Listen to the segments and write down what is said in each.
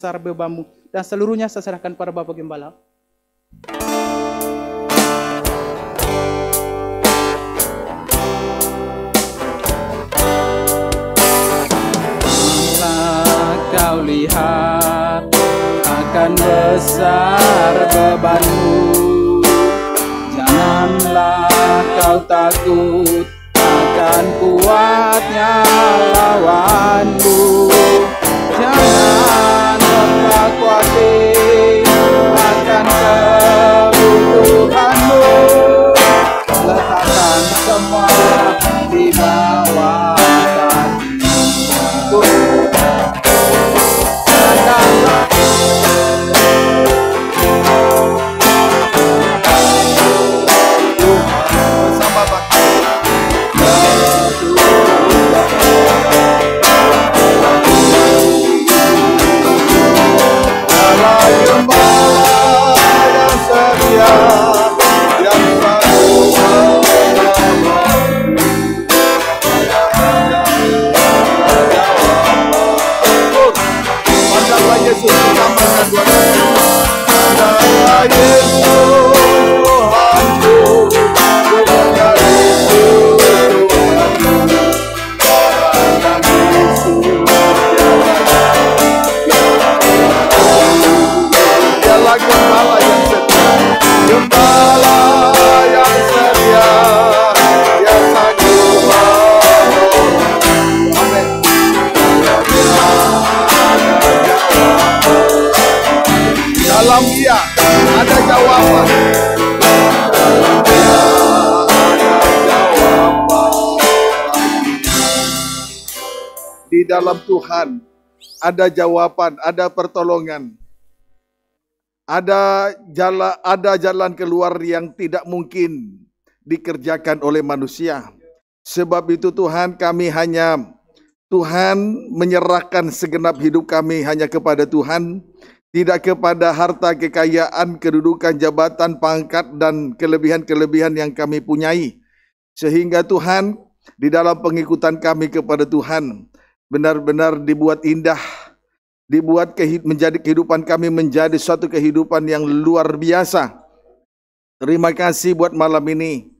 besar bebamu dan seluruhnya saya serahkan para Bapak Gembala. kau lihat akan besar bebanmu Janganlah kau takut akan kuatnya lawanmu Di dalam Tuhan ada jawaban, ada pertolongan. Ada jalan ada jalan keluar yang tidak mungkin dikerjakan oleh manusia. Sebab itu Tuhan kami hanya Tuhan menyerahkan segenap hidup kami hanya kepada Tuhan tidak kepada harta, kekayaan, kedudukan, jabatan, pangkat, dan kelebihan-kelebihan yang kami punyai. Sehingga Tuhan, di dalam pengikutan kami kepada Tuhan, benar-benar dibuat indah, dibuat menjadi kehidupan kami menjadi suatu kehidupan yang luar biasa. Terima kasih buat malam ini.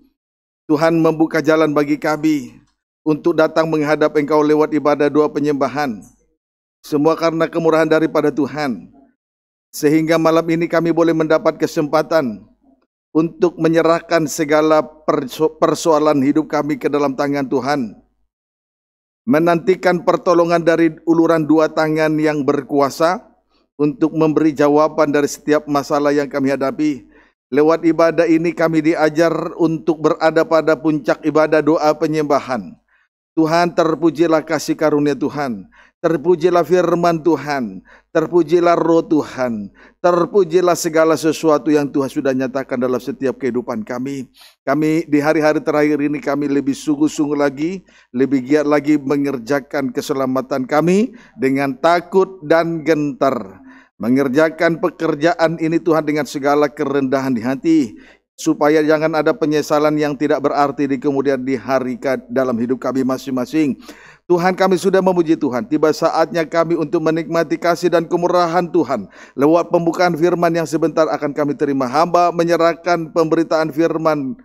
Tuhan membuka jalan bagi kami untuk datang menghadap Engkau lewat ibadah doa penyembahan. Semua karena kemurahan daripada Tuhan. Sehingga malam ini kami boleh mendapat kesempatan untuk menyerahkan segala perso persoalan hidup kami ke dalam tangan Tuhan. Menantikan pertolongan dari uluran dua tangan yang berkuasa untuk memberi jawaban dari setiap masalah yang kami hadapi. Lewat ibadah ini kami diajar untuk berada pada puncak ibadah doa penyembahan. Tuhan terpujilah kasih karunia Tuhan Terpujilah firman Tuhan, terpujilah roh Tuhan, terpujilah segala sesuatu yang Tuhan sudah nyatakan dalam setiap kehidupan kami. Kami di hari-hari terakhir ini kami lebih sungguh-sungguh lagi, lebih giat lagi mengerjakan keselamatan kami dengan takut dan gentar. Mengerjakan pekerjaan ini Tuhan dengan segala kerendahan di hati, supaya jangan ada penyesalan yang tidak berarti di kemudian di hari dalam hidup kami masing-masing. Tuhan kami sudah memuji Tuhan. Tiba saatnya kami untuk menikmati kasih dan kemurahan Tuhan. Lewat pembukaan firman yang sebentar akan kami terima. Hamba menyerahkan pemberitaan firman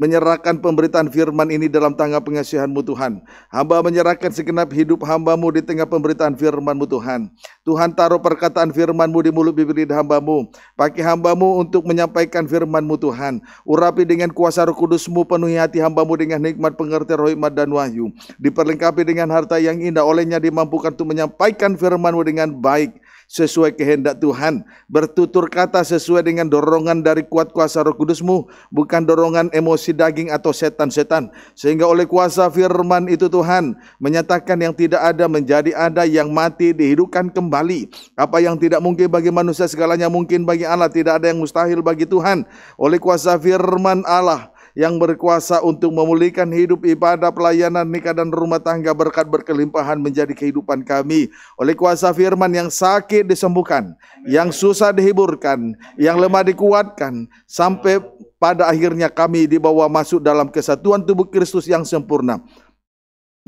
menyerahkan pemberitaan firman ini dalam tangga pengasihanmu Tuhan. Hamba menyerahkan segenap hidup hambamu di tengah pemberitaan firmanmu Tuhan. Tuhan taruh perkataan firmanmu di mulut bibir di hambamu. Pakai hambamu untuk menyampaikan firmanmu Tuhan. Urapi dengan kuasa roh kudusmu penuhi hati hambamu dengan nikmat pengerti roh hikmat dan wahyu. Diperlengkapi dengan harta yang indah olehnya dimampukan untuk menyampaikan firmanmu dengan baik sesuai kehendak Tuhan. Bertutur kata sesuai dengan dorongan dari kuat kuasa roh kudusmu, bukan dorongan emosi daging atau setan-setan. Sehingga oleh kuasa firman itu Tuhan menyatakan yang tidak ada menjadi ada, yang mati dihidupkan kembali. Apa yang tidak mungkin bagi manusia segalanya mungkin bagi Allah, tidak ada yang mustahil bagi Tuhan. Oleh kuasa firman Allah, yang berkuasa untuk memulihkan hidup ibadah, pelayanan, nikah, dan rumah tangga berkat berkelimpahan menjadi kehidupan kami. Oleh kuasa firman yang sakit disembuhkan, yang susah dihiburkan, yang lemah dikuatkan, sampai pada akhirnya kami dibawa masuk dalam kesatuan tubuh Kristus yang sempurna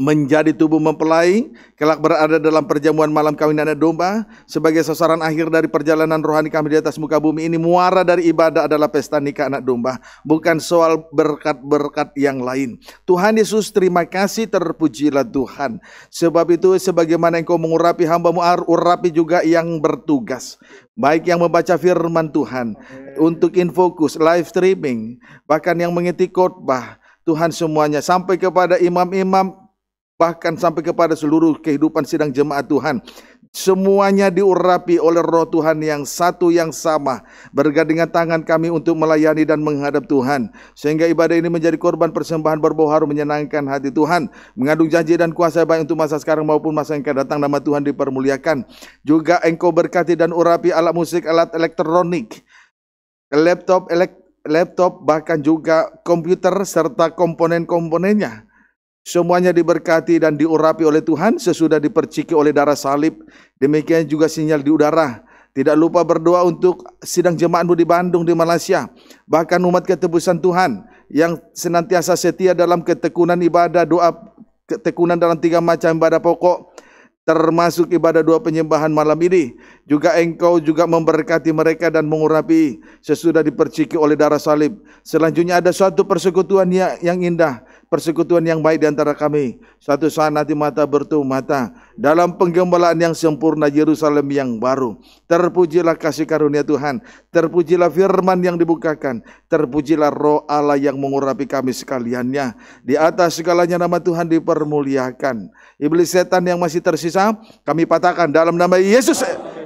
menjadi tubuh mempelai, kelak berada dalam perjamuan malam kawinan domba, sebagai sasaran akhir dari perjalanan rohani kami di atas muka bumi ini, muara dari ibadah adalah pesta nikah anak domba, bukan soal berkat-berkat yang lain. Tuhan Yesus, terima kasih, terpujilah Tuhan. Sebab itu, sebagaimana engkau mengurapi hambamu, urapi juga yang bertugas. Baik yang membaca firman Tuhan, untuk infokus, live streaming, bahkan yang mengikuti khotbah, Tuhan semuanya sampai kepada imam-imam bahkan sampai kepada seluruh kehidupan sidang jemaat Tuhan. Semuanya diurapi oleh roh Tuhan yang satu yang sama. Bergandengan tangan kami untuk melayani dan menghadap Tuhan. Sehingga ibadah ini menjadi korban persembahan berbau menyenangkan hati Tuhan. Mengandung janji dan kuasa baik untuk masa sekarang maupun masa yang akan datang. Nama Tuhan dipermuliakan. Juga engkau berkati dan urapi alat musik, alat elektronik. Laptop, elek, laptop bahkan juga komputer serta komponen-komponennya Semuanya diberkati dan diurapi oleh Tuhan sesudah diperciki oleh darah salib. Demikian juga sinyal di udara. Tidak lupa berdoa untuk sidang jemaatmu di Bandung, di Malaysia. Bahkan umat ketebusan Tuhan yang senantiasa setia dalam ketekunan ibadah, doa ketekunan dalam tiga macam ibadah pokok termasuk ibadah dua penyembahan malam ini. Juga engkau juga memberkati mereka dan mengurapi sesudah diperciki oleh darah salib. Selanjutnya ada suatu persekutuan yang indah persekutuan yang baik di antara kami. satu saat nanti mata bertemu mata. Dalam penggembalaan yang sempurna Yerusalem yang baru. Terpujilah kasih karunia Tuhan. Terpujilah firman yang dibukakan. Terpujilah roh Allah yang mengurapi kami sekaliannya. Di atas segalanya nama Tuhan dipermuliakan. Iblis setan yang masih tersisa kami patahkan dalam nama Yesus.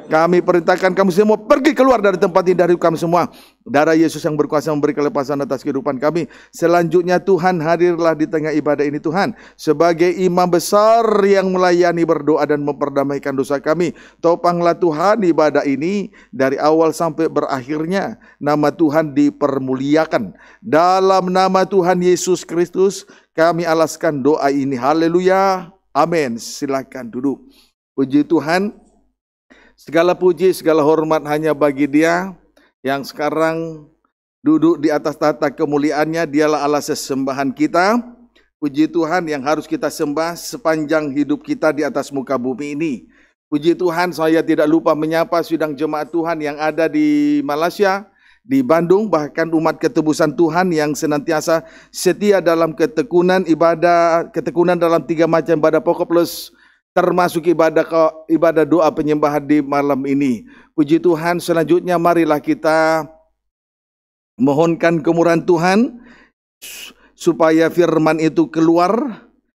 Kami perintahkan kamu semua pergi keluar dari tempat ini dari kami semua. Darah Yesus yang berkuasa memberi kelepasan atas kehidupan kami. Selanjutnya Tuhan hadirlah di tengah ibadah ini Tuhan. Sebagai imam besar yang melayani berdoa dan memperdamaikan dosa kami. Topanglah Tuhan ibadah ini dari awal sampai berakhirnya. Nama Tuhan dipermuliakan. Dalam nama Tuhan Yesus Kristus kami alaskan doa ini. Haleluya. Amin. Silakan duduk. Puji Tuhan, Segala puji, segala hormat hanya bagi dia yang sekarang duduk di atas tata kemuliaannya. Dialah Allah sesembahan kita. Puji Tuhan yang harus kita sembah sepanjang hidup kita di atas muka bumi ini. Puji Tuhan saya tidak lupa menyapa sidang jemaat Tuhan yang ada di Malaysia, di Bandung, bahkan umat ketebusan Tuhan yang senantiasa setia dalam ketekunan ibadah, ketekunan dalam tiga macam ibadah pokok plus termasuk ibadah ibadah doa penyembahan di malam ini. Puji Tuhan, selanjutnya marilah kita mohonkan kemurahan Tuhan supaya firman itu keluar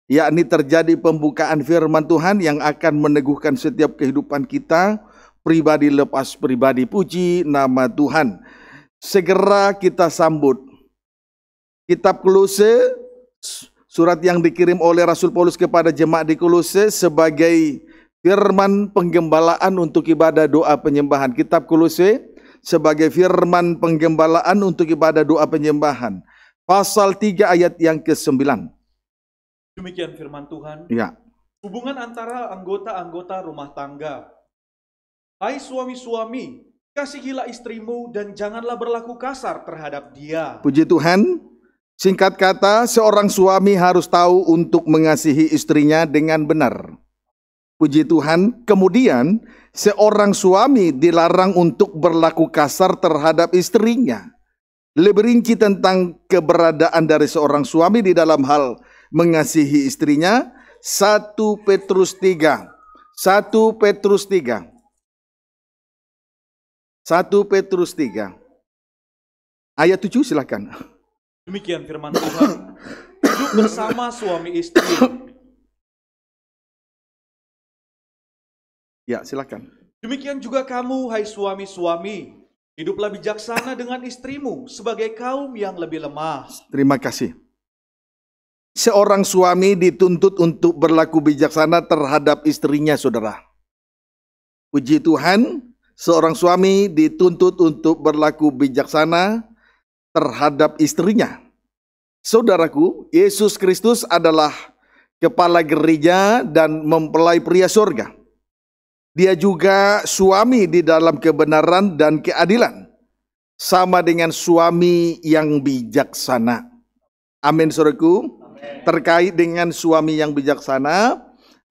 yakni terjadi pembukaan firman Tuhan yang akan meneguhkan setiap kehidupan kita pribadi lepas pribadi. Puji nama Tuhan. Segera kita sambut kitab Kolose Surat yang dikirim oleh Rasul Paulus kepada jemaat di Kolose sebagai firman penggembalaan untuk ibadah doa penyembahan. Kitab Kolose sebagai firman penggembalaan untuk ibadah doa penyembahan. Pasal 3 ayat yang ke-9. Demikian firman Tuhan. Ya. Hubungan antara anggota-anggota rumah tangga. Hai suami-suami, kasihilah istrimu dan janganlah berlaku kasar terhadap dia. Puji Tuhan. Singkat kata, seorang suami harus tahu untuk mengasihi istrinya dengan benar. Puji Tuhan, kemudian seorang suami dilarang untuk berlaku kasar terhadap istrinya. Lebih rinci tentang keberadaan dari seorang suami di dalam hal mengasihi istrinya, 1 Petrus 3. 1 Petrus 3. 1 Petrus 3. Ayat 7 silakan. Demikian firman Tuhan. Hidup bersama suami istri. Ya, silakan. Demikian juga kamu, hai suami-suami. Hiduplah bijaksana dengan istrimu sebagai kaum yang lebih lemah. Terima kasih. Seorang suami dituntut untuk berlaku bijaksana terhadap istrinya, saudara. Puji Tuhan, seorang suami dituntut untuk berlaku bijaksana terhadap istrinya. Saudaraku, Yesus Kristus adalah kepala gereja dan mempelai pria surga. Dia juga suami di dalam kebenaran dan keadilan. Sama dengan suami yang bijaksana. Amin saudaraku. Terkait dengan suami yang bijaksana,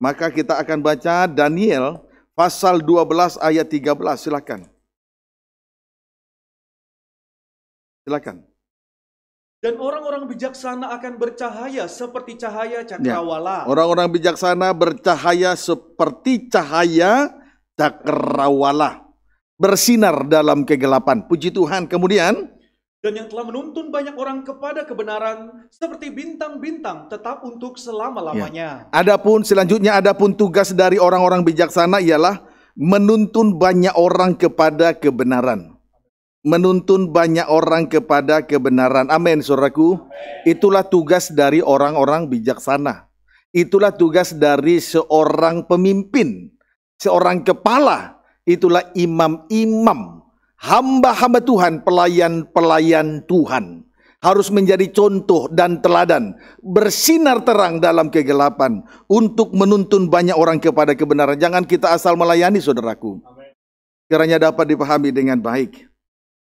maka kita akan baca Daniel pasal 12 ayat 13. Silakan. Silakan. Dan orang-orang bijaksana akan bercahaya seperti cahaya cakrawala. Ya. Orang-orang bijaksana bercahaya seperti cahaya cakrawala. Bersinar dalam kegelapan. Puji Tuhan. Kemudian dan yang telah menuntun banyak orang kepada kebenaran seperti bintang-bintang tetap untuk selama-lamanya. Ya. Adapun selanjutnya adapun tugas dari orang-orang bijaksana ialah menuntun banyak orang kepada kebenaran menuntun banyak orang kepada kebenaran. Amin, saudaraku. Itulah tugas dari orang-orang bijaksana. Itulah tugas dari seorang pemimpin, seorang kepala. Itulah imam-imam, hamba-hamba Tuhan, pelayan-pelayan Tuhan. Harus menjadi contoh dan teladan, bersinar terang dalam kegelapan untuk menuntun banyak orang kepada kebenaran. Jangan kita asal melayani, saudaraku. Kiranya dapat dipahami dengan baik.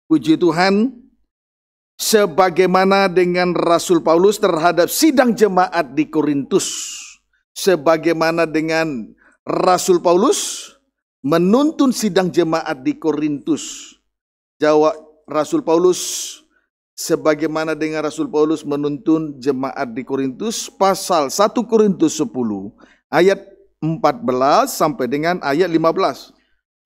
Puji Tuhan, sebagaimana dengan Rasul Paulus terhadap sidang jemaat di Korintus, sebagaimana dengan Rasul Paulus menuntun sidang jemaat di Korintus. Jawab Rasul Paulus sebagaimana dengan Rasul Paulus menuntun jemaat di Korintus pasal 1 Korintus 10 ayat 14 sampai dengan ayat 15.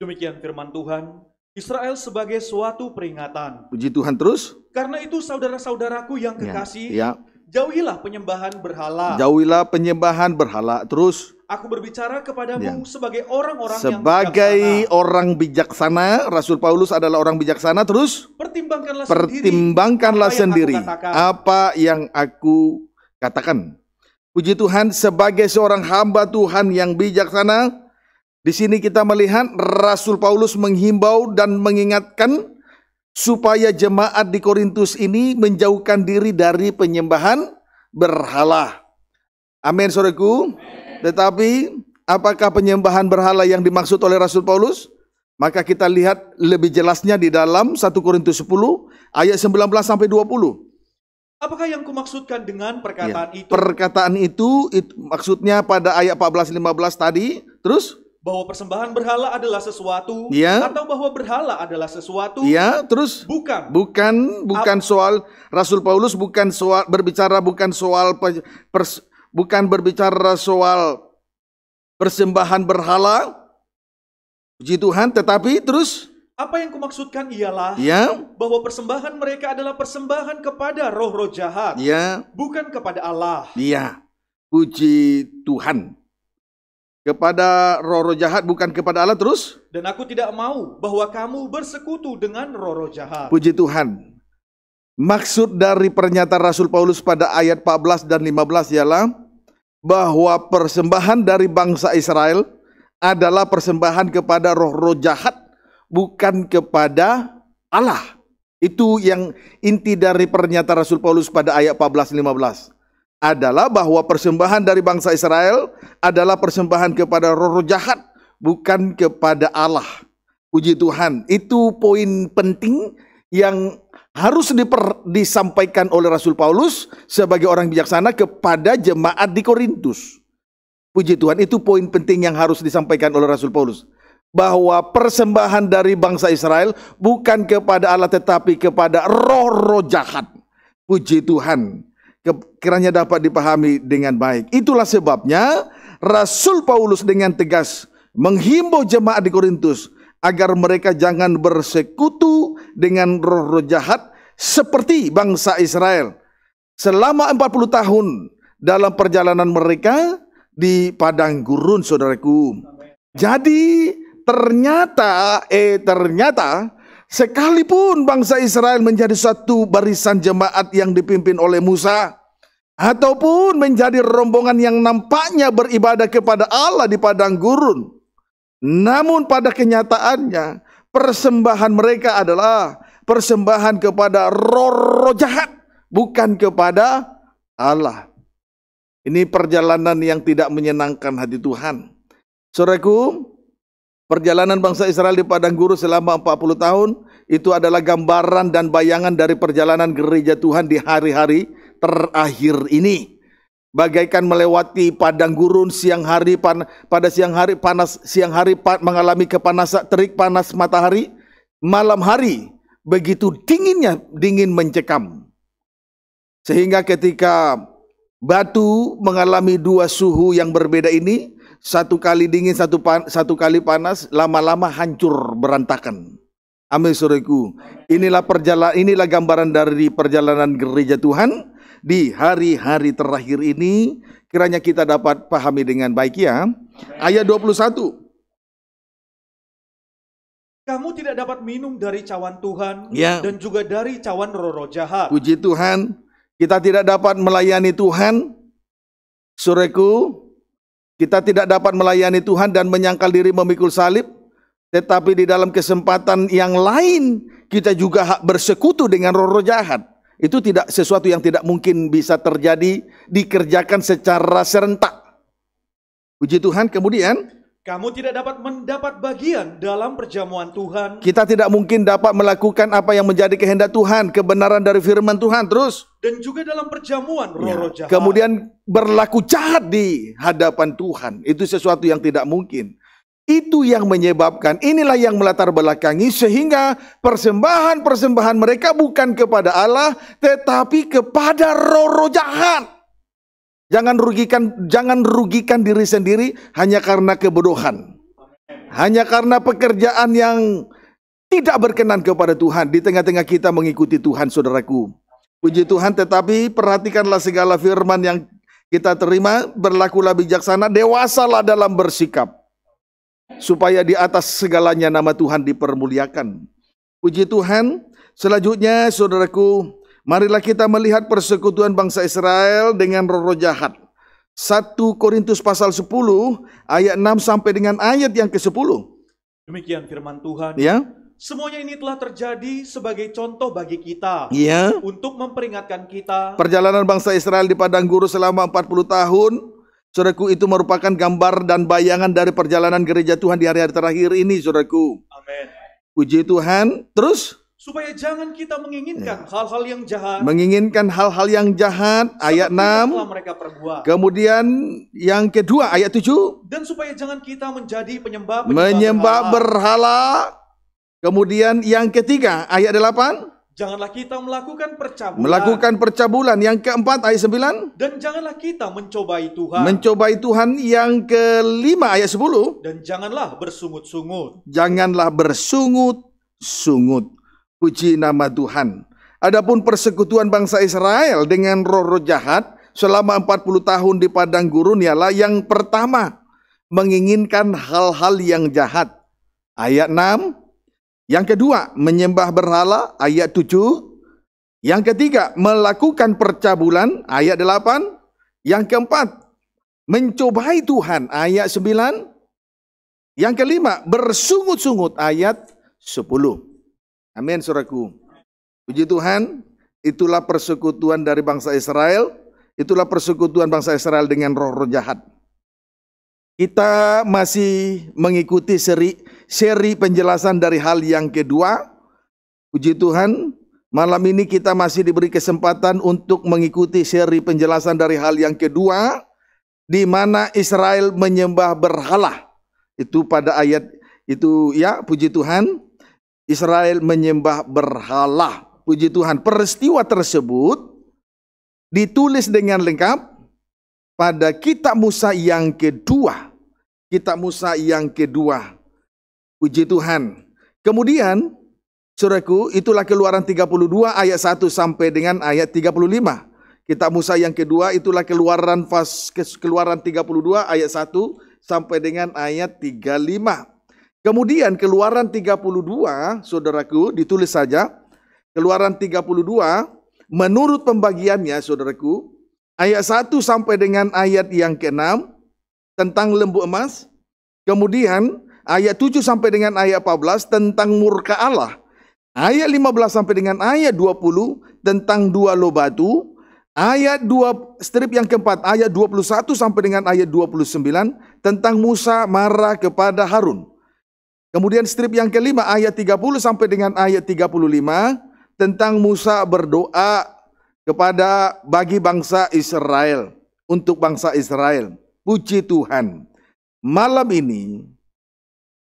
Demikian firman Tuhan, Israel sebagai suatu peringatan. Puji Tuhan terus. Karena itu saudara-saudaraku yang ya, kekasih, ya, ya. jauhilah penyembahan berhala. Jauhilah penyembahan berhala terus. Aku berbicara kepadamu ya. sebagai orang-orang yang bijaksana. orang bijaksana, Rasul Paulus adalah orang bijaksana terus. Pertimbangkanlah, Pertimbangkanlah sendiri apa apa yang aku katakan. Puji Tuhan sebagai seorang hamba Tuhan yang bijaksana, di sini kita melihat Rasul Paulus menghimbau dan mengingatkan supaya jemaat di Korintus ini menjauhkan diri dari penyembahan berhala. Amin, saudaraku. Tetapi apakah penyembahan berhala yang dimaksud oleh Rasul Paulus? Maka kita lihat lebih jelasnya di dalam 1 Korintus 10 ayat 19 sampai 20. Apakah yang kumaksudkan dengan perkataan ya, itu? Perkataan itu, itu maksudnya pada ayat 14 15 tadi. Terus bahwa persembahan berhala adalah sesuatu ya. atau bahwa berhala adalah sesuatu ya terus bukan bukan bukan Ap soal Rasul Paulus bukan soal berbicara bukan soal pers, bukan berbicara soal persembahan berhala puji Tuhan tetapi terus apa yang kumaksudkan ialah ya. bahwa persembahan mereka adalah persembahan kepada roh-roh jahat ya. bukan kepada Allah ya puji Tuhan kepada roh-roh jahat bukan kepada Allah terus dan aku tidak mau bahwa kamu bersekutu dengan roh-roh jahat puji Tuhan maksud dari pernyataan Rasul Paulus pada ayat 14 dan 15 ialah bahwa persembahan dari bangsa Israel adalah persembahan kepada roh-roh jahat bukan kepada Allah itu yang inti dari pernyataan Rasul Paulus pada ayat 14 15 adalah bahwa persembahan dari bangsa Israel adalah persembahan kepada roh-roh jahat, bukan kepada Allah. Puji Tuhan, itu poin penting yang harus diper, disampaikan oleh Rasul Paulus sebagai orang bijaksana kepada jemaat di Korintus. Puji Tuhan, itu poin penting yang harus disampaikan oleh Rasul Paulus. Bahwa persembahan dari bangsa Israel bukan kepada Allah tetapi kepada roh-roh jahat. Puji Tuhan kiranya dapat dipahami dengan baik. Itulah sebabnya Rasul Paulus dengan tegas menghimbau jemaat di Korintus agar mereka jangan bersekutu dengan roh-roh jahat seperti bangsa Israel. Selama 40 tahun dalam perjalanan mereka di padang gurun saudaraku. Jadi ternyata eh ternyata Sekalipun bangsa Israel menjadi satu barisan jemaat yang dipimpin oleh Musa, ataupun menjadi rombongan yang nampaknya beribadah kepada Allah di padang gurun, namun pada kenyataannya persembahan mereka adalah persembahan kepada roh-roh jahat, bukan kepada Allah. Ini perjalanan yang tidak menyenangkan hati Tuhan. Assalamualaikum. Perjalanan bangsa Israel di padang gurun selama 40 tahun itu adalah gambaran dan bayangan dari perjalanan gereja Tuhan di hari-hari terakhir ini. Bagaikan melewati padang gurun siang hari pan, pada siang hari panas siang hari pan, mengalami kepanasan terik panas matahari, malam hari begitu dinginnya dingin mencekam. Sehingga ketika batu mengalami dua suhu yang berbeda ini, satu kali dingin, satu, pan, satu kali panas, lama-lama hancur, berantakan. Amin sureku. Inilah perjalanan, inilah gambaran dari perjalanan gereja Tuhan di hari-hari terakhir ini. Kiranya kita dapat pahami dengan baik ya. Ayat 21 kamu tidak dapat minum dari cawan Tuhan ya. dan juga dari cawan roro jahat. Puji Tuhan, kita tidak dapat melayani Tuhan. Sureku, kita tidak dapat melayani Tuhan dan menyangkal diri memikul salib, tetapi di dalam kesempatan yang lain kita juga hak bersekutu dengan roh-roh jahat. Itu tidak sesuatu yang tidak mungkin bisa terjadi dikerjakan secara serentak. Puji Tuhan, kemudian kamu tidak dapat mendapat bagian dalam perjamuan Tuhan. Kita tidak mungkin dapat melakukan apa yang menjadi kehendak Tuhan, kebenaran dari firman Tuhan terus. Dan juga dalam perjamuan ya, roh-roh jahat. Kemudian berlaku jahat di hadapan Tuhan. Itu sesuatu yang tidak mungkin. Itu yang menyebabkan, inilah yang melatar belakangi sehingga persembahan-persembahan mereka bukan kepada Allah tetapi kepada roh-roh jahat. Jangan rugikan jangan rugikan diri sendiri hanya karena kebodohan. Hanya karena pekerjaan yang tidak berkenan kepada Tuhan di tengah-tengah kita mengikuti Tuhan saudaraku. Puji Tuhan tetapi perhatikanlah segala firman yang kita terima, berlakulah bijaksana, dewasalah dalam bersikap. Supaya di atas segalanya nama Tuhan dipermuliakan. Puji Tuhan, selanjutnya saudaraku, Marilah kita melihat persekutuan bangsa Israel dengan roh-roh jahat. 1 Korintus pasal 10 ayat 6 sampai dengan ayat yang ke-10. Demikian firman Tuhan. Ya. Semuanya ini telah terjadi sebagai contoh bagi kita. Ya. Untuk memperingatkan kita. Perjalanan bangsa Israel di padang gurun selama 40 tahun Saudaraku itu merupakan gambar dan bayangan dari perjalanan gereja Tuhan di hari-hari terakhir ini, saudaraku. Amin. Puji Tuhan. Terus supaya jangan kita menginginkan iya. hal-hal ya. yang jahat. Menginginkan hal-hal yang jahat ayat 6. mereka Kemudian yang kedua ayat 7. Dan supaya jangan kita menjadi penyembah menyembah berhala. berhala. Kemudian yang ketiga ayat 8. Janganlah kita melakukan percabulan. Melakukan percabulan yang keempat ayat 9 dan janganlah kita mencobai Tuhan. Mencobai Tuhan yang kelima ayat 10 dan janganlah bersungut-sungut. Janganlah bersungut-sungut puji nama Tuhan. Adapun persekutuan bangsa Israel dengan roh-roh jahat selama 40 tahun di padang gurun ialah yang pertama menginginkan hal-hal yang jahat. Ayat 6. Yang kedua, menyembah berhala. Ayat 7. Yang ketiga, melakukan percabulan. Ayat 8. Yang keempat, mencobai Tuhan. Ayat 9. Yang kelima, bersungut-sungut. Ayat 10. Amin suraku. Puji Tuhan, itulah persekutuan dari bangsa Israel, itulah persekutuan bangsa Israel dengan roh-roh jahat. Kita masih mengikuti seri seri penjelasan dari hal yang kedua. Puji Tuhan, malam ini kita masih diberi kesempatan untuk mengikuti seri penjelasan dari hal yang kedua di mana Israel menyembah berhala. Itu pada ayat itu ya, puji Tuhan. Israel menyembah berhala. Puji Tuhan, peristiwa tersebut ditulis dengan lengkap pada kitab Musa yang kedua. Kitab Musa yang kedua. Puji Tuhan. Kemudian, suraku, itulah keluaran 32 ayat 1 sampai dengan ayat 35. Kitab Musa yang kedua itulah keluaran fas, keluaran 32 ayat 1 sampai dengan ayat 35. Kemudian keluaran 32, saudaraku, ditulis saja. Keluaran 32, menurut pembagiannya, saudaraku, ayat 1 sampai dengan ayat yang ke-6 tentang lembu emas. Kemudian ayat 7 sampai dengan ayat 14 tentang murka Allah. Ayat 15 sampai dengan ayat 20 tentang dua lo batu. Ayat 2 strip yang keempat ayat 21 sampai dengan ayat 29 tentang Musa marah kepada Harun. Kemudian strip yang kelima ayat 30 sampai dengan ayat 35 tentang Musa berdoa kepada bagi bangsa Israel, untuk bangsa Israel. Puji Tuhan. Malam ini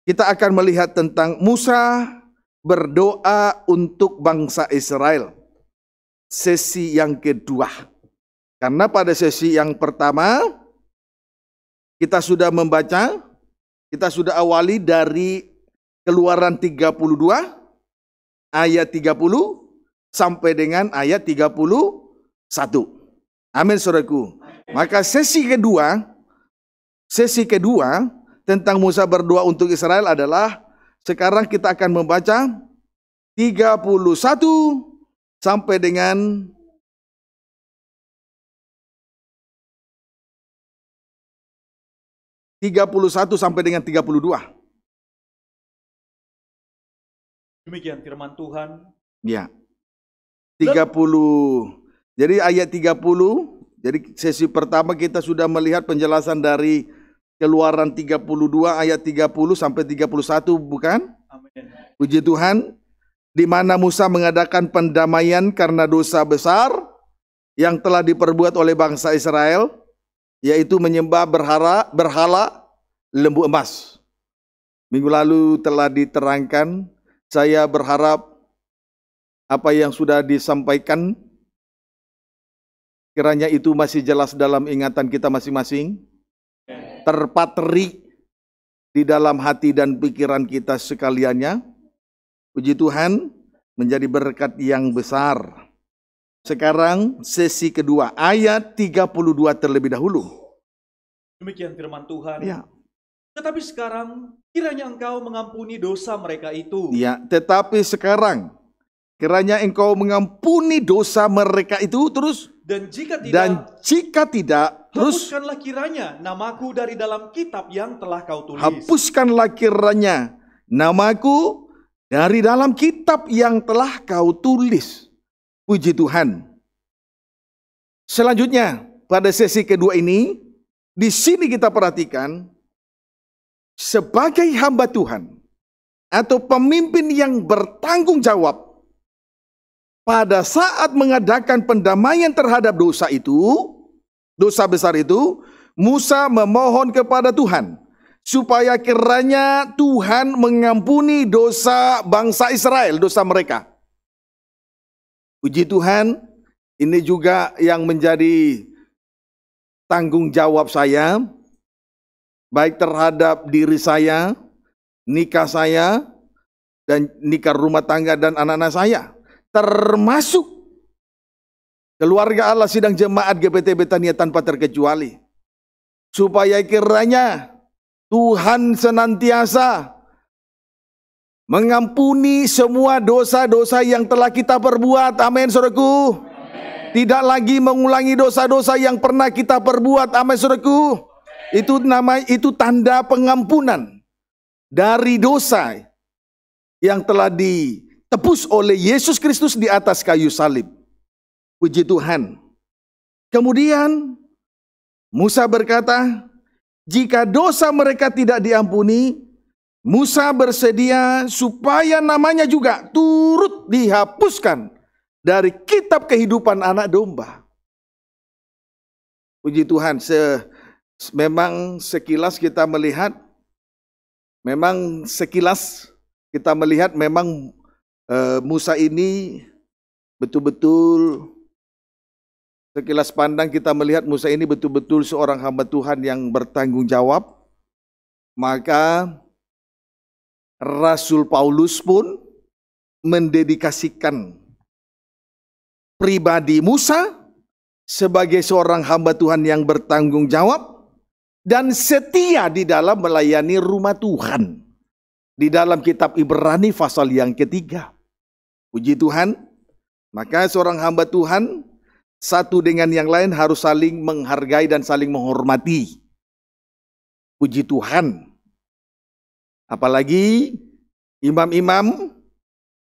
kita akan melihat tentang Musa berdoa untuk bangsa Israel. Sesi yang kedua. Karena pada sesi yang pertama kita sudah membaca, kita sudah awali dari Keluaran 32 ayat 30 sampai dengan ayat 31. Amin saudaraku. Maka sesi kedua, sesi kedua tentang Musa berdoa untuk Israel adalah sekarang kita akan membaca 31 sampai dengan 31 sampai dengan 32. Demikian firman Tuhan. Ya. 30. Jadi ayat 30, jadi sesi pertama kita sudah melihat penjelasan dari Keluaran 32 ayat 30 sampai 31 bukan? Amin. Puji Tuhan, di mana Musa mengadakan pendamaian karena dosa besar yang telah diperbuat oleh bangsa Israel, yaitu menyembah berhara, berhala lembu emas. Minggu lalu telah diterangkan saya berharap apa yang sudah disampaikan kiranya itu masih jelas dalam ingatan kita masing-masing, terpatri di dalam hati dan pikiran kita sekaliannya. Puji Tuhan, menjadi berkat yang besar. Sekarang sesi kedua ayat 32 terlebih dahulu. Demikian firman Tuhan. Ya. Tetapi sekarang kiranya engkau mengampuni dosa mereka itu. Ya, tetapi sekarang kiranya engkau mengampuni dosa mereka itu terus dan jika tidak dan jika tidak terus hapuskanlah kiranya namaku dari dalam kitab yang telah kau tulis. Hapuskanlah kiranya namaku dari dalam kitab yang telah kau tulis. Puji Tuhan. Selanjutnya, pada sesi kedua ini, di sini kita perhatikan sebagai hamba Tuhan atau pemimpin yang bertanggung jawab pada saat mengadakan pendamaian terhadap dosa itu, dosa besar itu, Musa memohon kepada Tuhan supaya kiranya Tuhan mengampuni dosa bangsa Israel, dosa mereka. Puji Tuhan, ini juga yang menjadi tanggung jawab saya baik terhadap diri saya, nikah saya, dan nikah rumah tangga dan anak-anak saya, termasuk keluarga Allah sidang jemaat GPT Betania tanpa terkecuali. Supaya kiranya Tuhan senantiasa mengampuni semua dosa-dosa yang telah kita perbuat. Amin, saudaraku. Tidak lagi mengulangi dosa-dosa yang pernah kita perbuat. Amin, saudaraku. Itu nama itu tanda pengampunan dari dosa yang telah ditebus oleh Yesus Kristus di atas kayu salib. Puji Tuhan. Kemudian Musa berkata, jika dosa mereka tidak diampuni, Musa bersedia supaya namanya juga turut dihapuskan dari kitab kehidupan anak domba. Puji Tuhan, se memang sekilas kita melihat, memang sekilas kita melihat memang e, Musa ini betul-betul sekilas pandang kita melihat Musa ini betul-betul seorang hamba Tuhan yang bertanggung jawab, maka Rasul Paulus pun mendedikasikan pribadi Musa sebagai seorang hamba Tuhan yang bertanggung jawab dan setia di dalam melayani rumah Tuhan. Di dalam kitab Ibrani pasal yang ketiga. Puji Tuhan, maka seorang hamba Tuhan satu dengan yang lain harus saling menghargai dan saling menghormati. Puji Tuhan. Apalagi imam-imam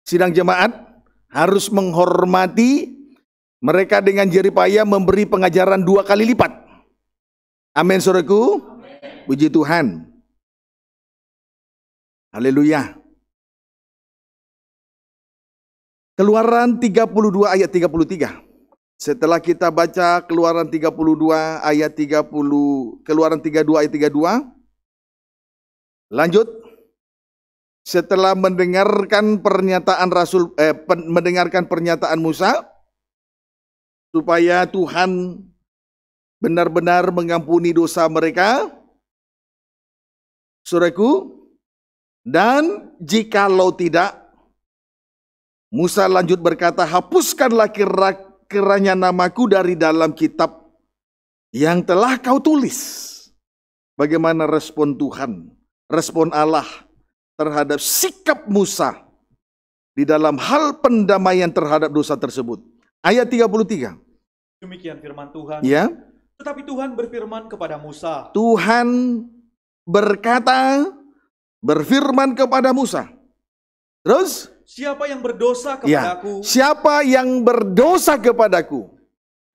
sidang jemaat harus menghormati mereka dengan jeripaya memberi pengajaran dua kali lipat Amin suruhku. Puji Tuhan. Haleluya. Keluaran 32 ayat 33. Setelah kita baca Keluaran 32 ayat 30, Keluaran 32 ayat 32. Lanjut. Setelah mendengarkan pernyataan Rasul eh, pen, mendengarkan pernyataan Musa supaya Tuhan benar-benar mengampuni dosa mereka. Sureku, dan jikalau tidak, Musa lanjut berkata, hapuskanlah kiranya keranya namaku dari dalam kitab yang telah kau tulis. Bagaimana respon Tuhan, respon Allah terhadap sikap Musa di dalam hal pendamaian terhadap dosa tersebut. Ayat 33. Demikian firman Tuhan. Ya tetapi Tuhan berfirman kepada Musa. Tuhan berkata, berfirman kepada Musa. Terus? Siapa yang berdosa ya, kepadaku? Ya, siapa yang berdosa kepadaku?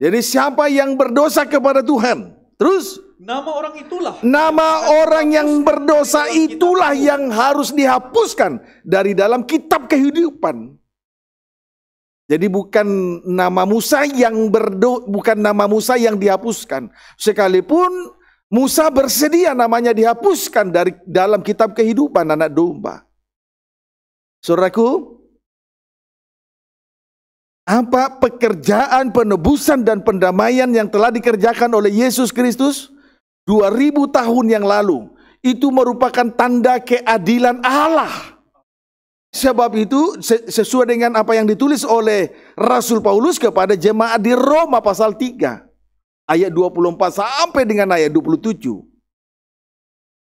Jadi siapa yang berdosa kepada Tuhan? Terus? Nama orang itulah. Nama orang yang berdosa itulah yang harus dihapuskan dari dalam kitab kehidupan. Jadi bukan nama Musa yang berdo, bukan nama Musa yang dihapuskan. Sekalipun Musa bersedia namanya dihapuskan dari dalam kitab kehidupan anak domba. Saudaraku, apa pekerjaan penebusan dan pendamaian yang telah dikerjakan oleh Yesus Kristus 2000 tahun yang lalu itu merupakan tanda keadilan Allah Sebab itu sesuai dengan apa yang ditulis oleh Rasul Paulus kepada jemaat di Roma pasal 3 ayat 24 sampai dengan ayat 27.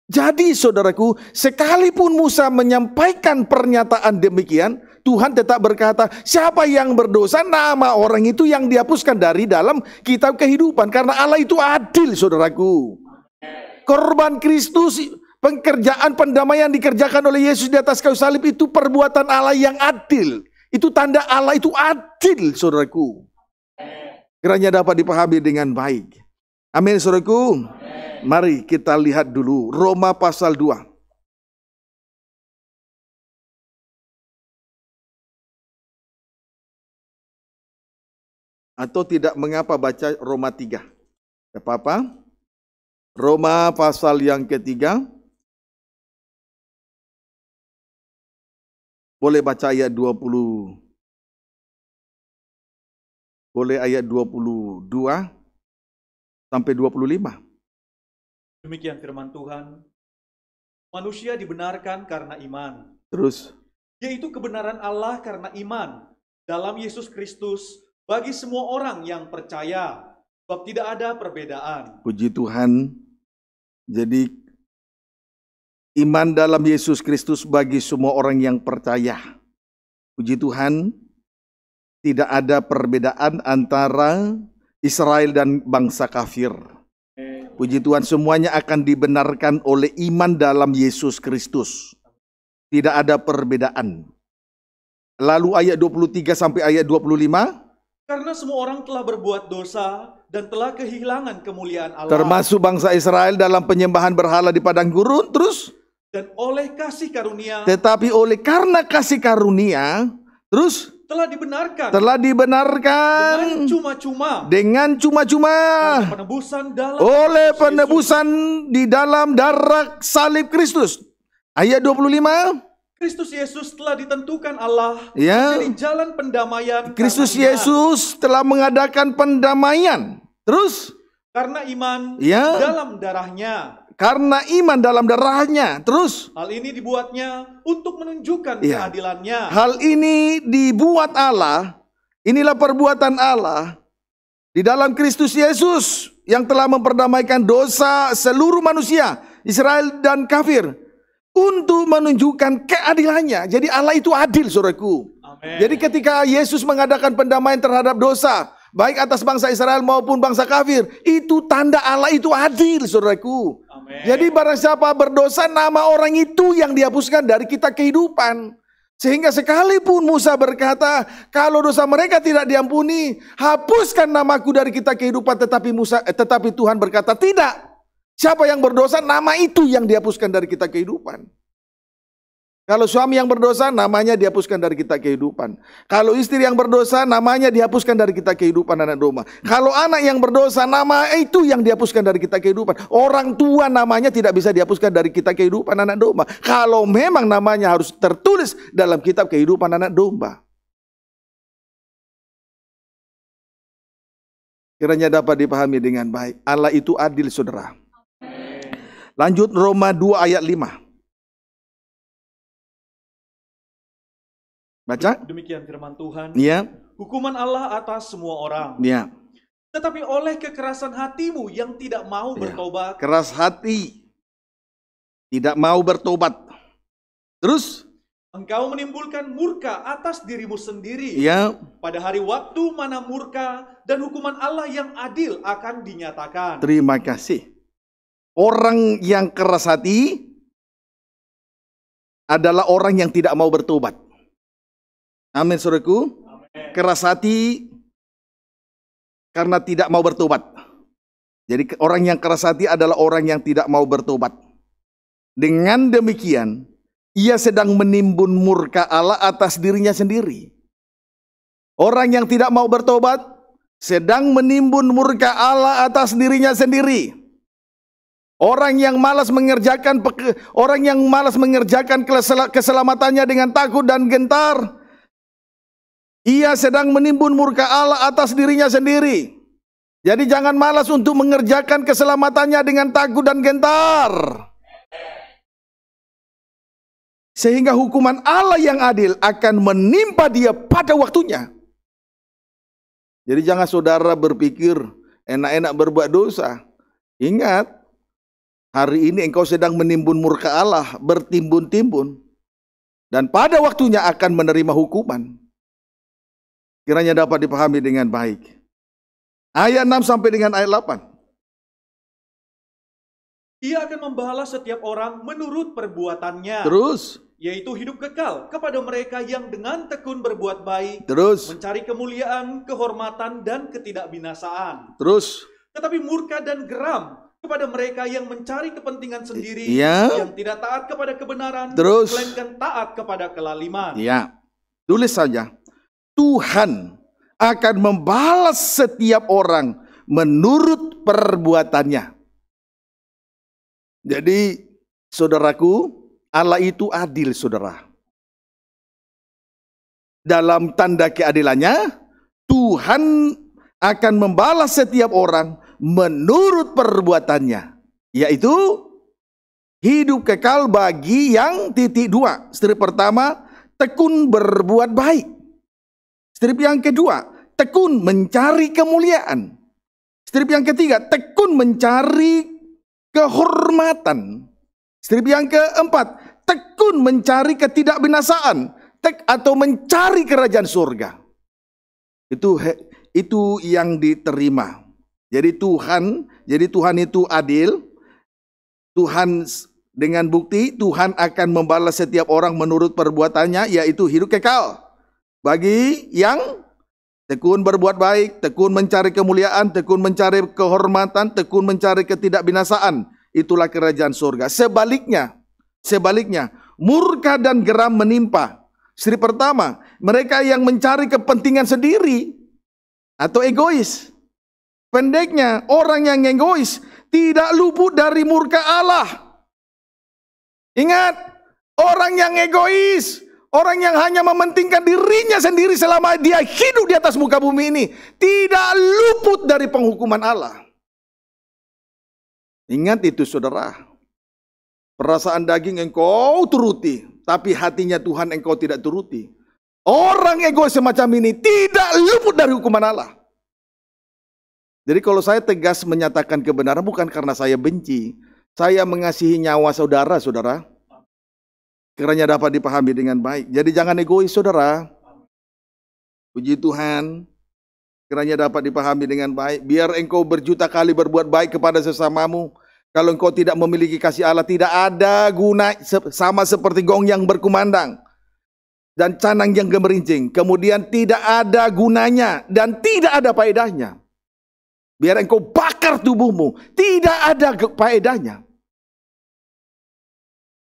Jadi saudaraku, sekalipun Musa menyampaikan pernyataan demikian, Tuhan tetap berkata, siapa yang berdosa nama orang itu yang dihapuskan dari dalam kitab kehidupan. Karena Allah itu adil saudaraku. Korban Kristus Pengkerjaan pendamaian dikerjakan oleh Yesus di atas kayu salib itu perbuatan Allah yang adil. Itu tanda Allah itu adil, saudaraku. Kiranya dapat dipahami dengan baik. Amin, saudaraku. Mari kita lihat dulu Roma pasal 2. Atau tidak mengapa baca Roma 3. Tidak apa-apa. Roma pasal yang ketiga. Boleh baca ayat 20. Boleh ayat 22 sampai 25. Demikian firman Tuhan. Manusia dibenarkan karena iman. Terus. Yaitu kebenaran Allah karena iman dalam Yesus Kristus bagi semua orang yang percaya. Sebab tidak ada perbedaan. Puji Tuhan. Jadi Iman dalam Yesus Kristus bagi semua orang yang percaya. Puji Tuhan, tidak ada perbedaan antara Israel dan bangsa kafir. Puji Tuhan, semuanya akan dibenarkan oleh iman dalam Yesus Kristus. Tidak ada perbedaan. Lalu ayat 23 sampai ayat 25. Karena semua orang telah berbuat dosa dan telah kehilangan kemuliaan Allah. Termasuk bangsa Israel dalam penyembahan berhala di padang gurun. Terus? Dan oleh kasih karunia. Tetapi oleh karena kasih karunia, terus telah dibenarkan. Telah dibenarkan dengan cuma-cuma. Dengan cuma-cuma. Penebusan dalam oleh penebusan Yesus. di dalam darah salib Kristus. Ayat 25. Kristus Yesus telah ditentukan Allah ya. menjadi jalan pendamaian. Kristus Yesus telah mengadakan pendamaian. Terus karena iman ya. dalam darahnya karena iman dalam darahnya. Terus. Hal ini dibuatnya untuk menunjukkan ya. keadilannya. Hal ini dibuat Allah. Inilah perbuatan Allah di dalam Kristus Yesus yang telah memperdamaikan dosa seluruh manusia, Israel dan kafir untuk menunjukkan keadilannya. Jadi Allah itu adil, Saudaraku. Jadi ketika Yesus mengadakan pendamaian terhadap dosa, baik atas bangsa Israel maupun bangsa kafir. Itu tanda Allah itu adil, saudaraku. Amen. Jadi barang siapa berdosa, nama orang itu yang dihapuskan dari kita kehidupan. Sehingga sekalipun Musa berkata, kalau dosa mereka tidak diampuni, hapuskan namaku dari kita kehidupan. Tetapi Musa, eh, tetapi Tuhan berkata tidak. Siapa yang berdosa, nama itu yang dihapuskan dari kita kehidupan. Kalau suami yang berdosa, namanya dihapuskan dari kita kehidupan. Kalau istri yang berdosa, namanya dihapuskan dari kita kehidupan anak domba. Kalau anak yang berdosa, nama itu yang dihapuskan dari kita kehidupan. Orang tua namanya tidak bisa dihapuskan dari kita kehidupan anak domba. Kalau memang namanya harus tertulis dalam kitab kehidupan anak domba. Kiranya dapat dipahami dengan baik. Allah itu adil, saudara. Lanjut Roma 2 ayat 5. Baca. Demikian firman Tuhan. Iya. Hukuman Allah atas semua orang. Iya. Tetapi oleh kekerasan hatimu yang tidak mau ya. bertobat. Keras hati. Tidak mau bertobat. Terus. Engkau menimbulkan murka atas dirimu sendiri. Iya. Pada hari waktu mana murka dan hukuman Allah yang adil akan dinyatakan. Terima kasih. Orang yang keras hati adalah orang yang tidak mau bertobat. Amin suruhku. Keras hati karena tidak mau bertobat. Jadi orang yang keras hati adalah orang yang tidak mau bertobat. Dengan demikian, ia sedang menimbun murka Allah atas dirinya sendiri. Orang yang tidak mau bertobat sedang menimbun murka Allah atas dirinya sendiri. Orang yang malas mengerjakan orang yang malas mengerjakan keselamatannya dengan takut dan gentar, ia sedang menimbun murka Allah atas dirinya sendiri. Jadi jangan malas untuk mengerjakan keselamatannya dengan takut dan gentar. Sehingga hukuman Allah yang adil akan menimpa dia pada waktunya. Jadi jangan saudara berpikir enak-enak berbuat dosa. Ingat, hari ini engkau sedang menimbun murka Allah, bertimbun-timbun. Dan pada waktunya akan menerima hukuman. Kiranya dapat dipahami dengan baik. Ayat 6 sampai dengan ayat 8. Ia akan membalas setiap orang menurut perbuatannya. Terus? Yaitu hidup kekal kepada mereka yang dengan tekun berbuat baik. Terus? Mencari kemuliaan, kehormatan, dan ketidakbinasaan. Terus? Tetapi murka dan geram kepada mereka yang mencari kepentingan sendiri, ya. yang tidak taat kepada kebenaran, Terus. melainkan taat kepada kelaliman. Ya, tulis saja. Tuhan akan membalas setiap orang menurut perbuatannya. Jadi, saudaraku, Allah itu adil, saudara. Dalam tanda keadilannya, Tuhan akan membalas setiap orang menurut perbuatannya, yaitu hidup kekal bagi yang titik dua. Strip pertama, tekun berbuat baik. Strip yang kedua, tekun mencari kemuliaan. Strip yang ketiga, tekun mencari kehormatan. Strip yang keempat, tekun mencari ketidakbinasaan tek atau mencari kerajaan surga. Itu itu yang diterima. Jadi Tuhan, jadi Tuhan itu adil. Tuhan dengan bukti Tuhan akan membalas setiap orang menurut perbuatannya yaitu hidup kekal. Bagi yang tekun berbuat baik, tekun mencari kemuliaan, tekun mencari kehormatan, tekun mencari ketidakbinasaan, itulah kerajaan surga. Sebaliknya, sebaliknya, murka dan geram menimpa. Seri pertama, mereka yang mencari kepentingan sendiri atau egois. Pendeknya, orang yang egois tidak luput dari murka Allah. Ingat, orang yang egois Orang yang hanya mementingkan dirinya sendiri selama dia hidup di atas muka bumi ini tidak luput dari penghukuman Allah. Ingat itu saudara. Perasaan daging engkau turuti, tapi hatinya Tuhan engkau tidak turuti. Orang ego semacam ini tidak luput dari hukuman Allah. Jadi kalau saya tegas menyatakan kebenaran bukan karena saya benci. Saya mengasihi nyawa saudara, saudara kiranya dapat dipahami dengan baik. Jadi jangan egois saudara. Puji Tuhan, kiranya dapat dipahami dengan baik. Biar engkau berjuta kali berbuat baik kepada sesamamu. Kalau engkau tidak memiliki kasih Allah, tidak ada guna sama seperti gong yang berkumandang dan canang yang gemerincing. Kemudian tidak ada gunanya dan tidak ada faedahnya. Biar engkau bakar tubuhmu, tidak ada faedahnya.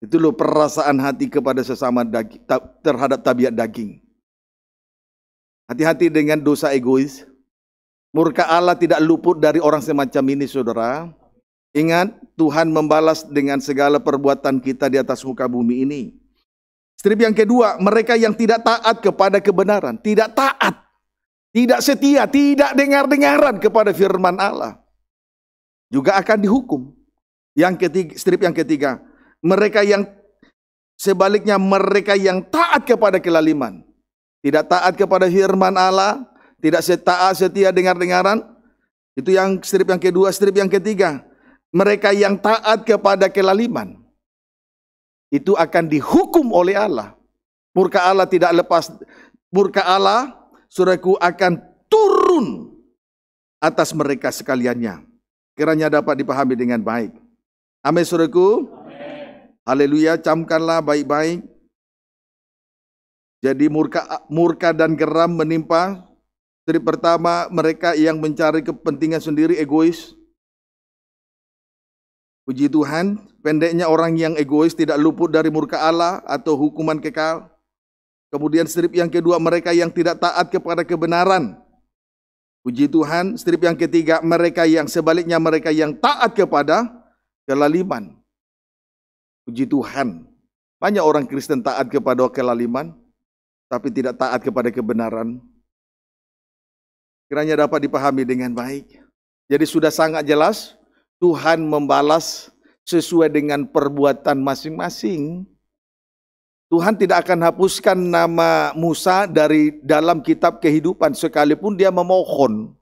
Itu loh perasaan hati kepada sesama daging, terhadap tabiat daging. Hati-hati dengan dosa egois. Murka Allah tidak luput dari orang semacam ini, saudara. Ingat, Tuhan membalas dengan segala perbuatan kita di atas muka bumi ini. Strip yang kedua, mereka yang tidak taat kepada kebenaran, tidak taat, tidak setia, tidak dengar-dengaran kepada firman Allah, juga akan dihukum. Yang ketiga, strip yang ketiga, mereka yang sebaliknya mereka yang taat kepada kelaliman, tidak taat kepada firman Allah, tidak setaat setia dengar-dengaran. Itu yang strip yang kedua, strip yang ketiga. Mereka yang taat kepada kelaliman itu akan dihukum oleh Allah. Murka Allah tidak lepas murka Allah, suraku akan turun atas mereka sekaliannya. Kiranya dapat dipahami dengan baik. Amin suraku. Haleluya, camkanlah baik-baik. Jadi murka murka dan geram menimpa. Dari pertama mereka yang mencari kepentingan sendiri egois. Puji Tuhan, pendeknya orang yang egois tidak luput dari murka Allah atau hukuman kekal. Kemudian strip yang kedua mereka yang tidak taat kepada kebenaran. Puji Tuhan, strip yang ketiga mereka yang sebaliknya mereka yang taat kepada kelaliman. Puji Tuhan, banyak orang Kristen taat kepada kelaliman, tapi tidak taat kepada kebenaran. Kiranya dapat dipahami dengan baik. Jadi sudah sangat jelas, Tuhan membalas sesuai dengan perbuatan masing-masing. Tuhan tidak akan hapuskan nama Musa dari dalam kitab kehidupan sekalipun dia memohon.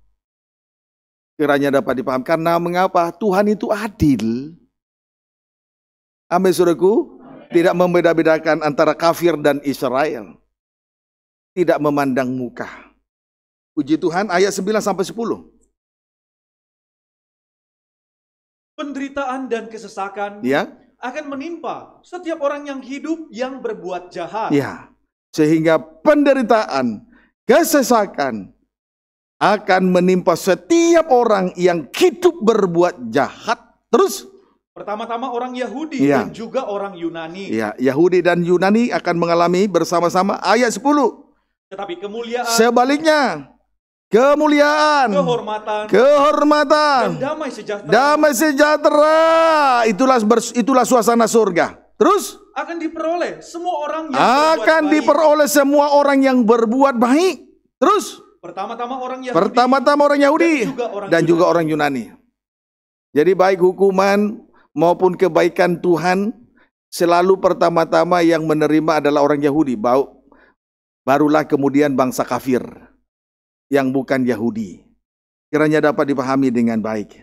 Kiranya dapat dipahami. karena mengapa Tuhan itu adil. Amin suruhku. Tidak membeda-bedakan antara kafir dan Israel. Tidak memandang muka. Puji Tuhan ayat 9 sampai 10. Penderitaan dan kesesakan ya? akan menimpa setiap orang yang hidup yang berbuat jahat. Ya. Sehingga penderitaan, kesesakan akan menimpa setiap orang yang hidup berbuat jahat. Terus Pertama-tama orang Yahudi ya. dan juga orang Yunani. Ya, Yahudi dan Yunani akan mengalami bersama-sama ayat 10. Tetapi kemuliaan Sebaliknya, kemuliaan, kehormatan, kehormatan, dan damai sejahtera. Damai sejahtera. Itulah itulah suasana surga. Terus akan diperoleh semua orang yang akan diperoleh baik. semua orang yang berbuat baik. Terus pertama-tama orang Yahudi. Pertama-tama orang Yahudi dan juga orang dan Yunani. Juga orang Yunani. Jadi baik hukuman maupun kebaikan Tuhan selalu pertama-tama yang menerima adalah orang Yahudi. Barulah kemudian bangsa kafir yang bukan Yahudi. Kiranya dapat dipahami dengan baik.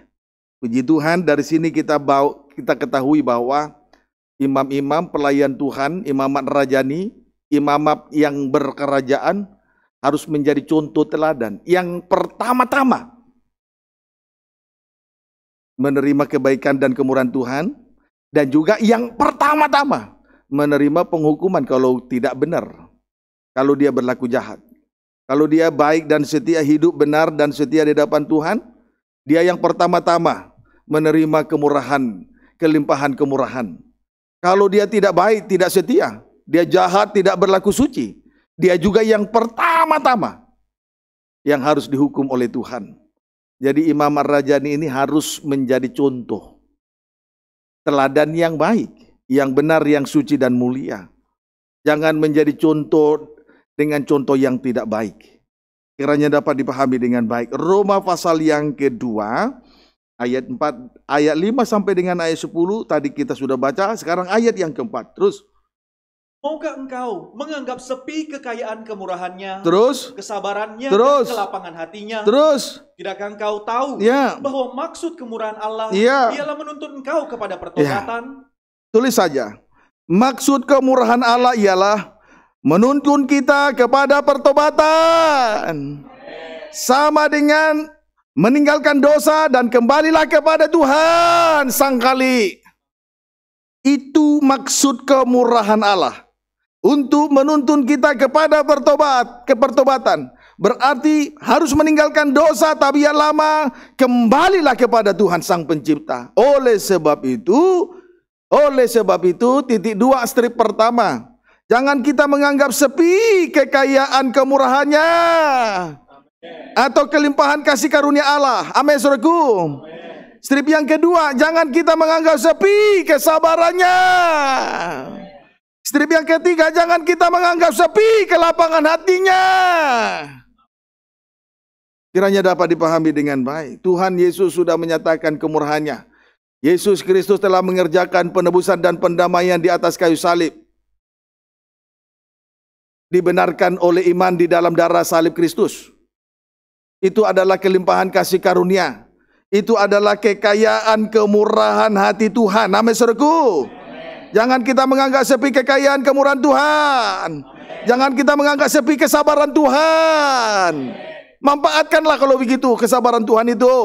Puji Tuhan, dari sini kita bau, kita ketahui bahwa imam-imam pelayan Tuhan, imamat rajani, imamat yang berkerajaan harus menjadi contoh teladan. Yang pertama-tama menerima kebaikan dan kemurahan Tuhan dan juga yang pertama-tama menerima penghukuman kalau tidak benar, kalau dia berlaku jahat. Kalau dia baik dan setia hidup benar dan setia di depan Tuhan, dia yang pertama-tama menerima kemurahan, kelimpahan kemurahan. Kalau dia tidak baik, tidak setia, dia jahat, tidak berlaku suci, dia juga yang pertama-tama yang harus dihukum oleh Tuhan. Jadi Imam Ar-Rajani ini harus menjadi contoh. Teladan yang baik, yang benar, yang suci dan mulia. Jangan menjadi contoh dengan contoh yang tidak baik. Kiranya dapat dipahami dengan baik. Roma pasal yang kedua, ayat 4, ayat 5 sampai dengan ayat 10, tadi kita sudah baca, sekarang ayat yang keempat. Terus, Maukah engkau menganggap sepi kekayaan kemurahannya, terus kesabarannya, terus dan kelapangan hatinya? Terus tidakkah engkau tahu yeah. bahwa maksud kemurahan Allah yeah. ialah menuntun engkau kepada pertobatan? Yeah. Tulis saja. Maksud kemurahan Allah ialah menuntun kita kepada pertobatan. Sama dengan meninggalkan dosa dan kembalilah kepada Tuhan sang kali. Itu maksud kemurahan Allah untuk menuntun kita kepada pertobat, kepertobatan. Berarti harus meninggalkan dosa tabiat lama, kembalilah kepada Tuhan Sang Pencipta. Oleh sebab itu, oleh sebab itu titik dua strip pertama. Jangan kita menganggap sepi kekayaan kemurahannya. Atau kelimpahan kasih karunia Allah. Amin saudaraku. Strip yang kedua, jangan kita menganggap sepi kesabarannya. Amen. Strip yang ketiga, jangan kita menganggap sepi ke lapangan hatinya. Kiranya dapat dipahami dengan baik. Tuhan Yesus sudah menyatakan kemurahannya. Yesus Kristus telah mengerjakan penebusan dan pendamaian di atas kayu salib. Dibenarkan oleh iman di dalam darah salib Kristus. Itu adalah kelimpahan kasih karunia. Itu adalah kekayaan kemurahan hati Tuhan. Amin, seruku. Jangan kita menganggap sepi kekayaan kemurahan Tuhan. Amen. Jangan kita menganggap sepi kesabaran Tuhan. Amen. Manfaatkanlah kalau begitu kesabaran Tuhan itu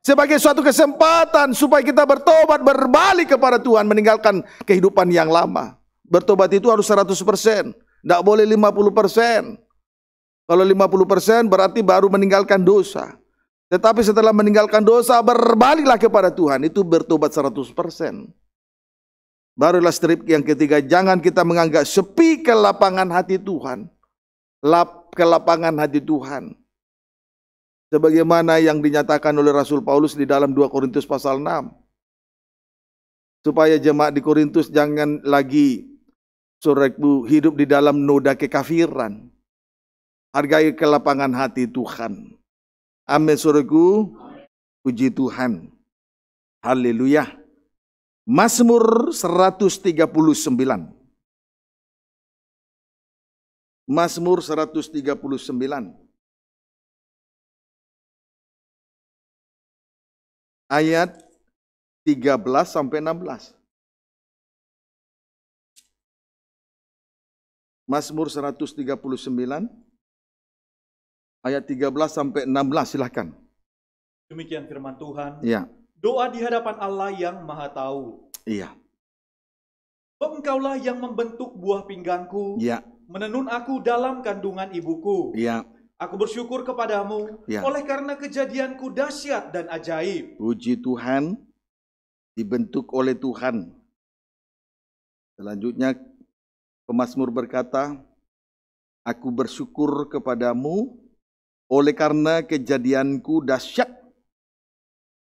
sebagai suatu kesempatan supaya kita bertobat, berbalik kepada Tuhan, meninggalkan kehidupan yang lama. Bertobat itu harus 100%, tidak boleh 50%. Kalau 50% berarti baru meninggalkan dosa. Tetapi setelah meninggalkan dosa, berbaliklah kepada Tuhan. Itu bertobat 100%. Barulah strip yang ketiga, jangan kita menganggap sepi ke lapangan hati Tuhan. Lap ke lapangan hati Tuhan. Sebagaimana yang dinyatakan oleh Rasul Paulus di dalam 2 Korintus pasal 6. Supaya jemaat di Korintus jangan lagi surekbu hidup di dalam noda kekafiran. Hargai ke lapangan hati Tuhan. Amin suruhku, Puji Tuhan. Haleluya. Mazmur 139. Mazmur 139. Ayat 13 sampai 16. Mazmur 139 ayat 13 sampai 16 silahkan. Demikian firman Tuhan. Ya. Doa di hadapan Allah yang Maha Tahu. Iya. engkaulah yang membentuk buah pinggangku. Iya. Menenun aku dalam kandungan ibuku. Iya. Aku bersyukur kepadamu ya. oleh karena kejadianku dahsyat dan ajaib. Puji Tuhan dibentuk oleh Tuhan. Selanjutnya pemazmur berkata, Aku bersyukur kepadamu oleh karena kejadianku dahsyat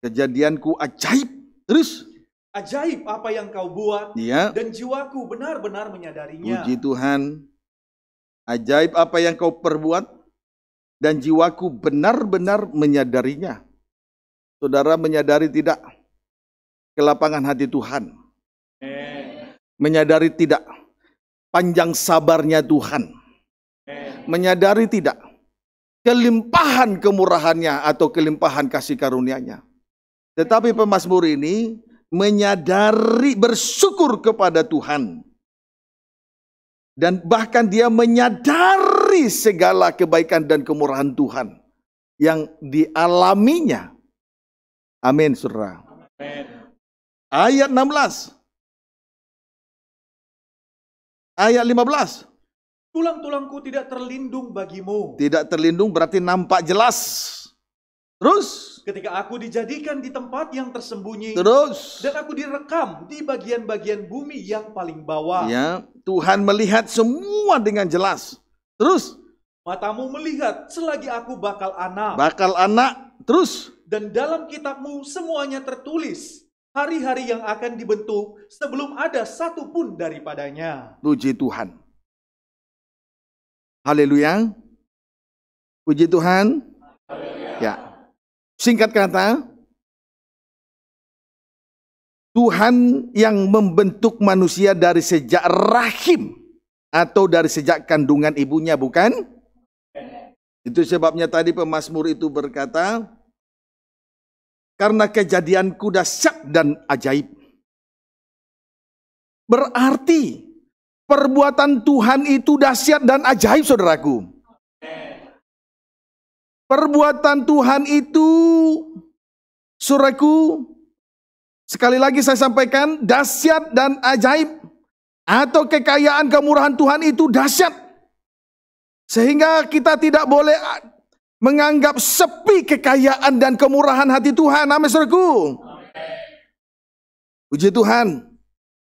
Kejadianku ajaib. Terus ajaib apa yang kau buat ya. dan jiwaku benar-benar menyadarinya. Puji Tuhan. Ajaib apa yang kau perbuat dan jiwaku benar-benar menyadarinya. Saudara menyadari tidak kelapangan hati Tuhan. Menyadari tidak panjang sabarnya Tuhan. Menyadari tidak kelimpahan kemurahannya atau kelimpahan kasih karunia-Nya. Tetapi pemazmur ini menyadari bersyukur kepada Tuhan. Dan bahkan dia menyadari segala kebaikan dan kemurahan Tuhan yang dialaminya. Amin, surah. Ayat 16. Ayat 15. Tulang-tulangku tidak terlindung bagimu. Tidak terlindung berarti nampak jelas. Terus ketika aku dijadikan di tempat yang tersembunyi terus dan aku direkam di bagian-bagian bumi yang paling bawah ya Tuhan melihat semua dengan jelas terus matamu melihat selagi aku bakal anak bakal anak terus dan dalam kitabmu semuanya tertulis hari-hari yang akan dibentuk sebelum ada satu pun daripadanya puji Tuhan haleluya puji Tuhan haleluya. ya Singkat kata, Tuhan yang membentuk manusia dari sejak rahim atau dari sejak kandungan ibunya, bukan? Itu sebabnya tadi pemazmur itu berkata, karena kejadianku dahsyat dan ajaib. Berarti perbuatan Tuhan itu dahsyat dan ajaib saudaraku. Perbuatan Tuhan itu, suraku, sekali lagi saya sampaikan, dahsyat dan ajaib. Atau kekayaan kemurahan Tuhan itu dahsyat. Sehingga kita tidak boleh menganggap sepi kekayaan dan kemurahan hati Tuhan. Amin, suraku. Puji Tuhan.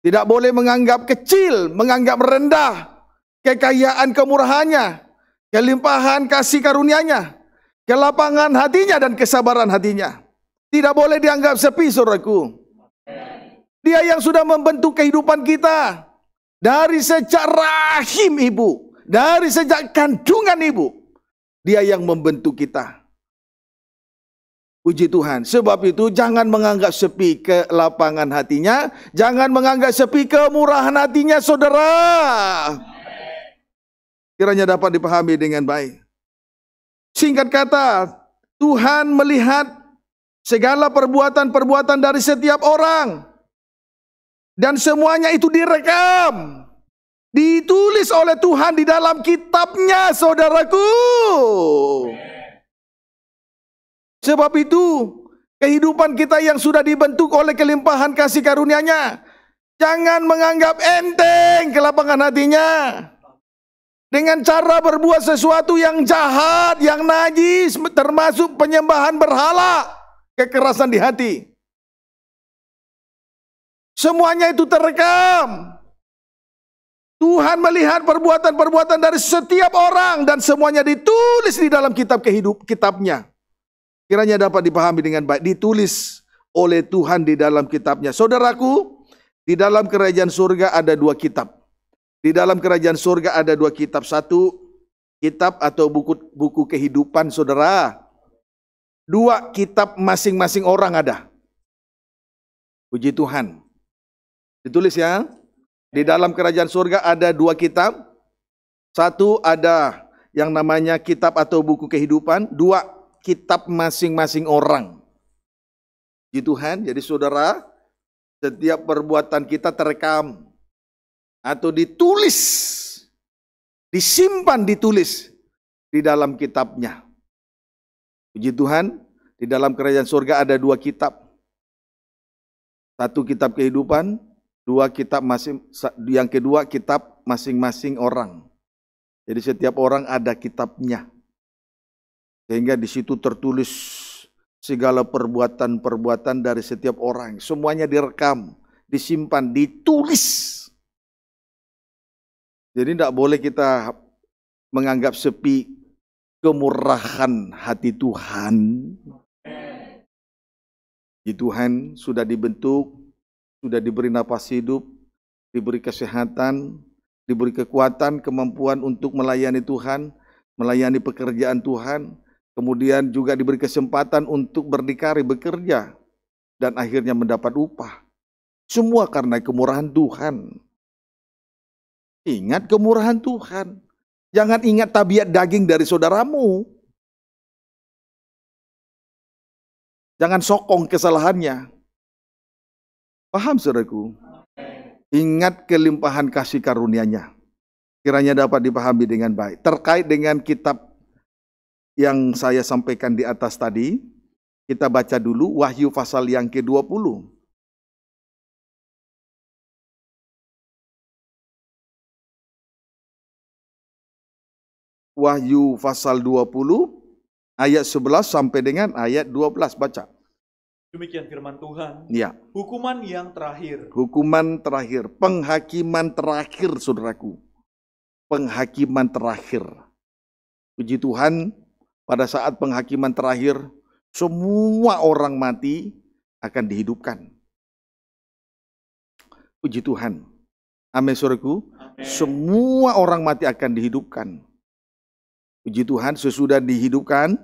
Tidak boleh menganggap kecil, menganggap rendah kekayaan kemurahannya, kelimpahan kasih karunia-Nya. Kelapangan hatinya dan kesabaran hatinya. Tidak boleh dianggap sepi saudaraku. Dia yang sudah membentuk kehidupan kita. Dari sejak rahim ibu. Dari sejak kandungan ibu. Dia yang membentuk kita. Puji Tuhan. Sebab itu jangan menganggap sepi ke lapangan hatinya. Jangan menganggap sepi kemurahan hatinya saudara. Kiranya dapat dipahami dengan baik. Singkat kata, Tuhan melihat segala perbuatan-perbuatan dari setiap orang. Dan semuanya itu direkam. Ditulis oleh Tuhan di dalam kitabnya, saudaraku. Sebab itu, kehidupan kita yang sudah dibentuk oleh kelimpahan kasih karunia-Nya, jangan menganggap enteng kelapangan hatinya dengan cara berbuat sesuatu yang jahat, yang najis, termasuk penyembahan berhala, kekerasan di hati. Semuanya itu terekam. Tuhan melihat perbuatan-perbuatan dari setiap orang dan semuanya ditulis di dalam kitab kehidup kitabnya. Kiranya dapat dipahami dengan baik, ditulis oleh Tuhan di dalam kitabnya. Saudaraku, di dalam kerajaan surga ada dua kitab. Di dalam kerajaan surga ada dua kitab. Satu, kitab atau buku buku kehidupan saudara. Dua kitab masing-masing orang ada. Puji Tuhan. Ditulis ya. Di dalam kerajaan surga ada dua kitab. Satu ada yang namanya kitab atau buku kehidupan. Dua kitab masing-masing orang. Puji Tuhan. Jadi saudara, setiap perbuatan kita terekam atau ditulis, disimpan ditulis di dalam kitabnya. Puji Tuhan, di dalam kerajaan surga ada dua kitab. Satu kitab kehidupan, dua kitab masing yang kedua kitab masing-masing orang. Jadi setiap orang ada kitabnya. Sehingga di situ tertulis segala perbuatan-perbuatan dari setiap orang. Semuanya direkam, disimpan, ditulis jadi tidak boleh kita menganggap sepi kemurahan hati Tuhan. Di Tuhan sudah dibentuk, sudah diberi napas hidup, diberi kesehatan, diberi kekuatan, kemampuan untuk melayani Tuhan, melayani pekerjaan Tuhan, kemudian juga diberi kesempatan untuk berdikari, bekerja, dan akhirnya mendapat upah. Semua karena kemurahan Tuhan. Ingat kemurahan Tuhan. Jangan ingat tabiat daging dari saudaramu. Jangan sokong kesalahannya. Paham saudaraku? Ingat kelimpahan kasih karunia-Nya. Kiranya dapat dipahami dengan baik. Terkait dengan kitab yang saya sampaikan di atas tadi, kita baca dulu Wahyu pasal yang ke-20. Wahyu pasal 20 ayat 11 sampai dengan ayat 12 baca. Demikian firman Tuhan. Ya. Hukuman yang terakhir. Hukuman terakhir, penghakiman terakhir Saudaraku. Penghakiman terakhir. Puji Tuhan, pada saat penghakiman terakhir semua orang mati akan dihidupkan. Puji Tuhan. Amin Saudaraku. Semua orang mati akan dihidupkan Puji Tuhan sesudah dihidupkan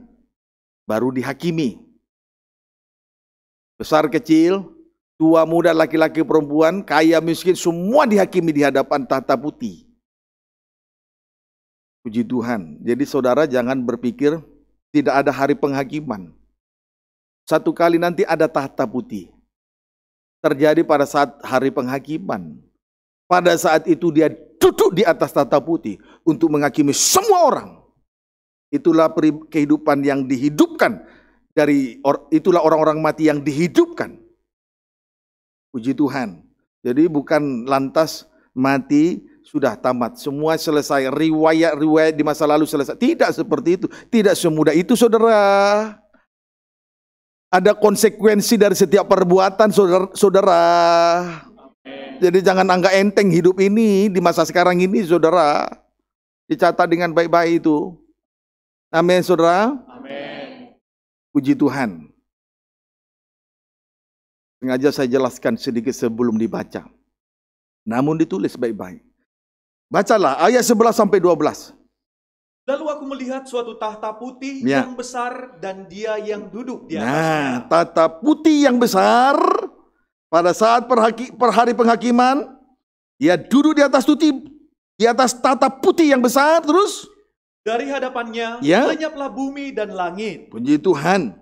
baru dihakimi. Besar kecil, tua muda laki-laki perempuan, kaya miskin semua dihakimi di hadapan tahta putih. Puji Tuhan. Jadi saudara jangan berpikir tidak ada hari penghakiman. Satu kali nanti ada tahta putih. Terjadi pada saat hari penghakiman. Pada saat itu dia duduk di atas tahta putih untuk menghakimi semua orang Itulah kehidupan yang dihidupkan dari or, itulah orang-orang mati yang dihidupkan. Puji Tuhan. Jadi bukan lantas mati sudah tamat, semua selesai, riwayat-riwayat di masa lalu selesai. Tidak seperti itu, tidak semudah itu saudara. Ada konsekuensi dari setiap perbuatan saudara. saudara. Jadi jangan anggap enteng hidup ini di masa sekarang ini saudara. Dicatat dengan baik-baik itu. Amin, saudara. Amin. Puji Tuhan. Sengaja saya jelaskan sedikit sebelum dibaca. Namun ditulis baik-baik. Bacalah ayat 11 sampai 12. Lalu aku melihat suatu tahta putih ya. yang besar dan dia yang duduk di nah, atasnya. Nah, tahta putih yang besar pada saat perhaki, per hari penghakiman, dia duduk di atas tuti, di atas tahta putih yang besar terus dari hadapannya ya. lenyaplah bumi dan langit. Puji Tuhan.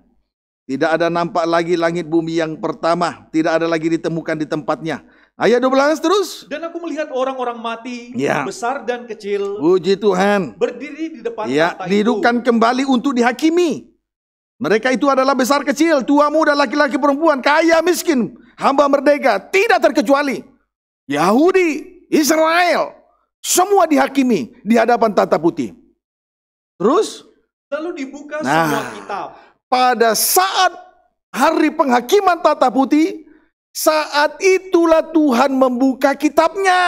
Tidak ada nampak lagi langit bumi yang pertama, tidak ada lagi ditemukan di tempatnya. Ayat 12 terus. Dan aku melihat orang-orang mati, ya. besar dan kecil. Puji Tuhan. Berdiri di depan ya, tahta dihidupkan kembali untuk dihakimi. Mereka itu adalah besar kecil, tua muda, laki-laki perempuan, kaya miskin, hamba merdeka, tidak terkecuali. Yahudi, Israel, semua dihakimi di hadapan tata putih. Terus? Lalu dibuka nah, semua kitab. Pada saat hari penghakiman tata putih, saat itulah Tuhan membuka kitabnya.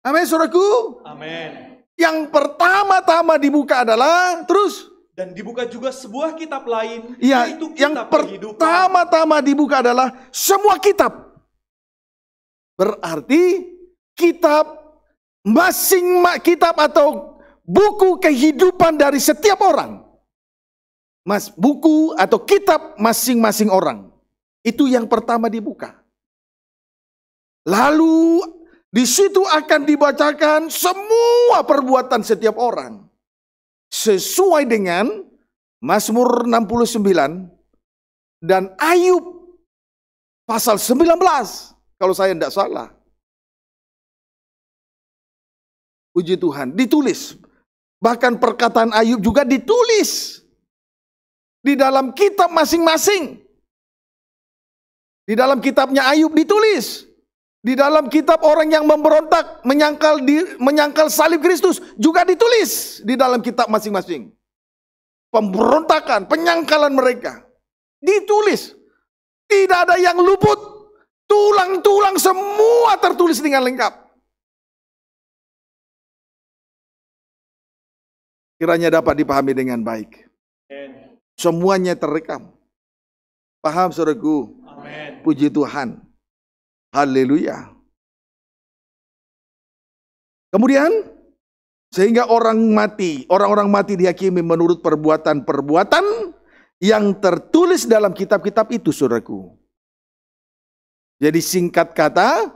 Amin, saudaraku. Amin. Yang pertama-tama dibuka adalah terus dan dibuka juga sebuah kitab lain ya, yaitu kitab yang pertama-tama dibuka adalah semua kitab. Berarti kitab masing kitab atau buku kehidupan dari setiap orang. Mas, buku atau kitab masing-masing orang. Itu yang pertama dibuka. Lalu di situ akan dibacakan semua perbuatan setiap orang. Sesuai dengan Mazmur 69 dan Ayub pasal 19 kalau saya tidak salah. Puji Tuhan, ditulis. Bahkan perkataan Ayub juga ditulis. Di dalam kitab masing-masing. Di dalam kitabnya Ayub ditulis. Di dalam kitab orang yang memberontak, menyangkal di, menyangkal salib Kristus juga ditulis di dalam kitab masing-masing. Pemberontakan, penyangkalan mereka ditulis. Tidak ada yang luput. Tulang-tulang semua tertulis dengan lengkap. Kiranya dapat dipahami dengan baik. Amen. Semuanya terekam. Paham saudaraku? Amen. Puji Tuhan. Haleluya. Kemudian sehingga orang mati, orang-orang mati dihakimi menurut perbuatan-perbuatan yang tertulis dalam kitab-kitab itu, saudaraku. Jadi singkat kata,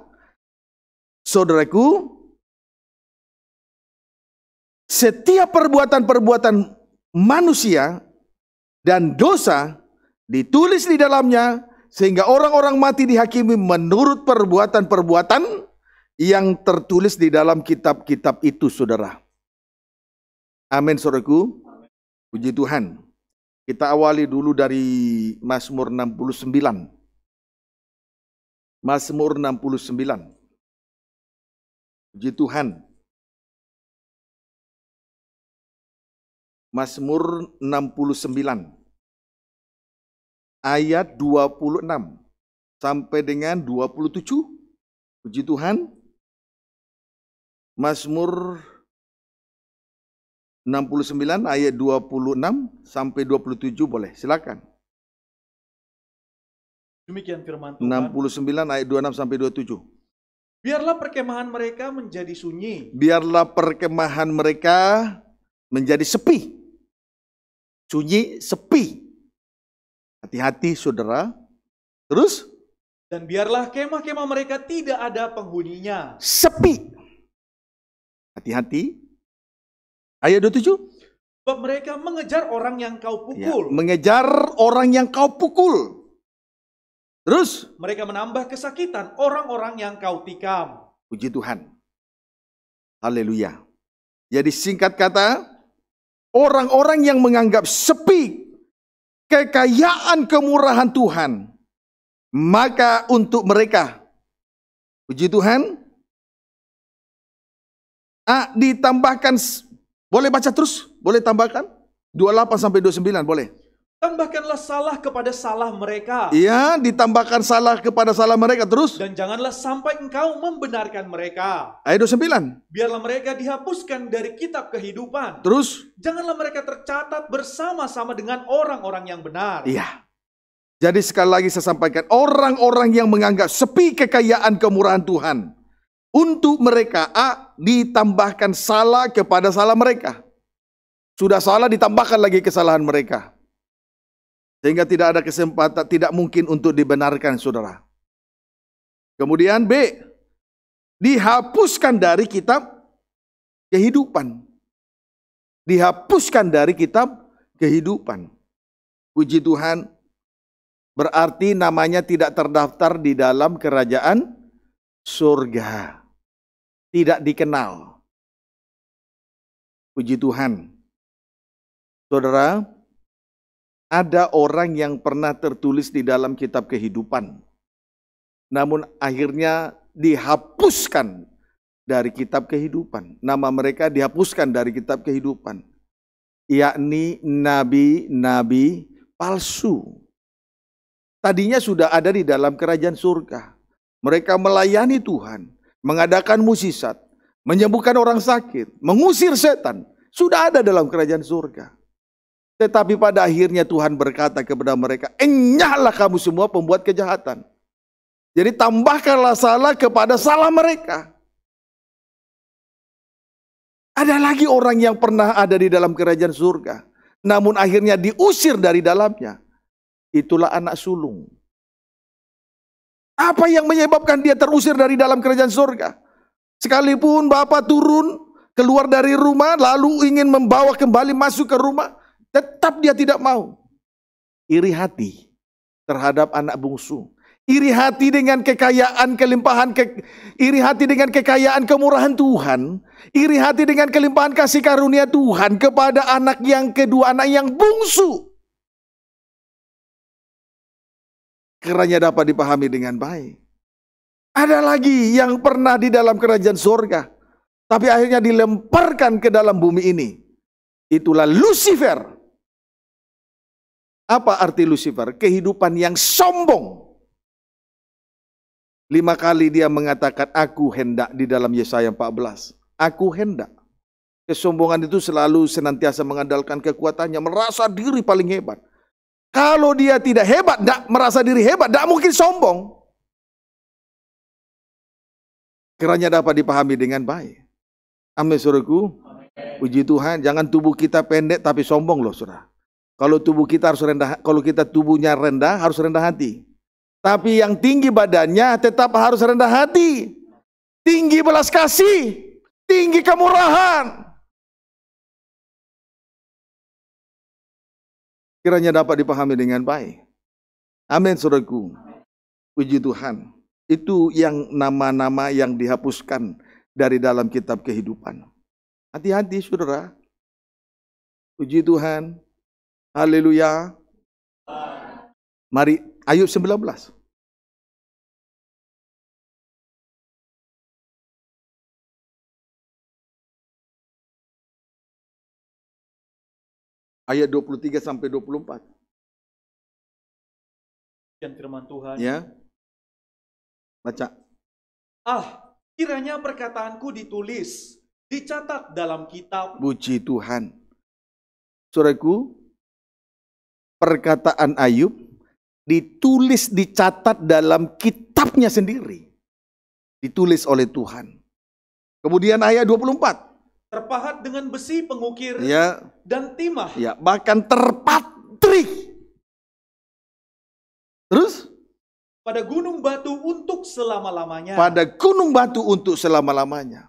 saudaraku, setiap perbuatan-perbuatan manusia dan dosa ditulis di dalamnya sehingga orang-orang mati dihakimi menurut perbuatan-perbuatan yang tertulis di dalam kitab-kitab itu, saudara. Amin, saudaraku. Puji Tuhan. Kita awali dulu dari Mazmur 69. Mazmur 69. Puji Tuhan. Mazmur 69 ayat 26 sampai dengan 27. Puji Tuhan. Mazmur 69 ayat 26 sampai 27 boleh. Silakan. Demikian firman Tuhan. 69 ayat 26 sampai 27. Biarlah perkemahan mereka menjadi sunyi. Biarlah perkemahan mereka menjadi sepi sunyi, sepi. Hati-hati saudara. Terus? Dan biarlah kemah-kemah mereka tidak ada penghuninya. Sepi. Hati-hati. Ayat 27. Sebab mereka mengejar orang yang kau ya, pukul. Ya, mengejar orang yang kau pukul. Terus? Mereka menambah kesakitan orang-orang yang kau tikam. Puji Tuhan. Haleluya. Jadi singkat kata, orang-orang yang menganggap sepi kekayaan kemurahan Tuhan, maka untuk mereka, puji Tuhan, ah, ditambahkan, boleh baca terus? Boleh tambahkan? 28 sampai 29, boleh. Tambahkanlah salah kepada salah mereka. Iya, ditambahkan salah kepada salah mereka terus. Dan janganlah sampai engkau membenarkan mereka. Ayat 29. Biarlah mereka dihapuskan dari kitab kehidupan. Terus. Janganlah mereka tercatat bersama-sama dengan orang-orang yang benar. Iya. Jadi sekali lagi saya sampaikan, orang-orang yang menganggap sepi kekayaan kemurahan Tuhan. Untuk mereka, A, ditambahkan salah kepada salah mereka. Sudah salah ditambahkan lagi kesalahan mereka. Sehingga tidak ada kesempatan, tidak mungkin untuk dibenarkan saudara. Kemudian B, dihapuskan dari kitab kehidupan. Dihapuskan dari kitab kehidupan. Puji Tuhan, berarti namanya tidak terdaftar di dalam kerajaan surga. Tidak dikenal. Puji Tuhan. Saudara, ada orang yang pernah tertulis di dalam kitab kehidupan, namun akhirnya dihapuskan dari kitab kehidupan. Nama mereka dihapuskan dari kitab kehidupan, yakni nabi-nabi palsu. Tadinya sudah ada di dalam kerajaan surga. Mereka melayani Tuhan, mengadakan musisat, menyembuhkan orang sakit, mengusir setan, sudah ada dalam kerajaan surga. Tetapi pada akhirnya Tuhan berkata kepada mereka, enyahlah kamu semua pembuat kejahatan. Jadi tambahkanlah salah kepada salah mereka. Ada lagi orang yang pernah ada di dalam kerajaan surga. Namun akhirnya diusir dari dalamnya. Itulah anak sulung. Apa yang menyebabkan dia terusir dari dalam kerajaan surga? Sekalipun bapak turun, keluar dari rumah, lalu ingin membawa kembali masuk ke rumah, Tetap dia tidak mau. Iri hati terhadap anak bungsu. Iri hati dengan kekayaan, kelimpahan, ke, iri hati dengan kekayaan kemurahan Tuhan. Iri hati dengan kelimpahan kasih karunia Tuhan kepada anak yang kedua, anak yang bungsu. Kiranya dapat dipahami dengan baik. Ada lagi yang pernah di dalam kerajaan surga, tapi akhirnya dilemparkan ke dalam bumi ini. Itulah Lucifer apa arti Lucifer? Kehidupan yang sombong. Lima kali dia mengatakan aku hendak di dalam Yesaya 14. Aku hendak. Kesombongan itu selalu senantiasa mengandalkan kekuatannya, merasa diri paling hebat. Kalau dia tidak hebat, tidak merasa diri hebat, tidak mungkin sombong. Kiranya dapat dipahami dengan baik. Amin suruhku. Puji Tuhan, jangan tubuh kita pendek tapi sombong loh surah. Kalau tubuh kita harus rendah, kalau kita tubuhnya rendah harus rendah hati. Tapi yang tinggi badannya tetap harus rendah hati. Tinggi belas kasih, tinggi kemurahan. Kiranya dapat dipahami dengan baik. Amin, saudaraku. Puji Tuhan. Itu yang nama-nama yang dihapuskan dari dalam kitab kehidupan. Hati-hati, saudara. Puji Tuhan. Haleluya. Mari Ayub 19. ayat 23 sampai 24. Dan firman Tuhan. Ya. Baca. Ah, kiranya perkataanku ditulis, dicatat dalam kitab. Puji Tuhan. Saudaraku, perkataan Ayub ditulis dicatat dalam kitabnya sendiri. Ditulis oleh Tuhan. Kemudian ayat 24. Terpahat dengan besi pengukir ya. dan timah. Ya, bahkan terpatri. Terus? Pada gunung batu untuk selama-lamanya. Pada gunung batu untuk selama-lamanya.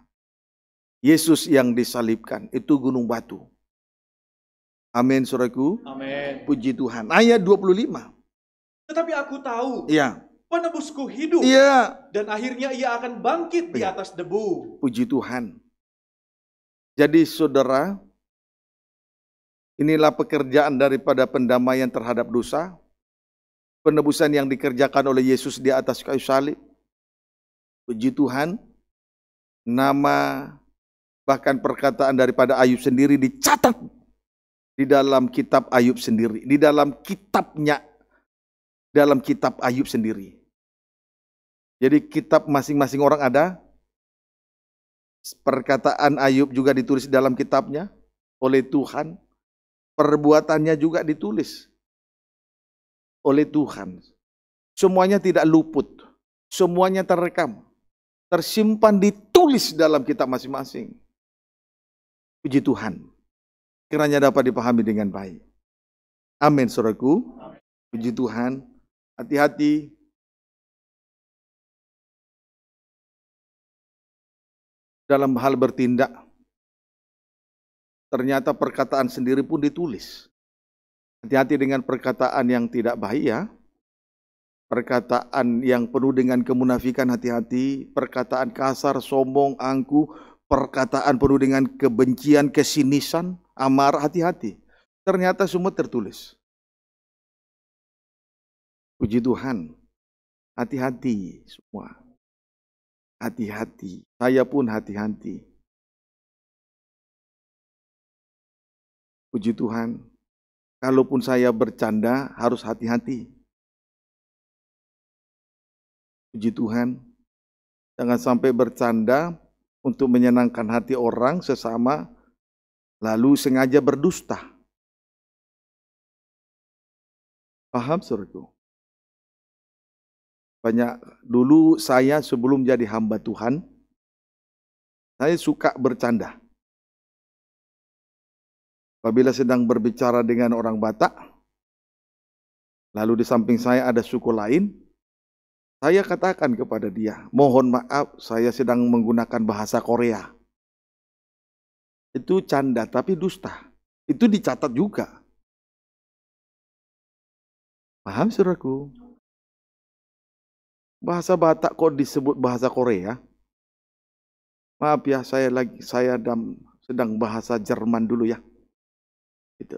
Yesus yang disalibkan itu gunung batu. Amin, suraku. Amin. Puji Tuhan. Ayat 25. Tetapi aku tahu. Iya. Penebusku hidup. Iya. Dan akhirnya ia akan bangkit ya. di iya. atas debu. Puji Tuhan. Jadi saudara, inilah pekerjaan daripada pendamaian terhadap dosa. Penebusan yang dikerjakan oleh Yesus di atas kayu salib. Puji Tuhan. Nama bahkan perkataan daripada Ayub sendiri dicatat di dalam kitab Ayub sendiri, di dalam kitabnya, dalam kitab Ayub sendiri. Jadi kitab masing-masing orang ada, perkataan Ayub juga ditulis dalam kitabnya oleh Tuhan, perbuatannya juga ditulis oleh Tuhan. Semuanya tidak luput, semuanya terekam, tersimpan ditulis dalam kitab masing-masing. Puji Tuhan kiranya dapat dipahami dengan baik. Amin, saudaraku. Puji Tuhan. Hati-hati dalam hal bertindak. Ternyata perkataan sendiri pun ditulis. Hati-hati dengan perkataan yang tidak baik ya. Perkataan yang penuh dengan kemunafikan hati-hati, perkataan kasar, sombong, angku, perkataan penuh dengan kebencian, kesinisan, Amar, hati-hati. Ternyata semua tertulis. Puji Tuhan. Hati-hati semua. Hati-hati. Saya pun hati-hati. Puji Tuhan. Kalaupun saya bercanda, harus hati-hati. Puji Tuhan. Jangan sampai bercanda untuk menyenangkan hati orang sesama lalu sengaja berdusta. Paham suruhku? Banyak dulu saya sebelum jadi hamba Tuhan, saya suka bercanda. Apabila sedang berbicara dengan orang Batak, lalu di samping saya ada suku lain, saya katakan kepada dia, mohon maaf saya sedang menggunakan bahasa Korea itu canda tapi dusta. Itu dicatat juga. Paham saudaraku? Bahasa Batak kok disebut bahasa Korea? Maaf ya, saya lagi saya dam, sedang bahasa Jerman dulu ya. itu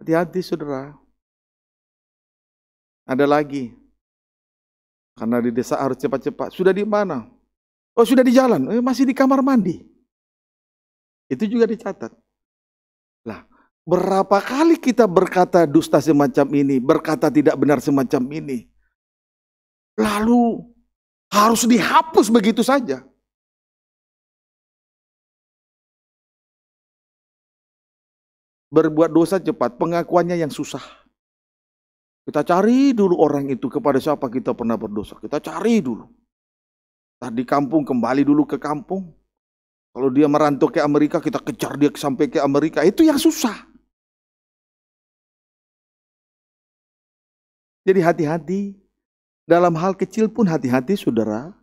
Hati-hati saudara. Ada lagi. Karena di desa harus cepat-cepat. Sudah di mana? Oh, sudah di jalan. Eh, masih di kamar mandi. Itu juga dicatat. Lah, berapa kali kita berkata dusta semacam ini, berkata tidak benar semacam ini. Lalu harus dihapus begitu saja. Berbuat dosa cepat, pengakuannya yang susah. Kita cari dulu orang itu kepada siapa kita pernah berdosa. Kita cari dulu. Tadi kampung, kembali dulu ke kampung. Kalau dia merantau ke Amerika, kita kejar dia sampai ke Amerika. Itu yang susah. Jadi hati-hati. Dalam hal kecil pun hati-hati saudara.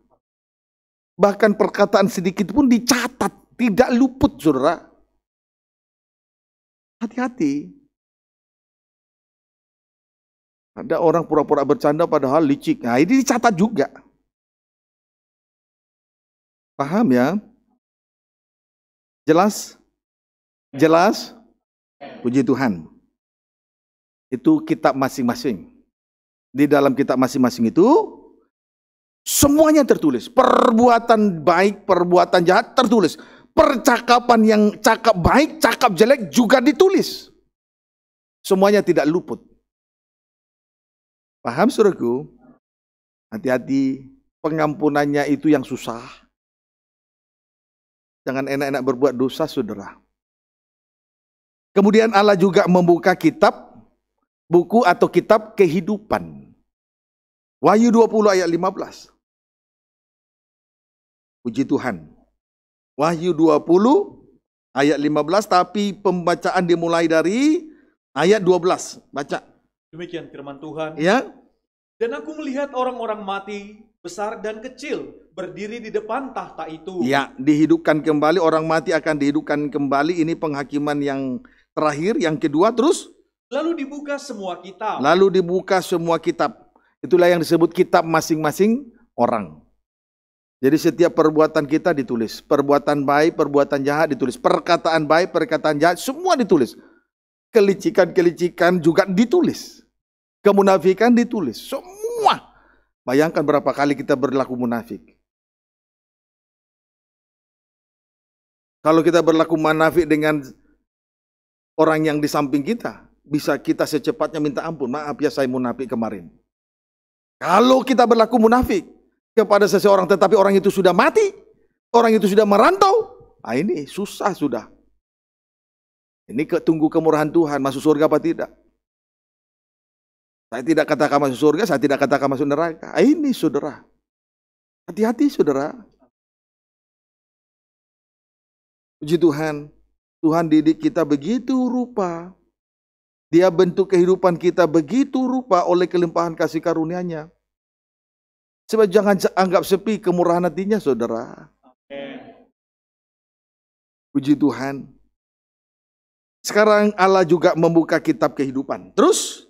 Bahkan perkataan sedikit pun dicatat. Tidak luput saudara. Hati-hati. Ada orang pura-pura bercanda padahal licik. Nah ini dicatat juga. Paham ya? Jelas? Hmm. Jelas? Hmm. Puji Tuhan. Itu kitab masing-masing. Di dalam kitab masing-masing itu semuanya tertulis. Perbuatan baik, perbuatan jahat tertulis. Percakapan yang cakap baik, cakap jelek juga ditulis. Semuanya tidak luput. Paham suruhku? Hati-hati pengampunannya itu yang susah. Jangan enak-enak berbuat dosa, saudara. Kemudian Allah juga membuka kitab, buku atau kitab kehidupan. Wahyu 20 ayat 15. Puji Tuhan. Wahyu 20 ayat 15, tapi pembacaan dimulai dari ayat 12. Baca. Demikian firman Tuhan. Ya. Dan aku melihat orang-orang mati, besar dan kecil, berdiri di depan tahta itu. Ya, dihidupkan kembali orang mati akan dihidupkan kembali. Ini penghakiman yang terakhir, yang kedua terus lalu dibuka semua kitab. Lalu dibuka semua kitab. Itulah yang disebut kitab masing-masing orang. Jadi setiap perbuatan kita ditulis, perbuatan baik, perbuatan jahat ditulis, perkataan baik, perkataan jahat semua ditulis. Kelicikan-kelicikan juga ditulis. Kemunafikan ditulis, semua. Bayangkan berapa kali kita berlaku munafik. Kalau kita berlaku manafik dengan orang yang di samping kita, bisa kita secepatnya minta ampun. Maaf ya saya munafik kemarin. Kalau kita berlaku munafik kepada seseorang tetapi orang itu sudah mati, orang itu sudah merantau, ah ini susah sudah. Ini ketunggu kemurahan Tuhan, masuk surga apa tidak? Saya tidak katakan masuk surga, saya tidak katakan masuk neraka. Ah, ini saudara. Hati-hati saudara. Puji Tuhan, Tuhan didik kita begitu rupa. Dia bentuk kehidupan kita begitu rupa oleh kelimpahan kasih karunia-Nya. Sebab jangan anggap sepi kemurahan hatinya, saudara. Puji Tuhan. Sekarang Allah juga membuka kitab kehidupan. Terus?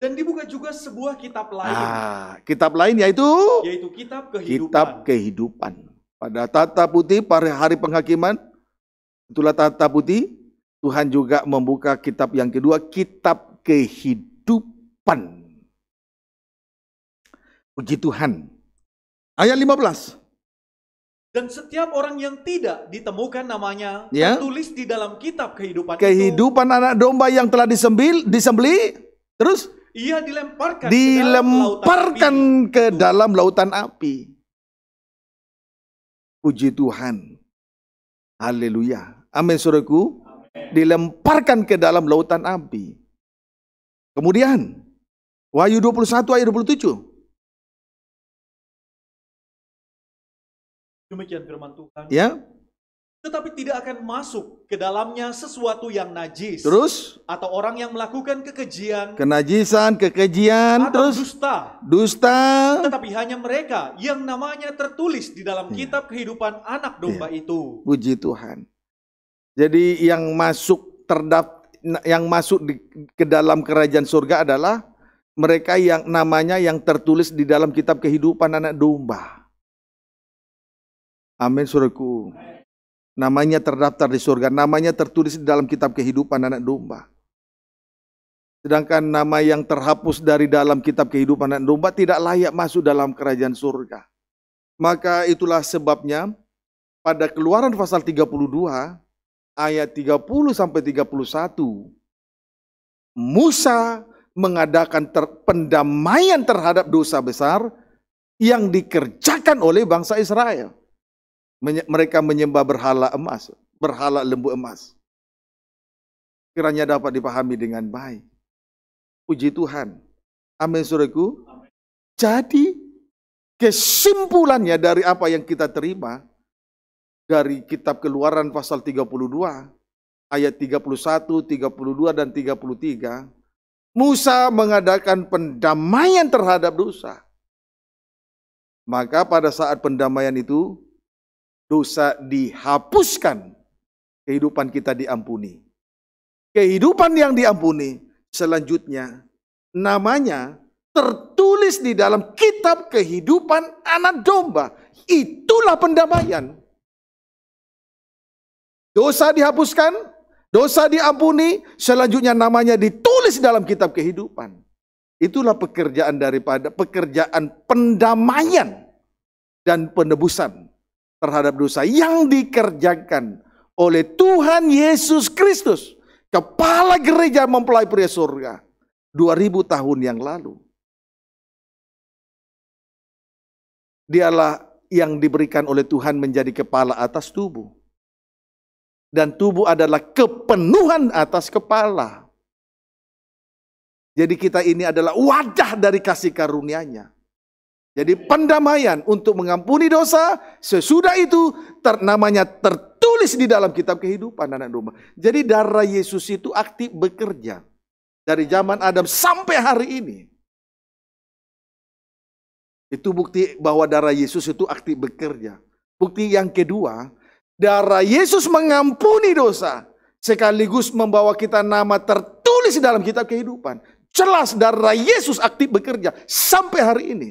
Dan dibuka juga sebuah kitab lain. Ah, kitab lain yaitu? Yaitu kitab kehidupan. Kitab kehidupan. Pada tata putih pada hari penghakiman, Itulah tata putih. Tuhan juga membuka kitab yang kedua, kitab kehidupan. Puji Tuhan. Ayat 15. Dan setiap orang yang tidak ditemukan namanya ya. tertulis di dalam kitab kehidupan Kehidupan itu, anak domba yang telah disembil, disembeli, terus ia dilemparkan dilemparkan ke dalam lautan api. Puji Tuhan. Haleluya. Amin suruhku. Dilemparkan ke dalam lautan api. Kemudian, Wahyu 21 ayat 27. Demikian firman Tuhan. Ya. Tetapi tidak akan masuk ke dalamnya sesuatu yang najis. Terus? Atau orang yang melakukan kekejian. Kenajisan, kekejian. Atau terus? Dusta. Dusta. Tetapi hanya mereka yang namanya tertulis di dalam ya. kitab kehidupan anak domba ya. itu. Puji Tuhan. Jadi yang masuk terdaftar yang masuk di, ke dalam kerajaan surga adalah mereka yang namanya yang tertulis di dalam kitab kehidupan anak domba. Amin suruhku. Namanya terdaftar di surga, namanya tertulis di dalam kitab kehidupan anak domba. Sedangkan nama yang terhapus dari dalam kitab kehidupan anak domba tidak layak masuk dalam kerajaan surga. Maka itulah sebabnya pada keluaran pasal 32 ayat 30 sampai 31 Musa mengadakan ter pendamaian terhadap dosa besar yang dikerjakan oleh bangsa Israel. Menye mereka menyembah berhala emas, berhala lembu emas. Kiranya dapat dipahami dengan baik. Puji Tuhan. Amin suriku. Jadi kesimpulannya dari apa yang kita terima, dari kitab Keluaran pasal 32 ayat 31, 32 dan 33 Musa mengadakan pendamaian terhadap dosa. Maka pada saat pendamaian itu dosa dihapuskan, kehidupan kita diampuni. Kehidupan yang diampuni selanjutnya namanya tertulis di dalam kitab kehidupan anak domba. Itulah pendamaian. Dosa dihapuskan, dosa diampuni, selanjutnya namanya ditulis dalam kitab kehidupan. Itulah pekerjaan daripada pekerjaan pendamaian dan penebusan terhadap dosa yang dikerjakan oleh Tuhan Yesus Kristus, kepala gereja mempelai pria surga 2000 tahun yang lalu. Dialah yang diberikan oleh Tuhan menjadi kepala atas tubuh dan tubuh adalah kepenuhan atas kepala. Jadi kita ini adalah wadah dari kasih karunia-Nya. Jadi pendamaian untuk mengampuni dosa, sesudah itu ter, namanya tertulis di dalam kitab kehidupan anak domba. Jadi darah Yesus itu aktif bekerja dari zaman Adam sampai hari ini. Itu bukti bahwa darah Yesus itu aktif bekerja. Bukti yang kedua, Darah Yesus mengampuni dosa. Sekaligus membawa kita nama tertulis dalam kitab kehidupan. Jelas darah Yesus aktif bekerja sampai hari ini.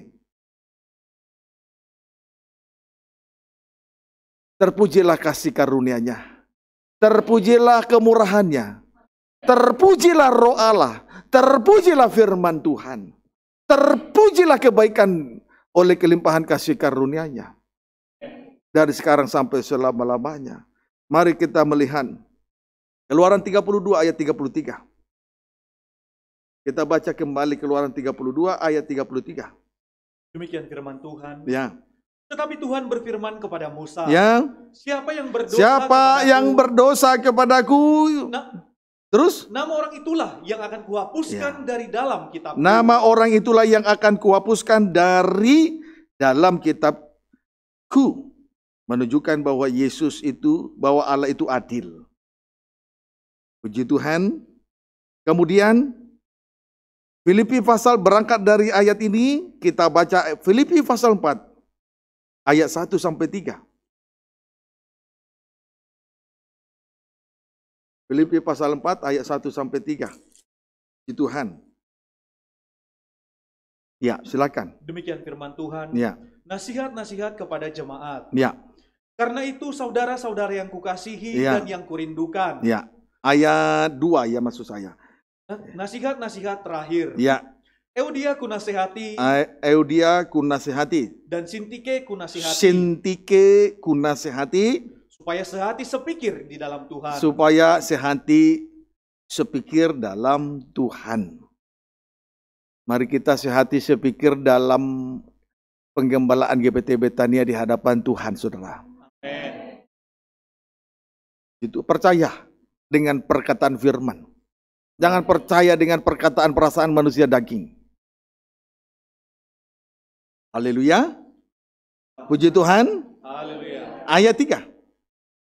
Terpujilah kasih karunia-Nya. Terpujilah kemurahan-Nya, Terpujilah roh Allah. Terpujilah firman Tuhan. Terpujilah kebaikan oleh kelimpahan kasih karunia-Nya dari sekarang sampai selama-lamanya. Mari kita melihat Keluaran 32 ayat 33. Kita baca kembali Keluaran 32 ayat 33. Demikian firman Tuhan. Ya. Tetapi Tuhan berfirman kepada Musa, ya. "Siapa yang berdosa Siapa kepadaku, yang berdosa kepadaku?" Nah, Terus? Nama orang itulah yang akan kuhapuskan ya. dari dalam kitab. Nama orang itulah yang akan kuhapuskan dari dalam kitabku menunjukkan bahwa Yesus itu, bahwa Allah itu adil. Puji Tuhan. Kemudian Filipi pasal berangkat dari ayat ini, kita baca Filipi pasal 4 ayat 1 sampai 3. Filipi pasal 4 ayat 1 sampai 3. Puji Tuhan. Ya, silakan. Demikian firman Tuhan. Ya. Nasihat-nasihat kepada jemaat. Ya karena itu saudara-saudara yang kukasihi ya. dan yang kurindukan. Ya. Ayat 2 ya maksud saya. Nasihat-nasihat terakhir. Ya. Eudia kunasehati. Eudia kunasehati. Dan sintike kunasehati. Sintike kunasehati. Supaya sehati sepikir di dalam Tuhan. Supaya sehati sepikir dalam Tuhan. Mari kita sehati sepikir dalam penggembalaan GPT Betania di hadapan Tuhan, saudara. Itu percaya dengan perkataan firman. Jangan percaya dengan perkataan perasaan manusia daging. Haleluya. Puji Tuhan. Haleluya. Ayat 3.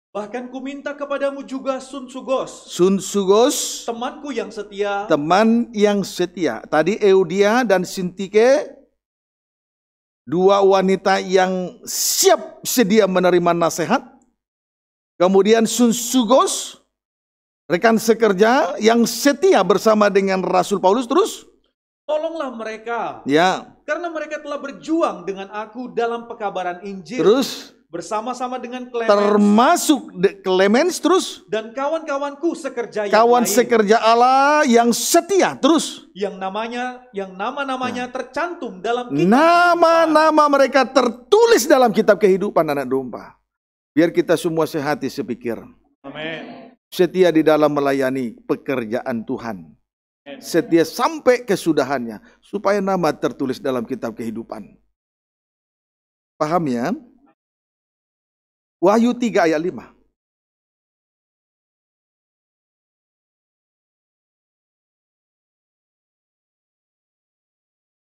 Bahkan ku minta kepadamu juga Sun Sugos. Sun Sugos. Temanku yang setia. Teman yang setia. Tadi Eudia dan Sintike dua wanita yang siap sedia menerima nasihat. Kemudian Sun Sugos, rekan sekerja yang setia bersama dengan Rasul Paulus terus. Tolonglah mereka. Ya. Karena mereka telah berjuang dengan aku dalam pekabaran Injil. Terus bersama-sama dengan Clemens termasuk Clemens terus dan kawan-kawanku sekerja yang kawan lain, sekerja Allah yang setia terus yang namanya yang nama-namanya nah. tercantum dalam nama-nama mereka tertulis dalam kitab kehidupan anak domba biar kita semua sehati sepikir, Amen. setia di dalam melayani pekerjaan Tuhan setia sampai kesudahannya supaya nama tertulis dalam kitab kehidupan paham ya Wahyu 3 ayat 5.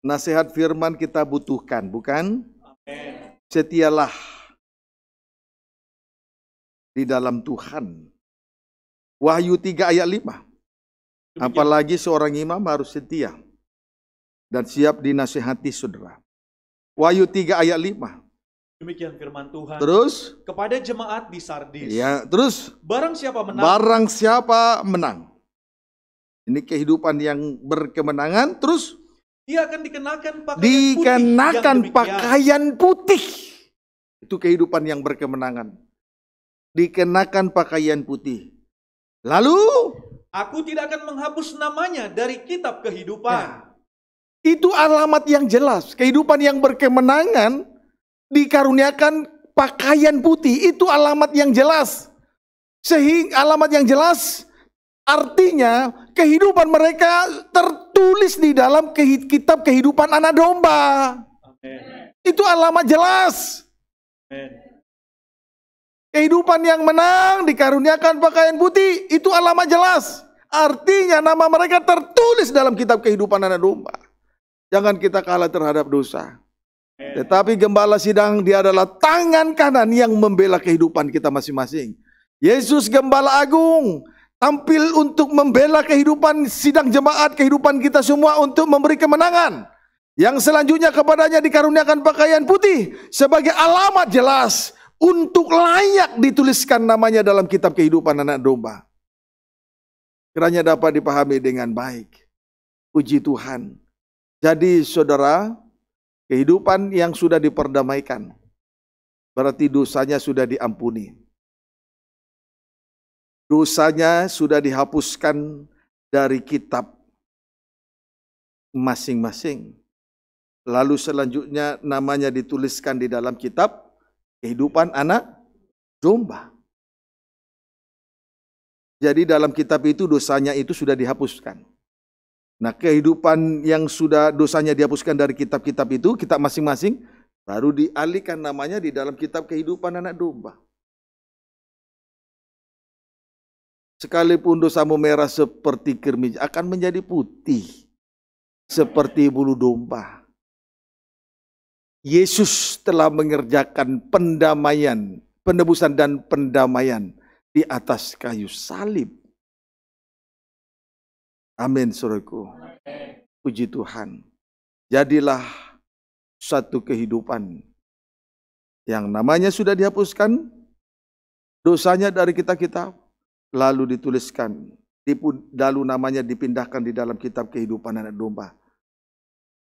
Nasihat firman kita butuhkan, bukan? Amen. Setialah di dalam Tuhan. Wahyu 3 ayat 5. Apalagi seorang imam harus setia dan siap dinasihati saudara. Wahyu 3 ayat 5. Demikian firman Tuhan. Terus kepada jemaat di Sardis. Ya, terus barang siapa menang? Barang siapa menang. Ini kehidupan yang berkemenangan terus ia akan dikenakan pakaian dikenakan putih. pakaian putih. Itu kehidupan yang berkemenangan. Dikenakan pakaian putih. Lalu aku tidak akan menghapus namanya dari kitab kehidupan. Nah, itu alamat yang jelas. Kehidupan yang berkemenangan dikaruniakan pakaian putih itu alamat yang jelas. Sehingga alamat yang jelas artinya kehidupan mereka tertulis di dalam kitab kehidupan anak domba. Amen. Itu alamat jelas. Amen. Kehidupan yang menang dikaruniakan pakaian putih itu alamat jelas. Artinya nama mereka tertulis dalam kitab kehidupan anak domba. Jangan kita kalah terhadap dosa. Eh, tetapi gembala sidang dia adalah tangan kanan yang membela kehidupan kita masing-masing. Yesus gembala agung tampil untuk membela kehidupan sidang jemaat, kehidupan kita semua untuk memberi kemenangan. Yang selanjutnya kepadanya dikaruniakan pakaian putih sebagai alamat jelas untuk layak dituliskan namanya dalam kitab kehidupan anak domba. Kiranya dapat dipahami dengan baik. Puji Tuhan. Jadi saudara, Kehidupan yang sudah diperdamaikan. Berarti dosanya sudah diampuni. Dosanya sudah dihapuskan dari kitab masing-masing. Lalu selanjutnya namanya dituliskan di dalam kitab kehidupan anak domba. Jadi dalam kitab itu dosanya itu sudah dihapuskan. Nah, kehidupan yang sudah dosanya dihapuskan dari kitab-kitab itu, kitab masing-masing, baru dialihkan namanya di dalam kitab kehidupan anak domba. Sekalipun dosamu merah seperti kirmiz akan menjadi putih seperti bulu domba. Yesus telah mengerjakan pendamaian, penebusan dan pendamaian di atas kayu salib. Amin, suruhku. Puji Tuhan. Jadilah satu kehidupan yang namanya sudah dihapuskan, dosanya dari kita-kita, lalu dituliskan, lalu namanya dipindahkan di dalam kitab kehidupan anak domba.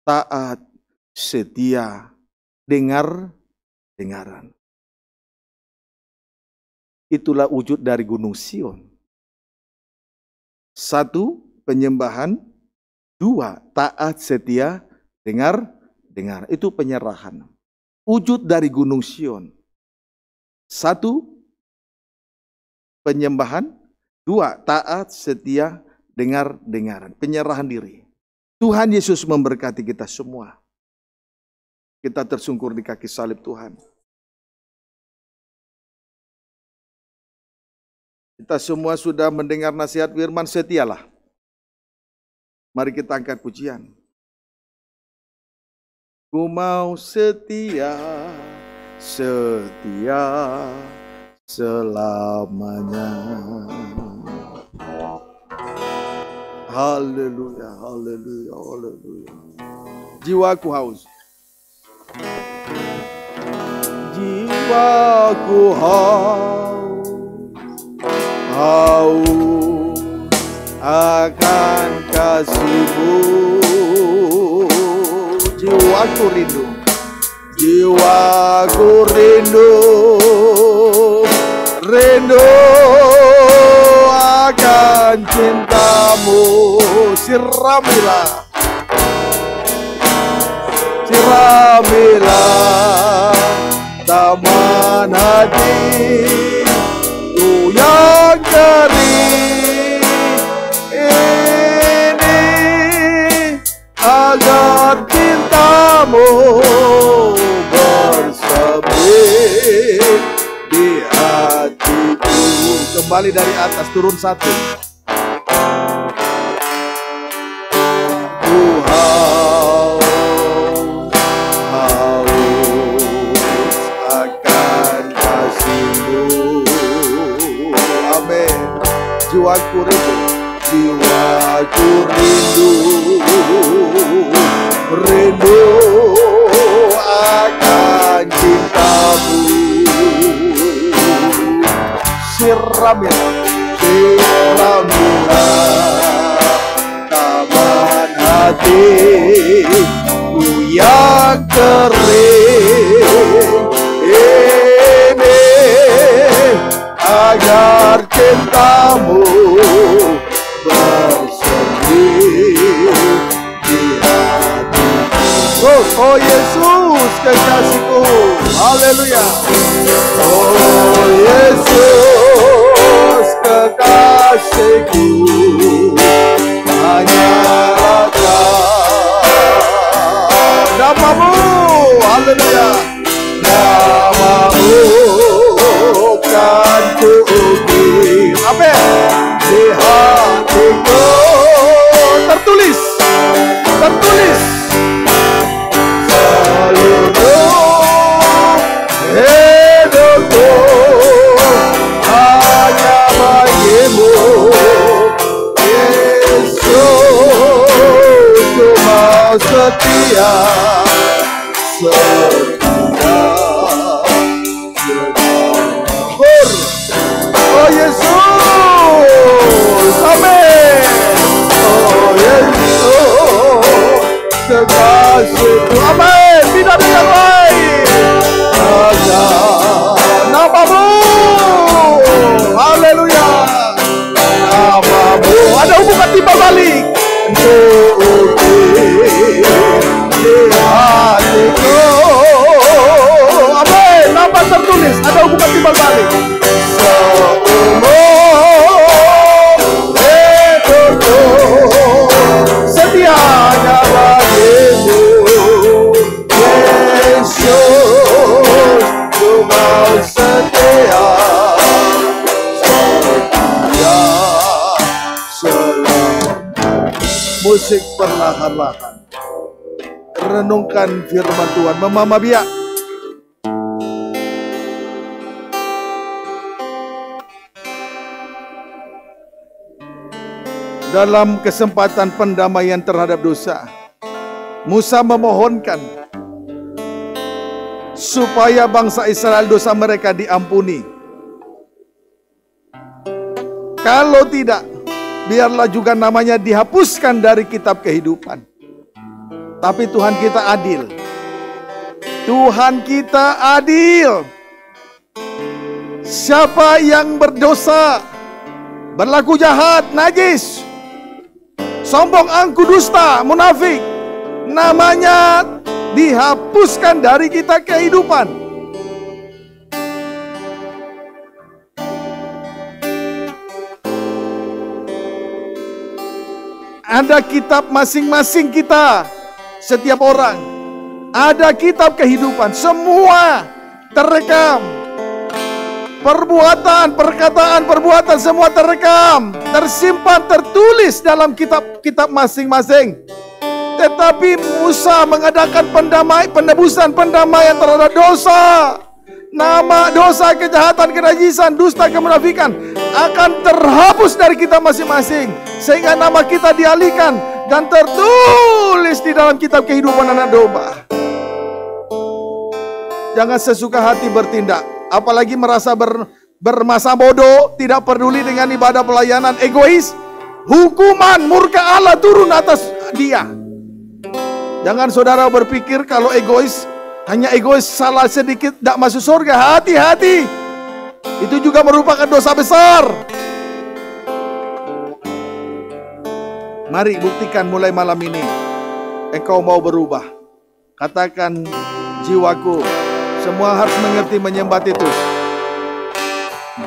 Taat, setia, dengar, dengaran. Itulah wujud dari Gunung Sion. Satu, penyembahan. Dua, taat setia, dengar, dengar. Itu penyerahan. Wujud dari Gunung Sion. Satu, penyembahan. Dua, taat, setia, dengar, dengar. Penyerahan diri. Tuhan Yesus memberkati kita semua. Kita tersungkur di kaki salib Tuhan. Kita semua sudah mendengar nasihat firman setialah. Mari kita angkat pujian. Ku mau setia, setia selamanya. Haleluya, haleluya, haleluya. Jiwaku haus. Jiwaku haus, haus akan kasihmu jiwaku rindu jiwaku rindu rindu akan cintamu siramilah siramilah taman hati Kembali dari atas, turun satu. jiwaku rindu jiwaku rindu rindu akan siram ya siram taman hati yang kering ini agar cintamu Oh Yesus kekasihku Haleluya Oh Yesus Oh, setia setia Hur. Oh Yesus Amin Oh Yesus Kekasihku oh, Amin Tidak bisa lain Hanya Namamu Haleluya Namamu Ada hubungan tiba balik Untuk perlahan-lahan. Renungkan firman Tuhan. Mama ya. biak. Dalam kesempatan pendamaian terhadap dosa, Musa memohonkan supaya bangsa Israel dosa mereka diampuni. Kalau tidak, biarlah juga namanya dihapuskan dari kitab kehidupan. Tapi Tuhan kita adil. Tuhan kita adil. Siapa yang berdosa, berlaku jahat, najis, sombong, angku, dusta, munafik, namanya dihapuskan dari kita kehidupan. Ada kitab masing-masing kita, setiap orang. Ada kitab kehidupan, semua terekam. Perbuatan, perkataan, perbuatan semua terekam, tersimpan, tertulis dalam kitab-kitab masing-masing. Tetapi Musa mengadakan pendamai, penebusan pendamaian terhadap dosa. Nama dosa, kejahatan, kerajisan, dusta, kemunafikan akan terhapus dari kita masing-masing. Sehingga nama kita dialihkan dan tertulis di dalam kitab kehidupan anak domba. Jangan sesuka hati bertindak. Apalagi merasa ber, bermasa bodoh, tidak peduli dengan ibadah pelayanan, egois. Hukuman murka Allah turun atas dia. Jangan saudara berpikir kalau egois hanya egois salah sedikit tidak masuk surga. Hati-hati. Itu juga merupakan dosa besar. Mari buktikan mulai malam ini. Engkau mau berubah. Katakan jiwaku. Semua harus mengerti menyembah itu.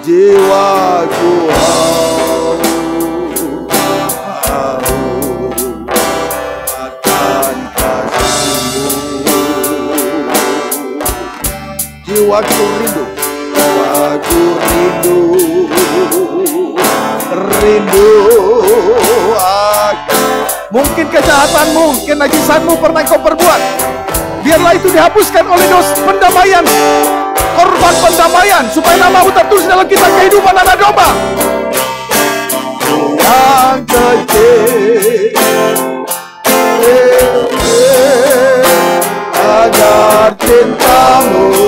Jiwaku. harus. Waktu rindu waktu rindu Rindu akan Mungkin kejahatanmu Mungkin najisanmu pernah kau perbuat Biarlah itu dihapuskan oleh dos pendamaian Korban pendamaian Supaya nama namamu tulis dalam kita kehidupan anak domba Yang kecil Agar cintamu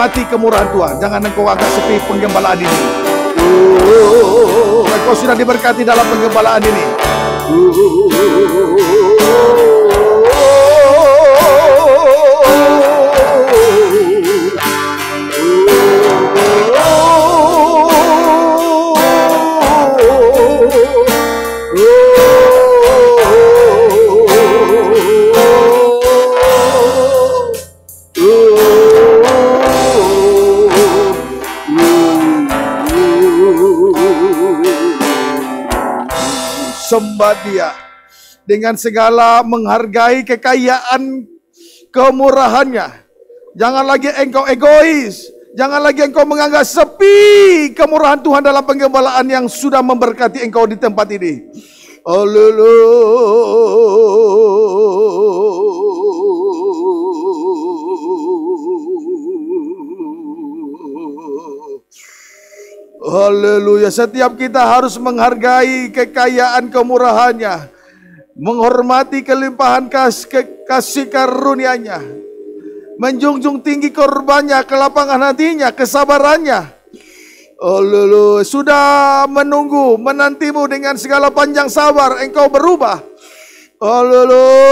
mati kemurahan Tuhan. Jangan engkau agak sepi penggembalaan ini. Uh, engkau sudah diberkati dalam penggembalaan ini. sembah dia. Dengan segala menghargai kekayaan kemurahannya. Jangan lagi engkau egois. Jangan lagi engkau menganggap sepi kemurahan Tuhan dalam penggembalaan yang sudah memberkati engkau di tempat ini. Haleluya. Haleluya. Setiap kita harus menghargai kekayaan kemurahannya. Menghormati kelimpahan kas, ke, kasih karunia Menjunjung tinggi korbannya, kelapangan hatinya, kesabarannya. Haleluya. Sudah menunggu, menantimu dengan segala panjang sabar. Engkau berubah. Haleluya.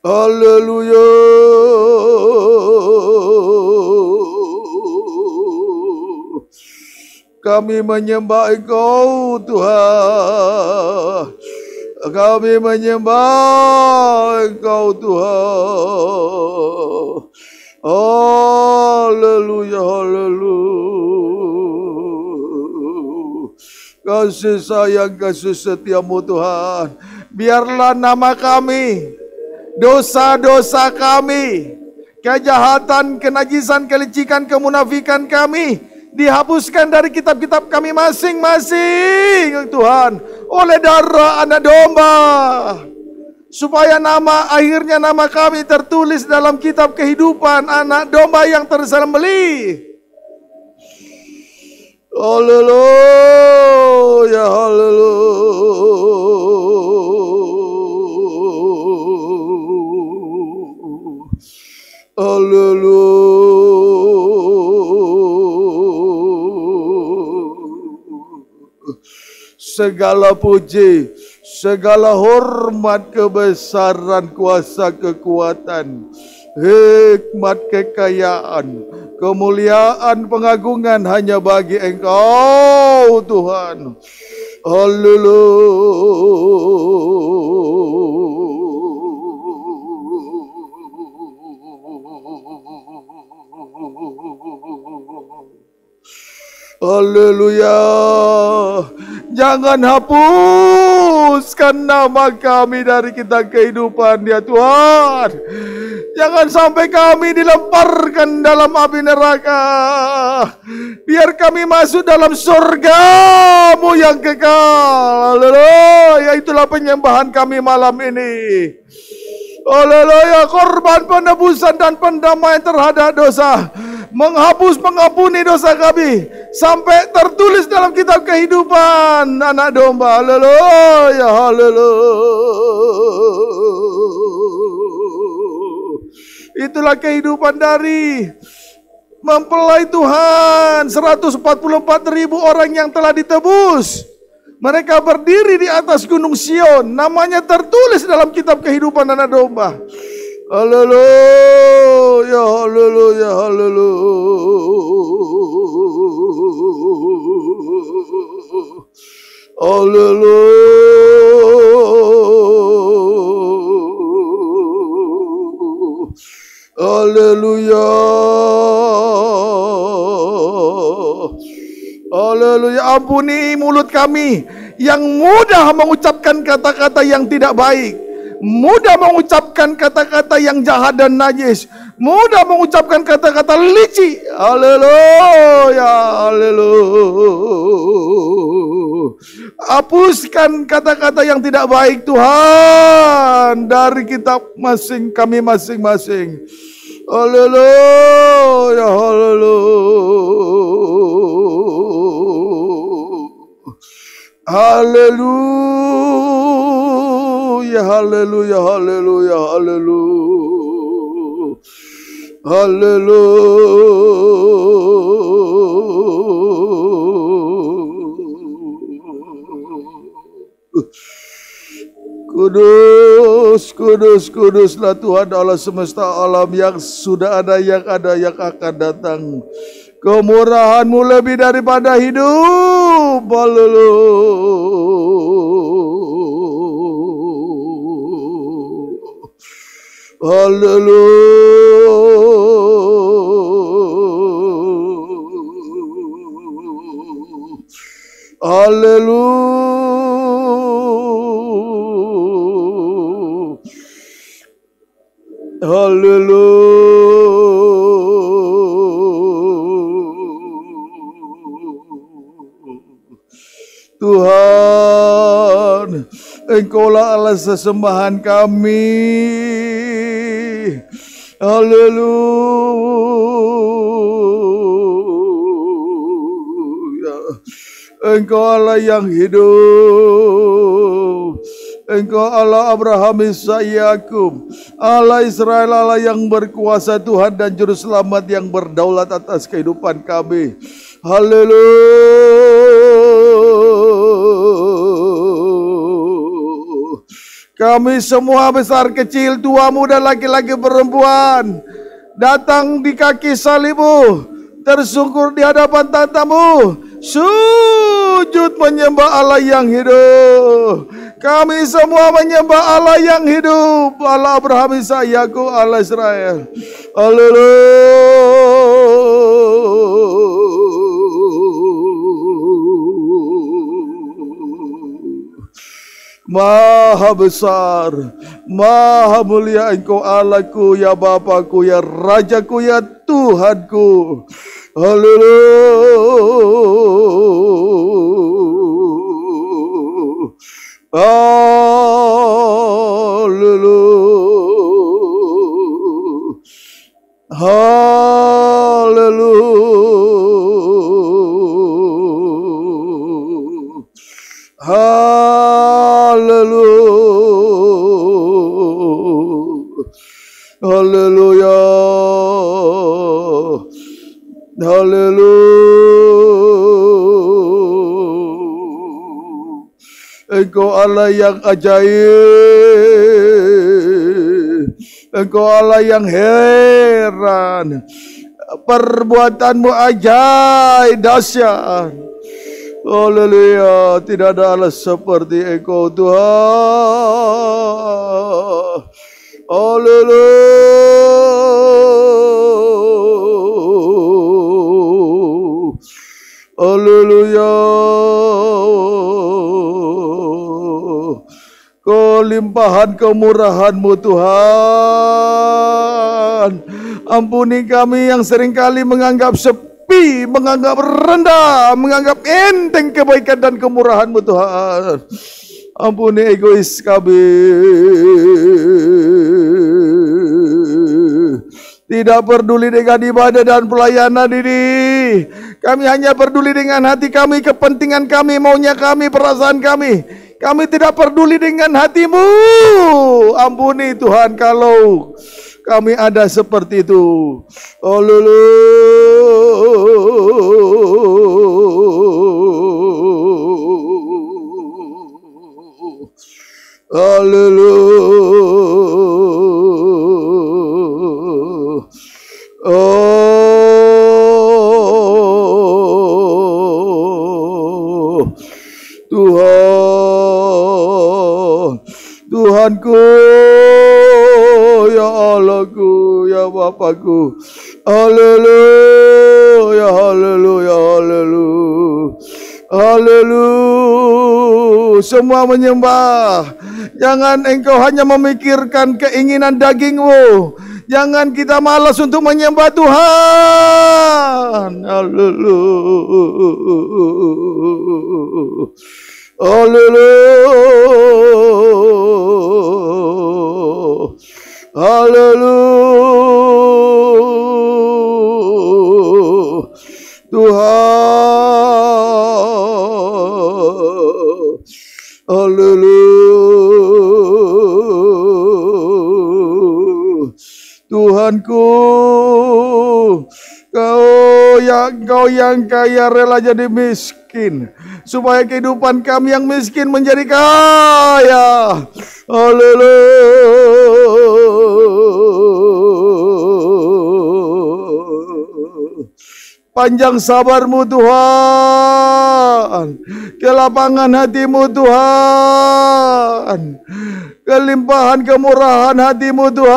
Haleluya. Kami menyembah Engkau Tuhan. Kami menyembah Engkau Tuhan. Haleluya, haleluya. Kasih sayang, kasih setiamu Tuhan. Biarlah nama kami dosa-dosa kami, kejahatan, kenajisan, kelicikan, kemunafikan kami dihapuskan dari kitab-kitab kami masing-masing, Tuhan, oleh darah Anak Domba. Supaya nama akhirnya nama kami tertulis dalam kitab kehidupan anak domba yang tersembelih. Haleluya, haleluya. Haleluya. Segala puji, segala hormat kebesaran kuasa kekuatan hikmat kekayaan, kemuliaan pengagungan hanya bagi Engkau Tuhan. Haleluya. Haleluya. Jangan hapuskan nama kami dari kita kehidupan ya Tuhan. Jangan sampai kami dilemparkan dalam api neraka. Biar kami masuk dalam surgamu yang kekal. Haleluya. Itulah penyembahan kami malam ini. Haleluya. Korban penebusan dan pendamaian terhadap dosa menghapus mengampuni dosa kami sampai tertulis dalam kitab kehidupan anak domba haleluya haleluya itulah kehidupan dari mempelai Tuhan 144 ribu orang yang telah ditebus mereka berdiri di atas gunung Sion namanya tertulis dalam kitab kehidupan anak domba Haleluya, haleluya, haleluya. Haleluya. Haleluya. Haleluya. Ampuni mulut kami yang mudah mengucapkan kata-kata yang tidak baik mudah mengucapkan kata-kata yang jahat dan najis, mudah mengucapkan kata-kata licik. Haleluya, haleluya. Hapuskan kata-kata yang tidak baik Tuhan dari kita masing kami masing-masing. Haleluya, haleluya. Haleluya haleluya, haleluya, haleluya, haleluya. Haleluya. Kudus, kudus, kuduslah Tuhan Allah semesta alam yang sudah ada, yang ada, yang akan datang. Kemurahanmu lebih daripada hidup. Haleluya. Hallelujah. Hallelujah. Hallelujah. Tuhan, Engkaulah alas sesembahan kami. Haleluya. Engkau Allah yang hidup. Engkau Allah Abraham, Isa, Yakub, Allah Israel, Allah yang berkuasa Tuhan dan Juru Selamat yang berdaulat atas kehidupan kami. Haleluya. Kami semua besar kecil, tua muda, laki-laki perempuan. Datang di kaki salibu. Tersungkur di hadapan tatamu. Sujud menyembah Allah yang hidup. Kami semua menyembah Allah yang hidup. Allah Abraham, Isa, Yakub, Allah Israel. Haleluya. Maha besar, maha mulia engkau Allahku, ya Bapakku, ya Rajaku, ya Tuhanku. Haleluya. Haleluya. Haleluya. Haleluya. Haleluya. Engkau Allah yang ajaib. Engkau Allah yang heran. Perbuatanmu ajaib dahsyat. Haleluya. Tidak ada Allah seperti Engkau Tuhan. Hallelujah. Hallelujah. Kelimpahan kemurahanmu Tuhan. Ampuni kami yang seringkali menganggap sepi, menganggap rendah, menganggap enteng kebaikan dan kemurahanmu Tuhan ampuni ya egois kami. Tidak peduli dengan ibadah dan pelayanan ini. Kami hanya peduli dengan hati kami, kepentingan kami, maunya kami, perasaan kami. Kami tidak peduli dengan hatimu. Ampuni Tuhan kalau kami ada seperti itu. Oh lulu. Haleluya. Oh. Tuhan. Tuhanku ya Allahku ya Bapakku. Haleluya haleluya haleluya. Haleluya. Semua menyembah Jangan engkau hanya memikirkan keinginan dagingmu. Jangan kita malas untuk menyembah Tuhan. Haleluya. Haleluya. Hallelujah. Engkau yang kaya rela jadi miskin. Supaya kehidupan kami yang miskin menjadi kaya. Haleluya. Panjang sabarmu Tuhan. Kelapangan hatimu Tuhan. Kelimpahan kemurahan hatimu Tuhan.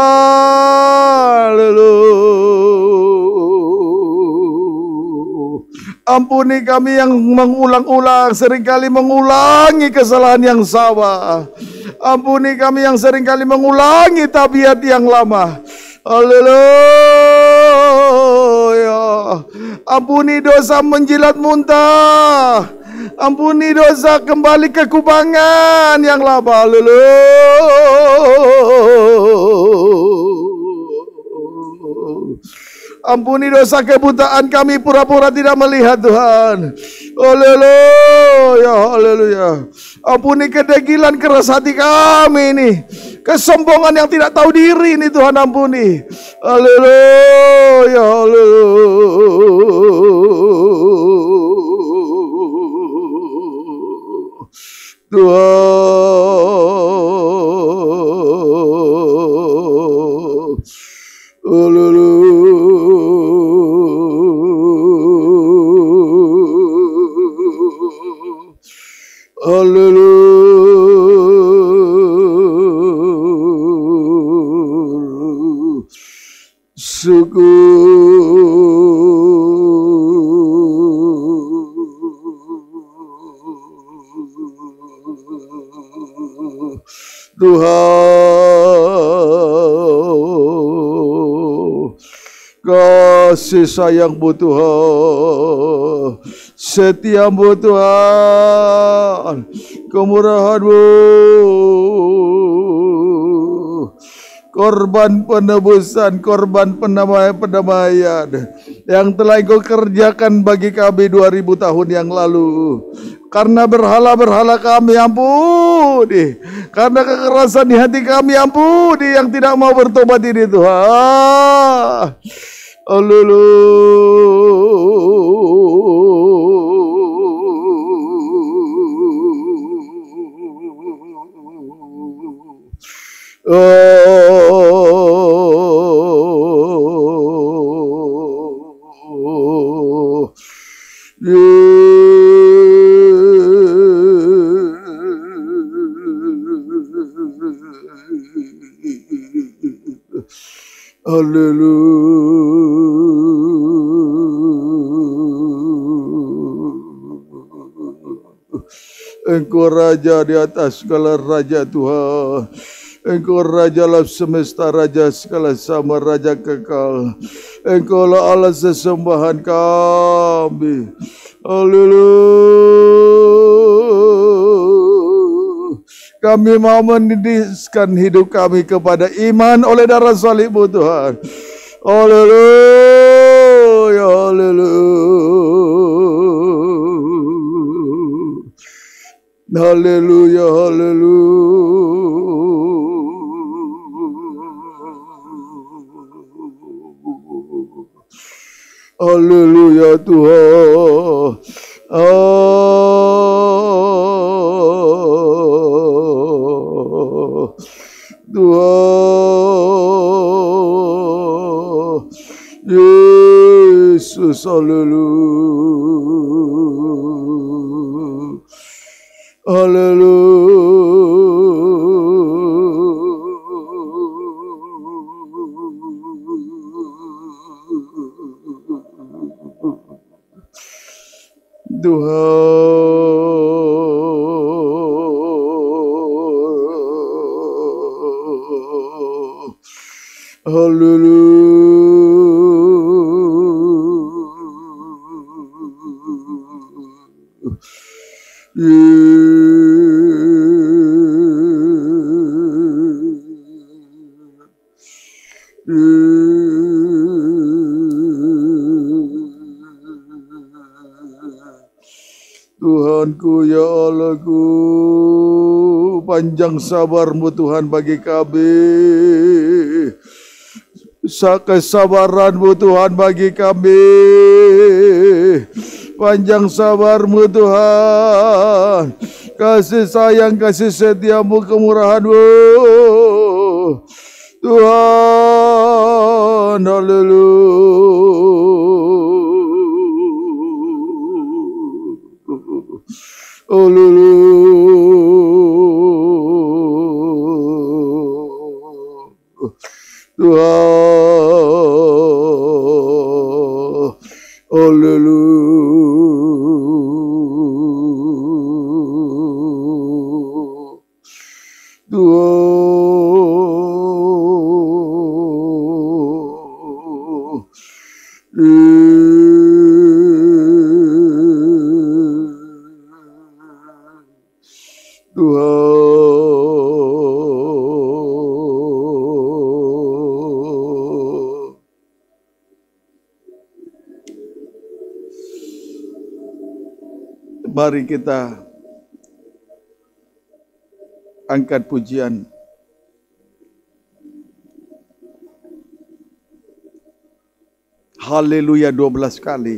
Haleluya. Ampuni kami yang mengulang-ulang, seringkali mengulangi kesalahan yang sama. Ampuni kami yang seringkali mengulangi tabiat yang lama. Haleluya. Ampuni dosa menjilat muntah. Ampuni dosa kembali ke kubangan yang lama. Haleluya. Ampuni dosa kebutaan kami pura-pura tidak melihat Tuhan. Haleluya, haleluya. Ampuni kedegilan keras hati kami ini. Kesombongan yang tidak tahu diri ini Tuhan ampuni. Haleluya, haleluya. Tuhan. Tuhan kasih sayangmu Tuhan setiamu Tuhan kemurahanmu korban penebusan, korban pendamaian-pendamaian yang telah engkau kerjakan bagi kami 2000 tahun yang lalu. Karena berhala-berhala kami ya ampuni. Karena kekerasan di hati kami ya ampuni yang tidak mau bertobat ini Tuhan. Alulu. Oh. Haleluya. Engkau Raja di atas segala Raja Tuhan. Engkau Raja lah semesta Raja segala sama Raja kekal. Engkau lah Allah sesembahan kami. Haleluya. Kami mau mendidiskan hidup kami kepada iman oleh darah salibmu Tuhan. Haleluya, haleluya. Haleluya, haleluya. Haleluya Tuhan. Oh. Doa Yesus Hallelujah. panjang sabarmu Tuhan bagi kami. Kesabaranmu Tuhan bagi kami. Panjang sabarmu Tuhan. Kasih sayang, kasih setiamu, kemurahanmu. Tuhan. Mari kita angkat pujian Haleluya 12 kali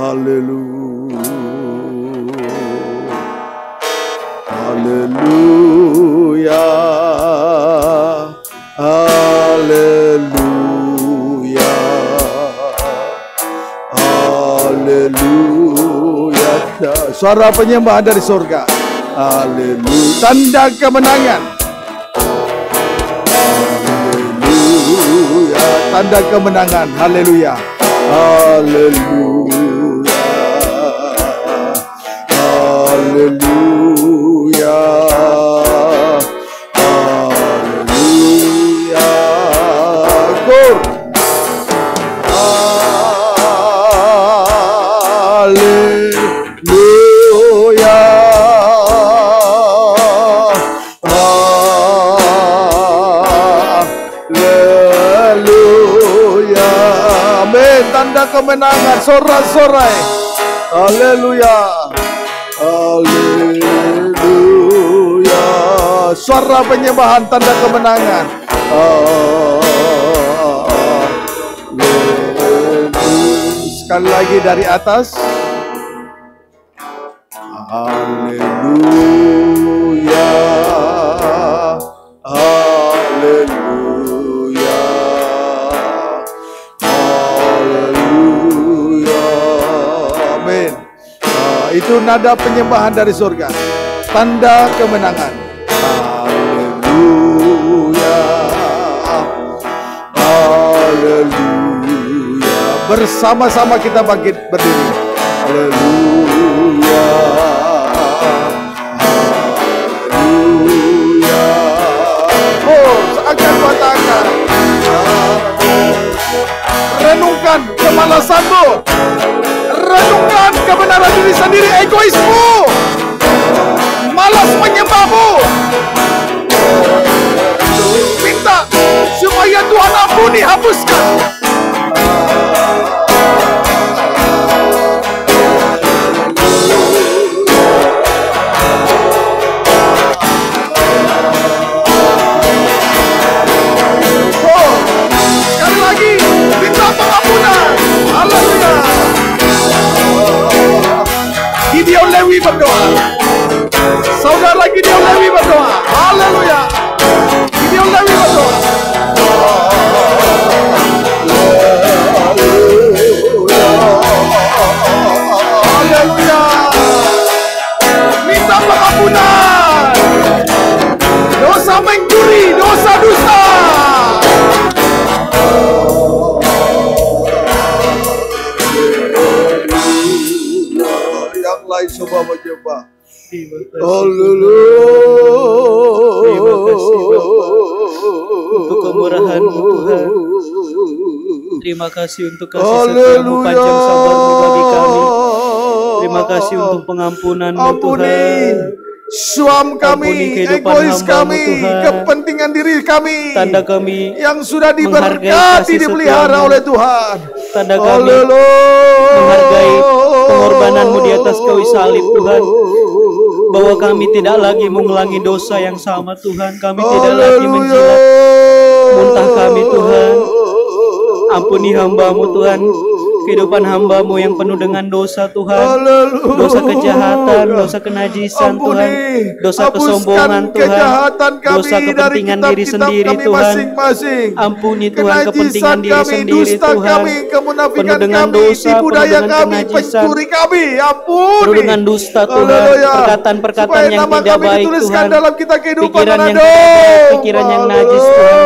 Haleluya Haleluya suara penyembahan dari surga. Haleluya. Tanda kemenangan. Haleluya. Tanda kemenangan. Haleluya. Haleluya. kemenangan sorak-sorai. Haleluya. Haleluya. Suara penyembahan tanda kemenangan. Haleluya. Sekali lagi dari atas. nada penyembahan dari surga. Tanda kemenangan. Haleluya. Haleluya. Bersama-sama kita bangkit berdiri. Haleluya. Haleluya. Oh, seakan patahkan. Renungkan kemalasanmu merenungkan kebenaran diri sendiri egoismu malas menyembahmu minta supaya Tuhan ampuni hapuskan lève vers Gideon, lève vers toi. Gideon, lève Allah. Terima kasih untuk kemurahanmu Tuhan. Terima kasih untuk kasih setiamu panjang sabarmu bagi kami. Terima kasih untuk pengampunanmu Ampuni. Tuhan. Suam kami, egois kami, Tuhan. kepentingan diri kami, tanda kami yang sudah diberkati dipelihara oleh Tuhan. Tanda kami Alleluia. menghargai pengorbananmu di atas kayu salib Tuhan bahwa kami tidak lagi mengulangi dosa yang sama Tuhan kami tidak lagi menjilat muntah kami Tuhan ampuni hambamu Tuhan kehidupan hambamu yang penuh dengan dosa Tuhan Haleluya. dosa kejahatan dosa kenajisan Ampuni. Tuhan dosa kesombongan Tuhan dosa kepentingan diri sendiri Tuhan masing -masing. ampuni Tuhan kepentingan kami, diri sendiri Tuhan kami, penuh dengan kami, dosa penuh dengan kami, kenajisan kami, ampuni. penuh dengan dusta Tuhan perkataan-perkataan yang tidak baik Tuhan dalam kita kehidupan pikiran yang tidak pikiran yang najis Tuhan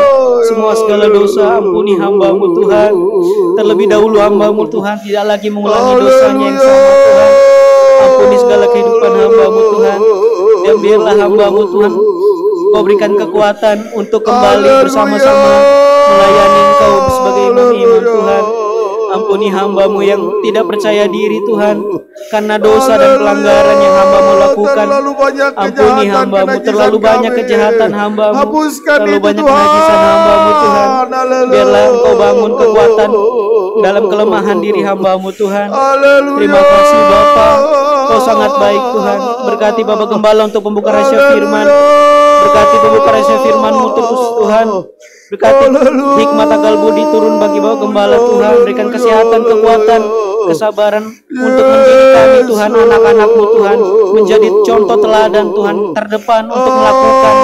semua segala dosa ampuni hambamu Tuhan terlebih dahulu hambamu Tuhan tidak lagi mengulangi dosanya yang sama Tuhan ampuni segala kehidupan hambamu Tuhan dan biarlah hambamu Tuhan Kau berikan kekuatan untuk kembali bersama-sama melayani Engkau sebagai iman imam Tuhan ampuni hambamu yang tidak percaya diri Tuhan karena dosa dan pelanggaran yang hambamu lakukan ampuni hambamu terlalu banyak kejahatan hambamu terlalu banyak kenajisan hambamu Tuhan biarlah engkau bangun kekuatan dalam kelemahan diri hambamu Tuhan. Alleluia. Terima kasih Bapak Kau sangat baik Tuhan. Berkati Bapak Gembala untuk pembuka rahasia firman. Berkati pembuka rahasia firman-Mu Tuhan. Berkati hikmat agal budi turun bagi Bapak Gembala Tuhan. Berikan kesehatan, kekuatan, kesabaran untuk menjadi kami Tuhan anak-anakmu Tuhan menjadi contoh teladan Tuhan terdepan untuk melakukan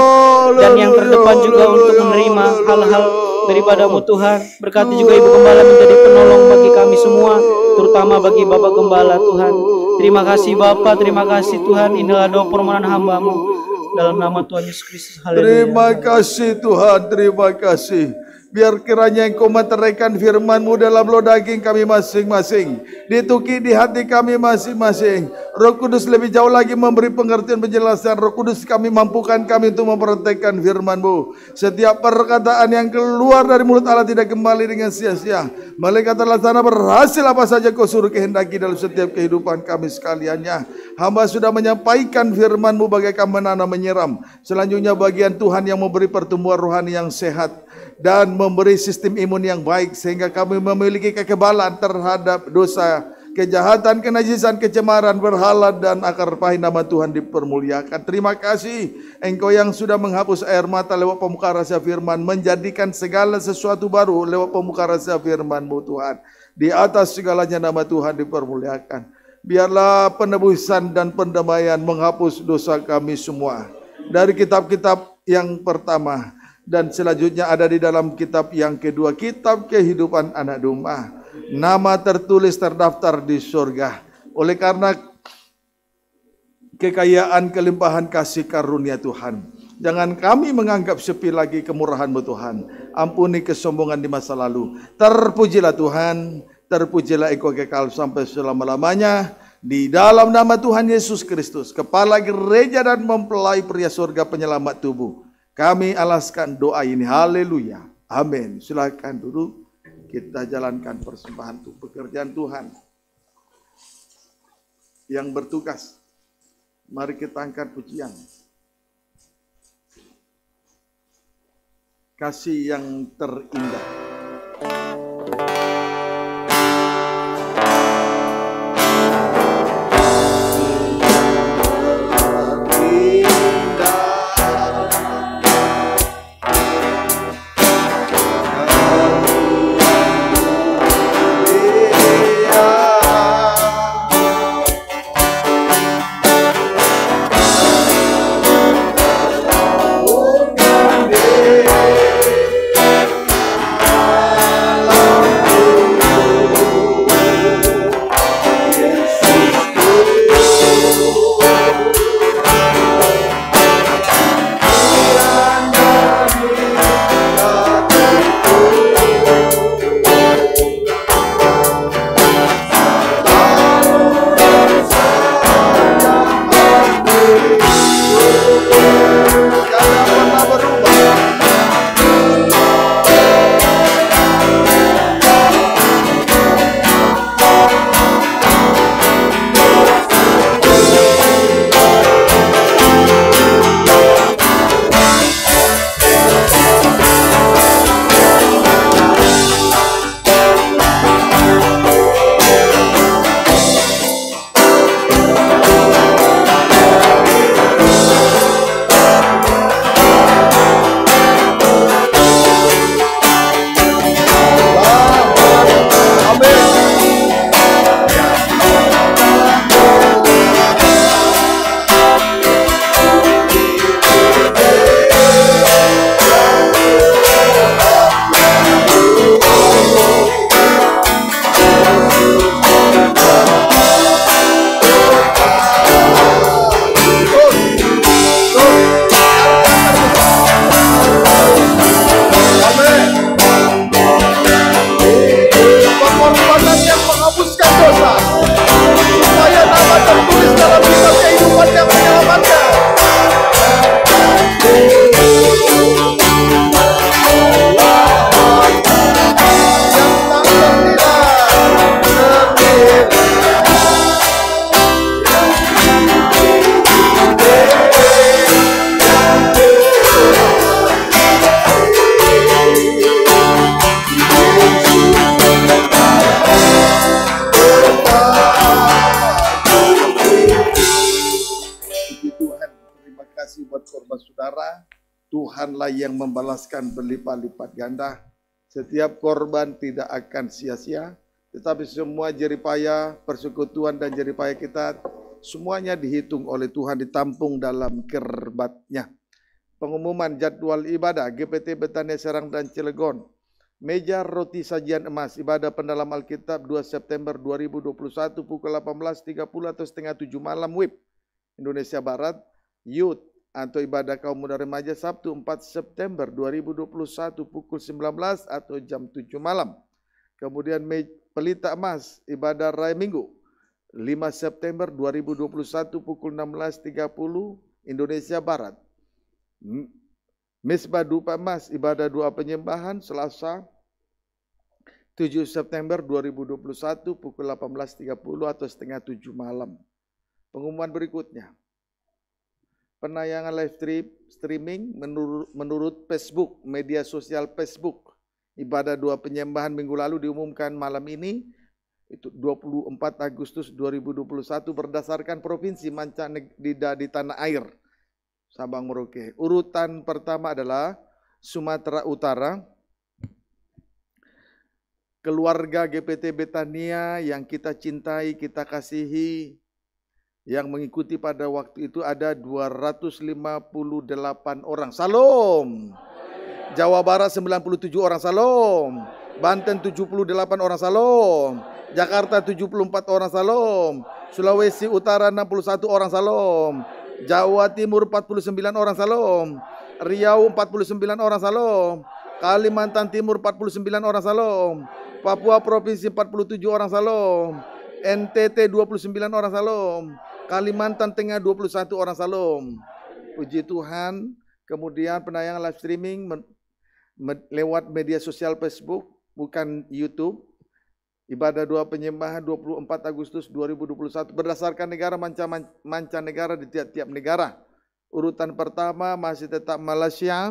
dan yang terdepan juga untuk menerima hal-hal daripadamu oh. Tuhan. Berkati juga Ibu Gembala menjadi penolong bagi kami semua, terutama bagi Bapak Gembala Tuhan. Terima kasih Bapak, terima kasih Tuhan. Inilah doa permohonan hambamu. Dalam nama Tuhan Yesus Kristus. Haleluya. Terima kasih Tuhan, terima kasih. Biar kiranya engkau meteraikan FirmanMu dalam lo daging kami masing-masing. Dituki di hati kami masing-masing. Roh Kudus lebih jauh lagi memberi pengertian penjelasan. Roh Kudus kami mampukan kami untuk mempertekan FirmanMu Setiap perkataan yang keluar dari mulut Allah tidak kembali dengan sia-sia. Malaikat sana berhasil apa saja kau suruh kehendaki dalam setiap kehidupan kami sekaliannya. Hamba sudah menyampaikan FirmanMu bagaikan menanam menyiram. Selanjutnya bagian Tuhan yang memberi pertumbuhan rohani yang sehat dan memberi sistem imun yang baik sehingga kami memiliki kekebalan terhadap dosa, kejahatan, kenajisan, kecemaran, berhala dan akar pahit nama Tuhan dipermuliakan. Terima kasih Engkau yang sudah menghapus air mata lewat pemuka rahasia firman, menjadikan segala sesuatu baru lewat pemuka rahasia firman-Mu Tuhan. Di atas segalanya nama Tuhan dipermuliakan. Biarlah penebusan dan pendamaian menghapus dosa kami semua. Dari kitab-kitab yang pertama, dan selanjutnya ada di dalam kitab yang kedua kitab kehidupan anak domba nama tertulis terdaftar di surga oleh karena kekayaan kelimpahan kasih karunia Tuhan jangan kami menganggap sepi lagi kemurahanmu Tuhan ampuni kesombongan di masa lalu terpujilah Tuhan terpujilah ego kekal sampai selama-lamanya di dalam nama Tuhan Yesus Kristus kepala gereja dan mempelai pria surga penyelamat tubuh kami alaskan doa ini. Haleluya. Amin. Silakan dulu Kita jalankan persembahan untuk pekerjaan Tuhan. Yang bertugas. Mari kita angkat pujian. Kasih yang terindah. Setiap korban tidak akan sia-sia, tetapi semua jeripaya, persekutuan dan jeripaya kita, semuanya dihitung oleh Tuhan, ditampung dalam kerbatnya. Pengumuman jadwal ibadah GPT Betania Serang dan Cilegon. Meja roti sajian emas ibadah pendalam Alkitab 2 September 2021 pukul 18.30 atau setengah 7 malam WIB Indonesia Barat Youth atau ibadah kaum muda remaja Sabtu 4 September 2021 pukul 19 atau jam 7 malam. Kemudian Pelita Emas ibadah Raya Minggu 5 September 2021 pukul 16.30 Indonesia Barat. Misbah Dupa Emas ibadah doa penyembahan Selasa 7 September 2021 pukul 18.30 atau setengah 7 malam. Pengumuman berikutnya penayangan live stream streaming menurut, menurut Facebook, media sosial Facebook. Ibadah dua penyembahan minggu lalu diumumkan malam ini itu 24 Agustus 2021 berdasarkan provinsi manca mancanegara di tanah air Sabang Merauke. Urutan pertama adalah Sumatera Utara. Keluarga GPT Betania yang kita cintai, kita kasihi, yang mengikuti pada waktu itu ada 258 orang. salom, Jawa Barat 97 orang. salom, Banten 78 orang. salom, Jakarta 74 orang. salom, Sulawesi Utara 61 orang. salom, Jawa Timur 49 orang. salom, Riau 49 orang. salom, Kalimantan Timur 49 orang. salom, Papua Provinsi 47 orang. salom, NTT 29 orang. salom. Kalimantan Tengah 21 orang Salom. Puji Tuhan. Kemudian penayangan live streaming me me lewat media sosial Facebook, bukan YouTube. Ibadah dua penyembahan 24 Agustus 2021 berdasarkan negara manca manca negara di tiap-tiap negara. Urutan pertama masih tetap Malaysia.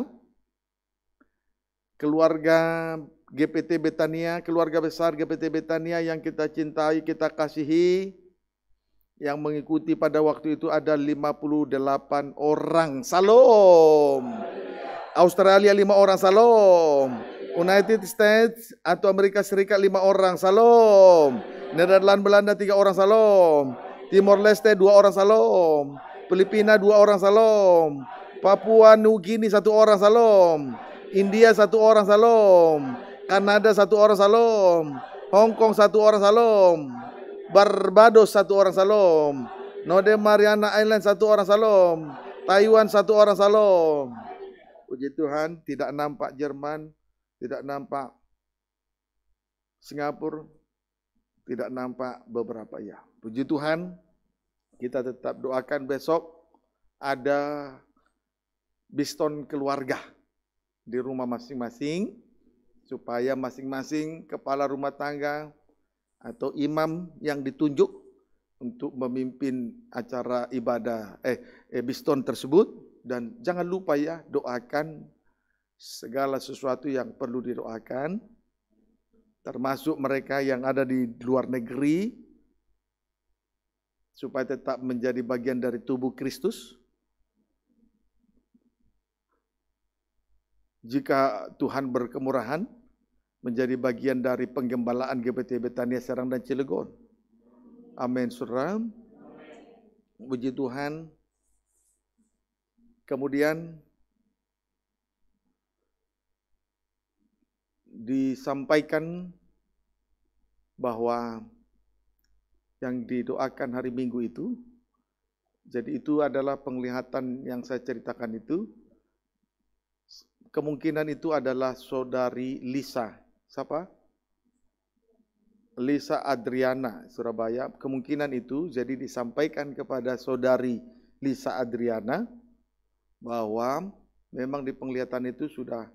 Keluarga GPT Betania, keluarga besar GPT Betania yang kita cintai, kita kasihi, yang mengikuti pada waktu itu ada 58 orang. Salam. Australia 5 orang. Salam. United States atau Amerika Serikat 5 orang. Salam. Nederland Belanda 3 orang. Salam. Timor Leste 2 orang. Salam. Filipina 2 orang. Salam. Papua New Guinea 1 orang. Salam. India 1 orang. Salam. Kanada 1 orang. Salam. Hong Kong 1 orang. Salam. Barbados satu orang Salom. Node Mariana Island satu orang Salom. Taiwan satu orang Salom. Puji Tuhan, tidak nampak Jerman, tidak nampak Singapura, tidak nampak beberapa ya. Puji Tuhan, kita tetap doakan besok ada biston keluarga di rumah masing-masing supaya masing-masing kepala rumah tangga atau imam yang ditunjuk untuk memimpin acara ibadah eh, ebiston tersebut dan jangan lupa ya doakan segala sesuatu yang perlu didoakan termasuk mereka yang ada di luar negeri supaya tetap menjadi bagian dari tubuh Kristus jika Tuhan berkemurahan menjadi bagian dari penggembalaan GPT Betania Serang dan Cilegon. Amin suram. Puji Tuhan. Kemudian disampaikan bahwa yang didoakan hari Minggu itu jadi itu adalah penglihatan yang saya ceritakan itu kemungkinan itu adalah saudari Lisa siapa? Lisa Adriana Surabaya. Kemungkinan itu jadi disampaikan kepada saudari Lisa Adriana bahwa memang di penglihatan itu sudah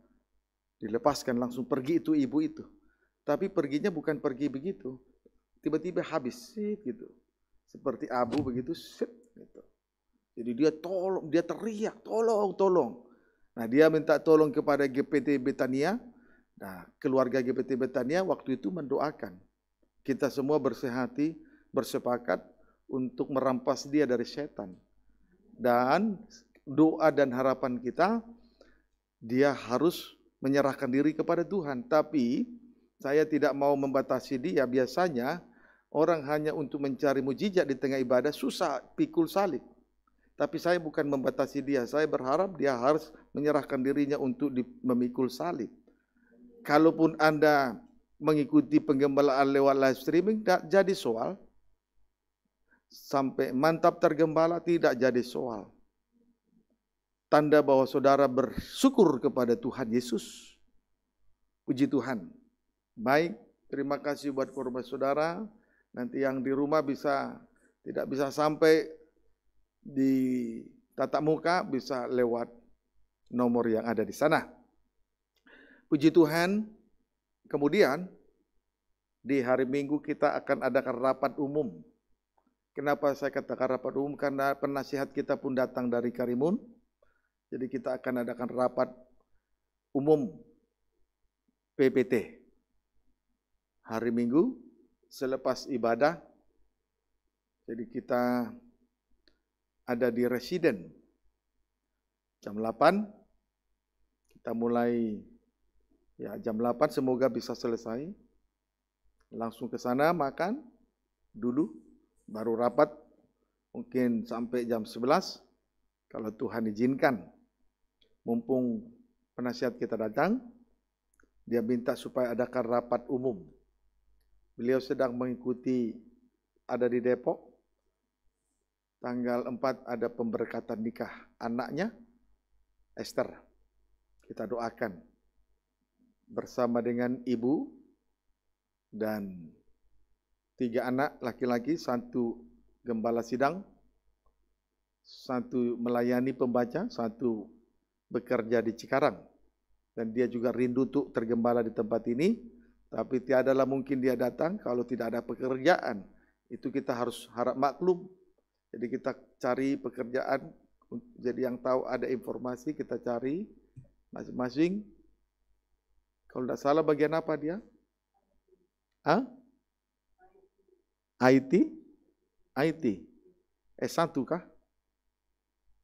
dilepaskan langsung pergi itu ibu itu. Tapi perginya bukan pergi begitu. Tiba-tiba habis gitu. Seperti abu begitu sip gitu. Jadi dia tolong, dia teriak, tolong, tolong. Nah dia minta tolong kepada GPT Betania, Nah, keluarga GPT Betania waktu itu mendoakan kita semua bersehati, bersepakat untuk merampas dia dari setan. Dan doa dan harapan kita dia harus menyerahkan diri kepada Tuhan. Tapi saya tidak mau membatasi dia. Biasanya orang hanya untuk mencari mujizat di tengah ibadah susah pikul salib. Tapi saya bukan membatasi dia. Saya berharap dia harus menyerahkan dirinya untuk memikul salib kalaupun Anda mengikuti penggembalaan lewat live streaming tidak jadi soal. Sampai mantap tergembala tidak jadi soal. Tanda bahwa saudara bersyukur kepada Tuhan Yesus. Puji Tuhan. Baik, terima kasih buat korban saudara. Nanti yang di rumah bisa tidak bisa sampai di tatap muka bisa lewat nomor yang ada di sana. Puji Tuhan, kemudian di hari Minggu kita akan adakan rapat umum. Kenapa saya katakan rapat umum? Karena penasihat kita pun datang dari Karimun. Jadi kita akan adakan rapat umum PPT. Hari Minggu selepas ibadah. Jadi kita ada di residen. Jam 8 kita mulai Ya, jam 8 semoga bisa selesai. Langsung ke sana makan dulu baru rapat mungkin sampai jam 11 kalau Tuhan izinkan. Mumpung penasihat kita datang, dia minta supaya adakan rapat umum. Beliau sedang mengikuti ada di Depok. Tanggal 4 ada pemberkatan nikah anaknya Esther. Kita doakan bersama dengan ibu dan tiga anak laki-laki, satu gembala sidang, satu melayani pembaca, satu bekerja di Cikarang. Dan dia juga rindu untuk tergembala di tempat ini, tapi tiadalah mungkin dia datang kalau tidak ada pekerjaan. Itu kita harus harap maklum. Jadi kita cari pekerjaan, jadi yang tahu ada informasi kita cari masing-masing kalau tidak salah bagian apa dia? Ha? IT? IT. s eh, satu kah?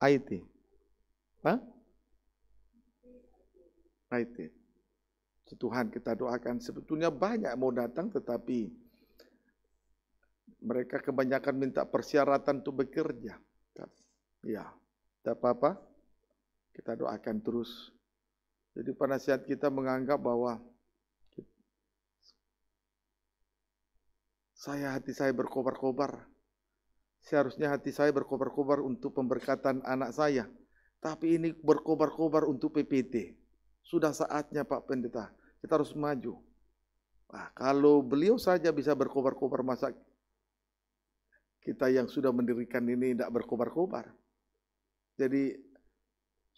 IT. Ha? IT. Tuhan kita doakan sebetulnya banyak mau datang tetapi mereka kebanyakan minta persyaratan untuk bekerja. Ya, tidak apa-apa. Kita doakan terus jadi penasihat kita menganggap bahwa saya hati saya berkobar-kobar. Seharusnya hati saya berkobar-kobar untuk pemberkatan anak saya. Tapi ini berkobar-kobar untuk PPT. Sudah saatnya Pak Pendeta, kita harus maju. Nah, kalau beliau saja bisa berkobar-kobar masa kita yang sudah mendirikan ini tidak berkobar-kobar. Jadi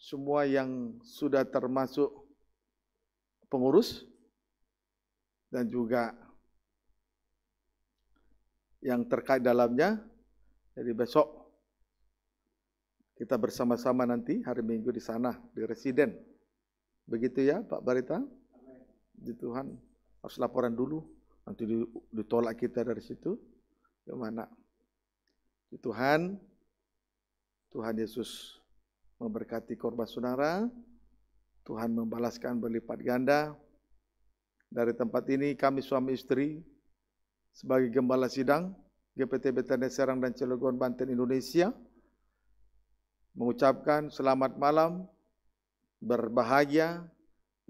semua yang sudah termasuk pengurus dan juga yang terkait dalamnya. Jadi besok kita bersama-sama nanti hari Minggu di sana di residen. Begitu ya Pak Barita? Di Tuhan harus laporan dulu nanti ditolak kita dari situ. Yang Di Tuhan Tuhan Yesus memberkati korban saudara. Tuhan membalaskan berlipat ganda. Dari tempat ini kami suami istri sebagai gembala sidang GPT Betania Serang dan Cilegon Banten Indonesia mengucapkan selamat malam, berbahagia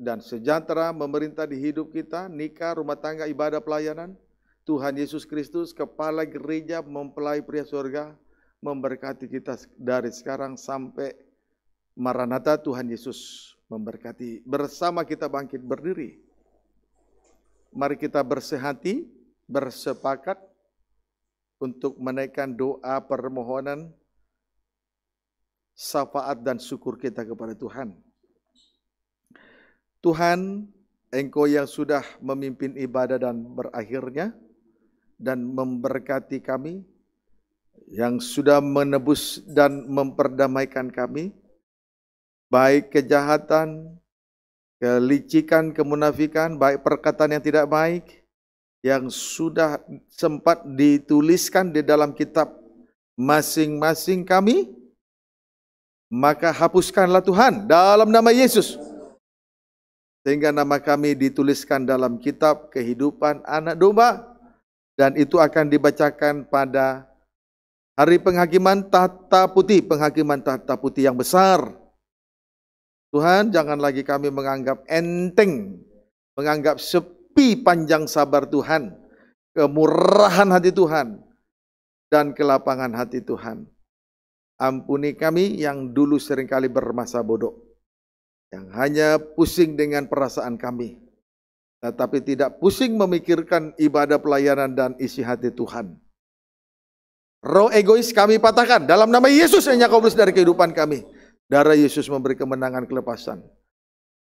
dan sejahtera memerintah di hidup kita, nikah, rumah tangga, ibadah, pelayanan. Tuhan Yesus Kristus, Kepala Gereja, mempelai pria surga, memberkati kita dari sekarang sampai Maranatha Tuhan Yesus memberkati. Bersama kita bangkit berdiri. Mari kita bersehati, bersepakat untuk menaikkan doa permohonan, syafaat dan syukur kita kepada Tuhan. Tuhan, Engkau yang sudah memimpin ibadah dan berakhirnya dan memberkati kami, yang sudah menebus dan memperdamaikan kami, baik kejahatan, kelicikan, kemunafikan, baik perkataan yang tidak baik yang sudah sempat dituliskan di dalam kitab masing-masing kami, maka hapuskanlah Tuhan dalam nama Yesus. Sehingga nama kami dituliskan dalam kitab kehidupan anak domba dan itu akan dibacakan pada hari penghakiman tahta putih, penghakiman tahta putih yang besar Tuhan, jangan lagi kami menganggap enteng, menganggap sepi panjang sabar Tuhan, kemurahan hati Tuhan, dan kelapangan hati Tuhan. Ampuni kami yang dulu seringkali bermasa bodoh, yang hanya pusing dengan perasaan kami, tetapi tidak pusing memikirkan ibadah pelayanan dan isi hati Tuhan. Roh egois kami patahkan dalam nama Yesus yang kau dari kehidupan kami. Darah Yesus memberi kemenangan kelepasan.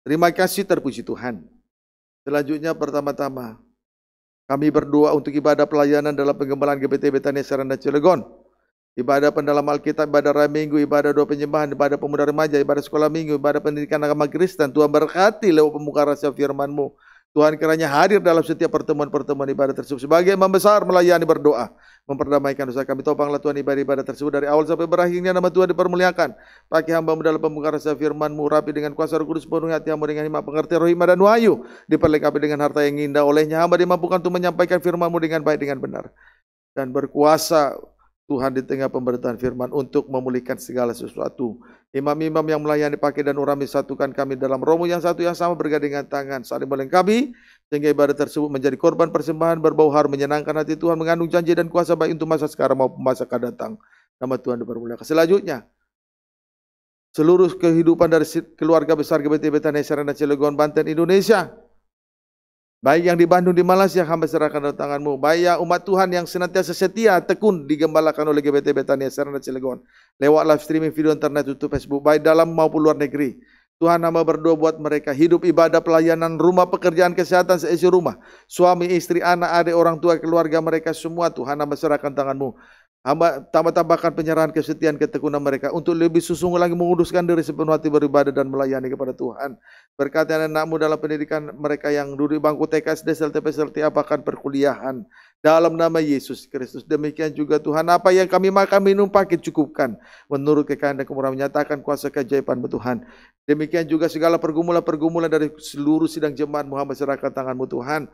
Terima kasih terpuji Tuhan. Selanjutnya pertama-tama kami berdoa untuk ibadah pelayanan dalam pengembalaan GBT Betania Saranda Cilegon. Ibadah pendalam Alkitab, ibadah raya minggu, ibadah doa penyembahan, ibadah pemuda remaja, ibadah sekolah minggu, ibadah pendidikan agama Kristen. Tuhan berkati lewat pemuka rahasia firman-Mu. Tuhan kiranya hadir dalam setiap pertemuan-pertemuan ibadah tersebut sebagai membesar melayani berdoa, memperdamaikan dosa kami. Topanglah Tuhan ibadah-ibadah tersebut dari awal sampai berakhirnya nama Tuhan dipermuliakan. Pakai hambamu dalam pembukaan rasa firman-Mu rapi dengan kuasa Roh Kudus penuh hati hamba dengan hikmat pengertian roh dan wahyu, diperlengkapi dengan harta yang indah olehnya hamba dimampukan untuk menyampaikan FirmanMu dengan baik dengan benar dan berkuasa Tuhan di tengah pemberitaan firman untuk memulihkan segala sesuatu. Imam-imam yang melayani pakai dan urami satukan kami dalam romo yang satu yang sama bergandengan tangan saling melengkapi sehingga ibadah tersebut menjadi korban persembahan berbau harum menyenangkan hati Tuhan mengandung janji dan kuasa baik untuk masa sekarang maupun masa akan datang. Nama Tuhan dipermuliakan. Selanjutnya, seluruh kehidupan dari keluarga besar GBT Betanesia dan Cilegon Banten Indonesia Baik yang di Bandung, di Malaysia, hamba serahkan dalam tanganmu. Baik ya umat Tuhan yang senantiasa setia, tekun, digembalakan oleh GBT Betania, Serana Cilegon. Lewat live streaming, video internet, YouTube, Facebook, baik dalam maupun luar negeri. Tuhan hamba berdoa buat mereka hidup ibadah pelayanan rumah pekerjaan kesehatan seisi rumah suami istri anak adik orang tua keluarga mereka semua Tuhan hamba serahkan tanganmu Hamba tambah-tambahkan penyerahan kesetiaan ketekunan mereka untuk lebih sesungguh lagi menguduskan diri sepenuh hati beribadah dan melayani kepada Tuhan. Berkati anakmu dalam pendidikan mereka yang duduk bangku TK, SD, SLTP, SLT, bahkan perkuliahan. Dalam nama Yesus Kristus. Demikian juga Tuhan, apa yang kami makan, minum, pakai cukupkan. Menurut kekayaan dan kemurahan menyatakan kuasa keajaiban Tuhan. Demikian juga segala pergumulan-pergumulan dari seluruh sidang jemaat Muhammad serahkan tanganmu Tuhan.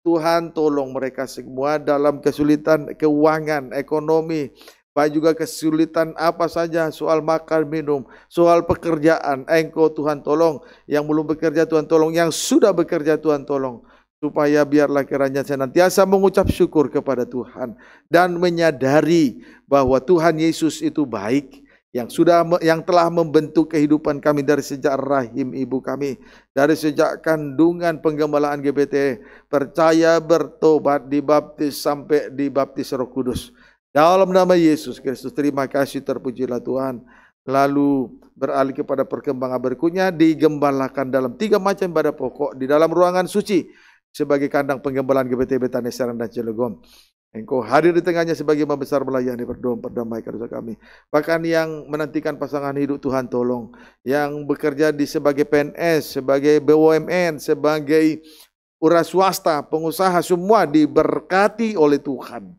Tuhan tolong mereka semua dalam kesulitan keuangan, ekonomi, baik juga kesulitan apa saja, soal makan, minum, soal pekerjaan. Engkau Tuhan tolong, yang belum bekerja Tuhan tolong, yang sudah bekerja Tuhan tolong. Supaya biarlah kiranya senantiasa mengucap syukur kepada Tuhan. Dan menyadari bahwa Tuhan Yesus itu baik yang sudah yang telah membentuk kehidupan kami dari sejak rahim ibu kami, dari sejak kandungan penggembalaan GBT, percaya bertobat dibaptis sampai dibaptis Roh Kudus. Dalam nama Yesus Kristus terima kasih terpujilah Tuhan. Lalu beralih kepada perkembangan berikutnya digembalakan dalam tiga macam pada pokok di dalam ruangan suci sebagai kandang penggembalaan GBT Betania Serang dan Cilegon. Engkau hadir di tengahnya sebagai imam besar melayani berdoa perdamaikan dosa kami. Bahkan yang menantikan pasangan hidup Tuhan tolong. Yang bekerja di sebagai PNS, sebagai BUMN, sebagai ura swasta, pengusaha semua diberkati oleh Tuhan.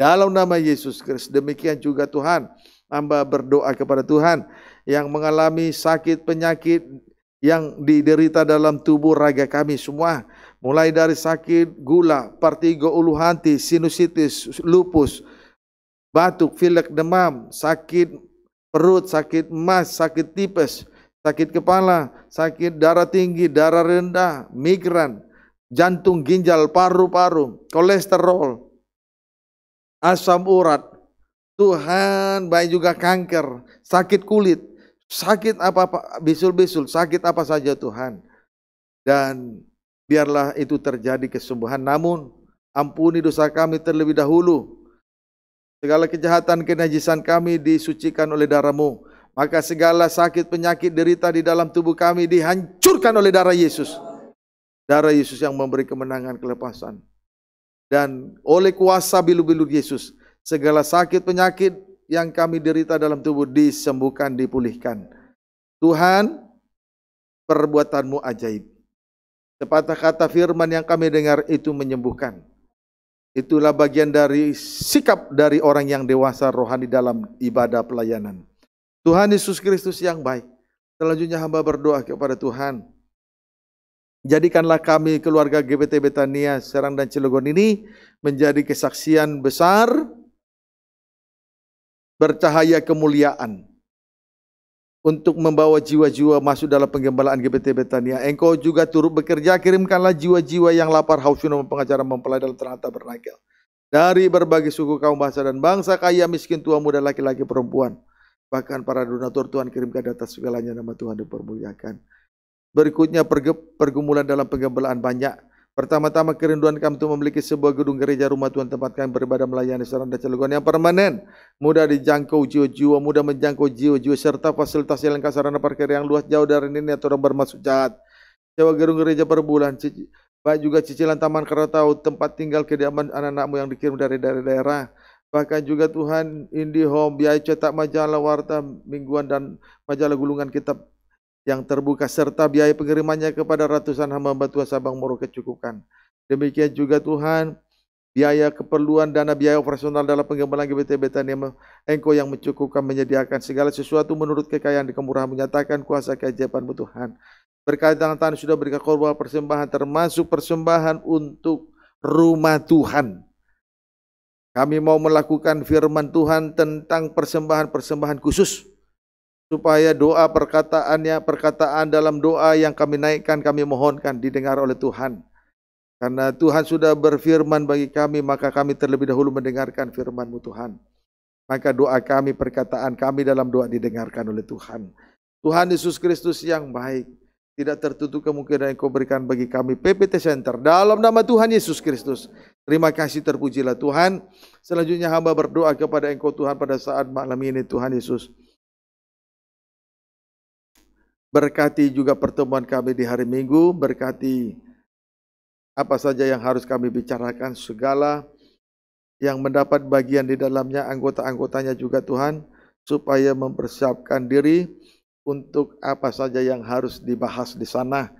Dalam nama Yesus Kristus demikian juga Tuhan. Hamba berdoa kepada Tuhan yang mengalami sakit penyakit yang diderita dalam tubuh raga kami semua mulai dari sakit gula, partigo ulu hati, sinusitis, lupus, batuk, pilek, demam, sakit perut, sakit emas, sakit tipes, sakit kepala, sakit darah tinggi, darah rendah, migran, jantung, ginjal, paru-paru, kolesterol, asam urat, Tuhan baik juga kanker, sakit kulit, sakit apa-apa, bisul-bisul, sakit apa saja Tuhan. Dan biarlah itu terjadi kesembuhan. Namun, ampuni dosa kami terlebih dahulu. Segala kejahatan kenajisan kami disucikan oleh darahmu. Maka segala sakit penyakit derita di dalam tubuh kami dihancurkan oleh darah Yesus. Darah Yesus yang memberi kemenangan kelepasan. Dan oleh kuasa bilu-bilu Yesus, segala sakit penyakit yang kami derita dalam tubuh disembuhkan, dipulihkan. Tuhan, perbuatanmu ajaib. Sepatah kata firman yang kami dengar itu menyembuhkan. Itulah bagian dari sikap dari orang yang dewasa rohani dalam ibadah pelayanan. Tuhan Yesus Kristus yang baik. Selanjutnya hamba berdoa kepada Tuhan. Jadikanlah kami keluarga GBT Betania Serang dan Cilegon ini menjadi kesaksian besar bercahaya kemuliaan untuk membawa jiwa-jiwa masuk dalam penggembalaan GPT Betania. Engkau juga turut bekerja, kirimkanlah jiwa-jiwa yang lapar, haus, dan pengacara mempelai dalam ternyata bernakil. Dari berbagai suku, kaum, bahasa, dan bangsa, kaya, miskin, tua, muda, laki-laki, perempuan. Bahkan para donatur Tuhan kirimkan data segalanya nama Tuhan dipermuliakan. Berikutnya pergumulan dalam penggembalaan banyak Pertama-tama kerinduan kami itu memiliki sebuah gedung gereja rumah Tuhan tempat kami beribadah melayani seorang dan celugan yang permanen. Mudah dijangkau jiwa-jiwa, mudah menjangkau jiwa-jiwa serta fasilitas yang lengkap sarana parkir yang luas jauh dari ini atau orang bermaksud jahat. Sewa gedung gereja per bulan, baik juga cicilan taman tahu tempat tinggal kediaman anak-anakmu yang dikirim dari daerah-daerah. Bahkan juga Tuhan Indihome, biaya cetak majalah warta mingguan dan majalah gulungan kitab yang terbuka serta biaya pengirimannya kepada ratusan hamba-hamba Tuhan Sabang Merauke cukupkan. Demikian juga Tuhan, biaya keperluan dana biaya operasional dalam pengembangan GBT Betania Engkau yang mencukupkan menyediakan segala sesuatu menurut kekayaan di kemurahan menyatakan kuasa keajaibanmu Tuhan. Berkait dengan tanah sudah berikan korban persembahan termasuk persembahan untuk rumah Tuhan. Kami mau melakukan firman Tuhan tentang persembahan-persembahan khusus supaya doa perkataannya perkataan dalam doa yang kami naikkan kami mohonkan didengar oleh Tuhan karena Tuhan sudah berfirman bagi kami maka kami terlebih dahulu mendengarkan firman-Mu Tuhan maka doa kami perkataan kami dalam doa didengarkan oleh Tuhan Tuhan Yesus Kristus yang baik tidak tertutup kemungkinan yang kau berikan bagi kami PPT Center dalam nama Tuhan Yesus Kristus terima kasih terpujilah Tuhan selanjutnya hamba berdoa kepada engkau Tuhan pada saat malam ini Tuhan Yesus Berkati juga pertemuan kami di hari Minggu, berkati apa saja yang harus kami bicarakan, segala yang mendapat bagian di dalamnya, anggota-anggotanya juga Tuhan, supaya mempersiapkan diri untuk apa saja yang harus dibahas di sana.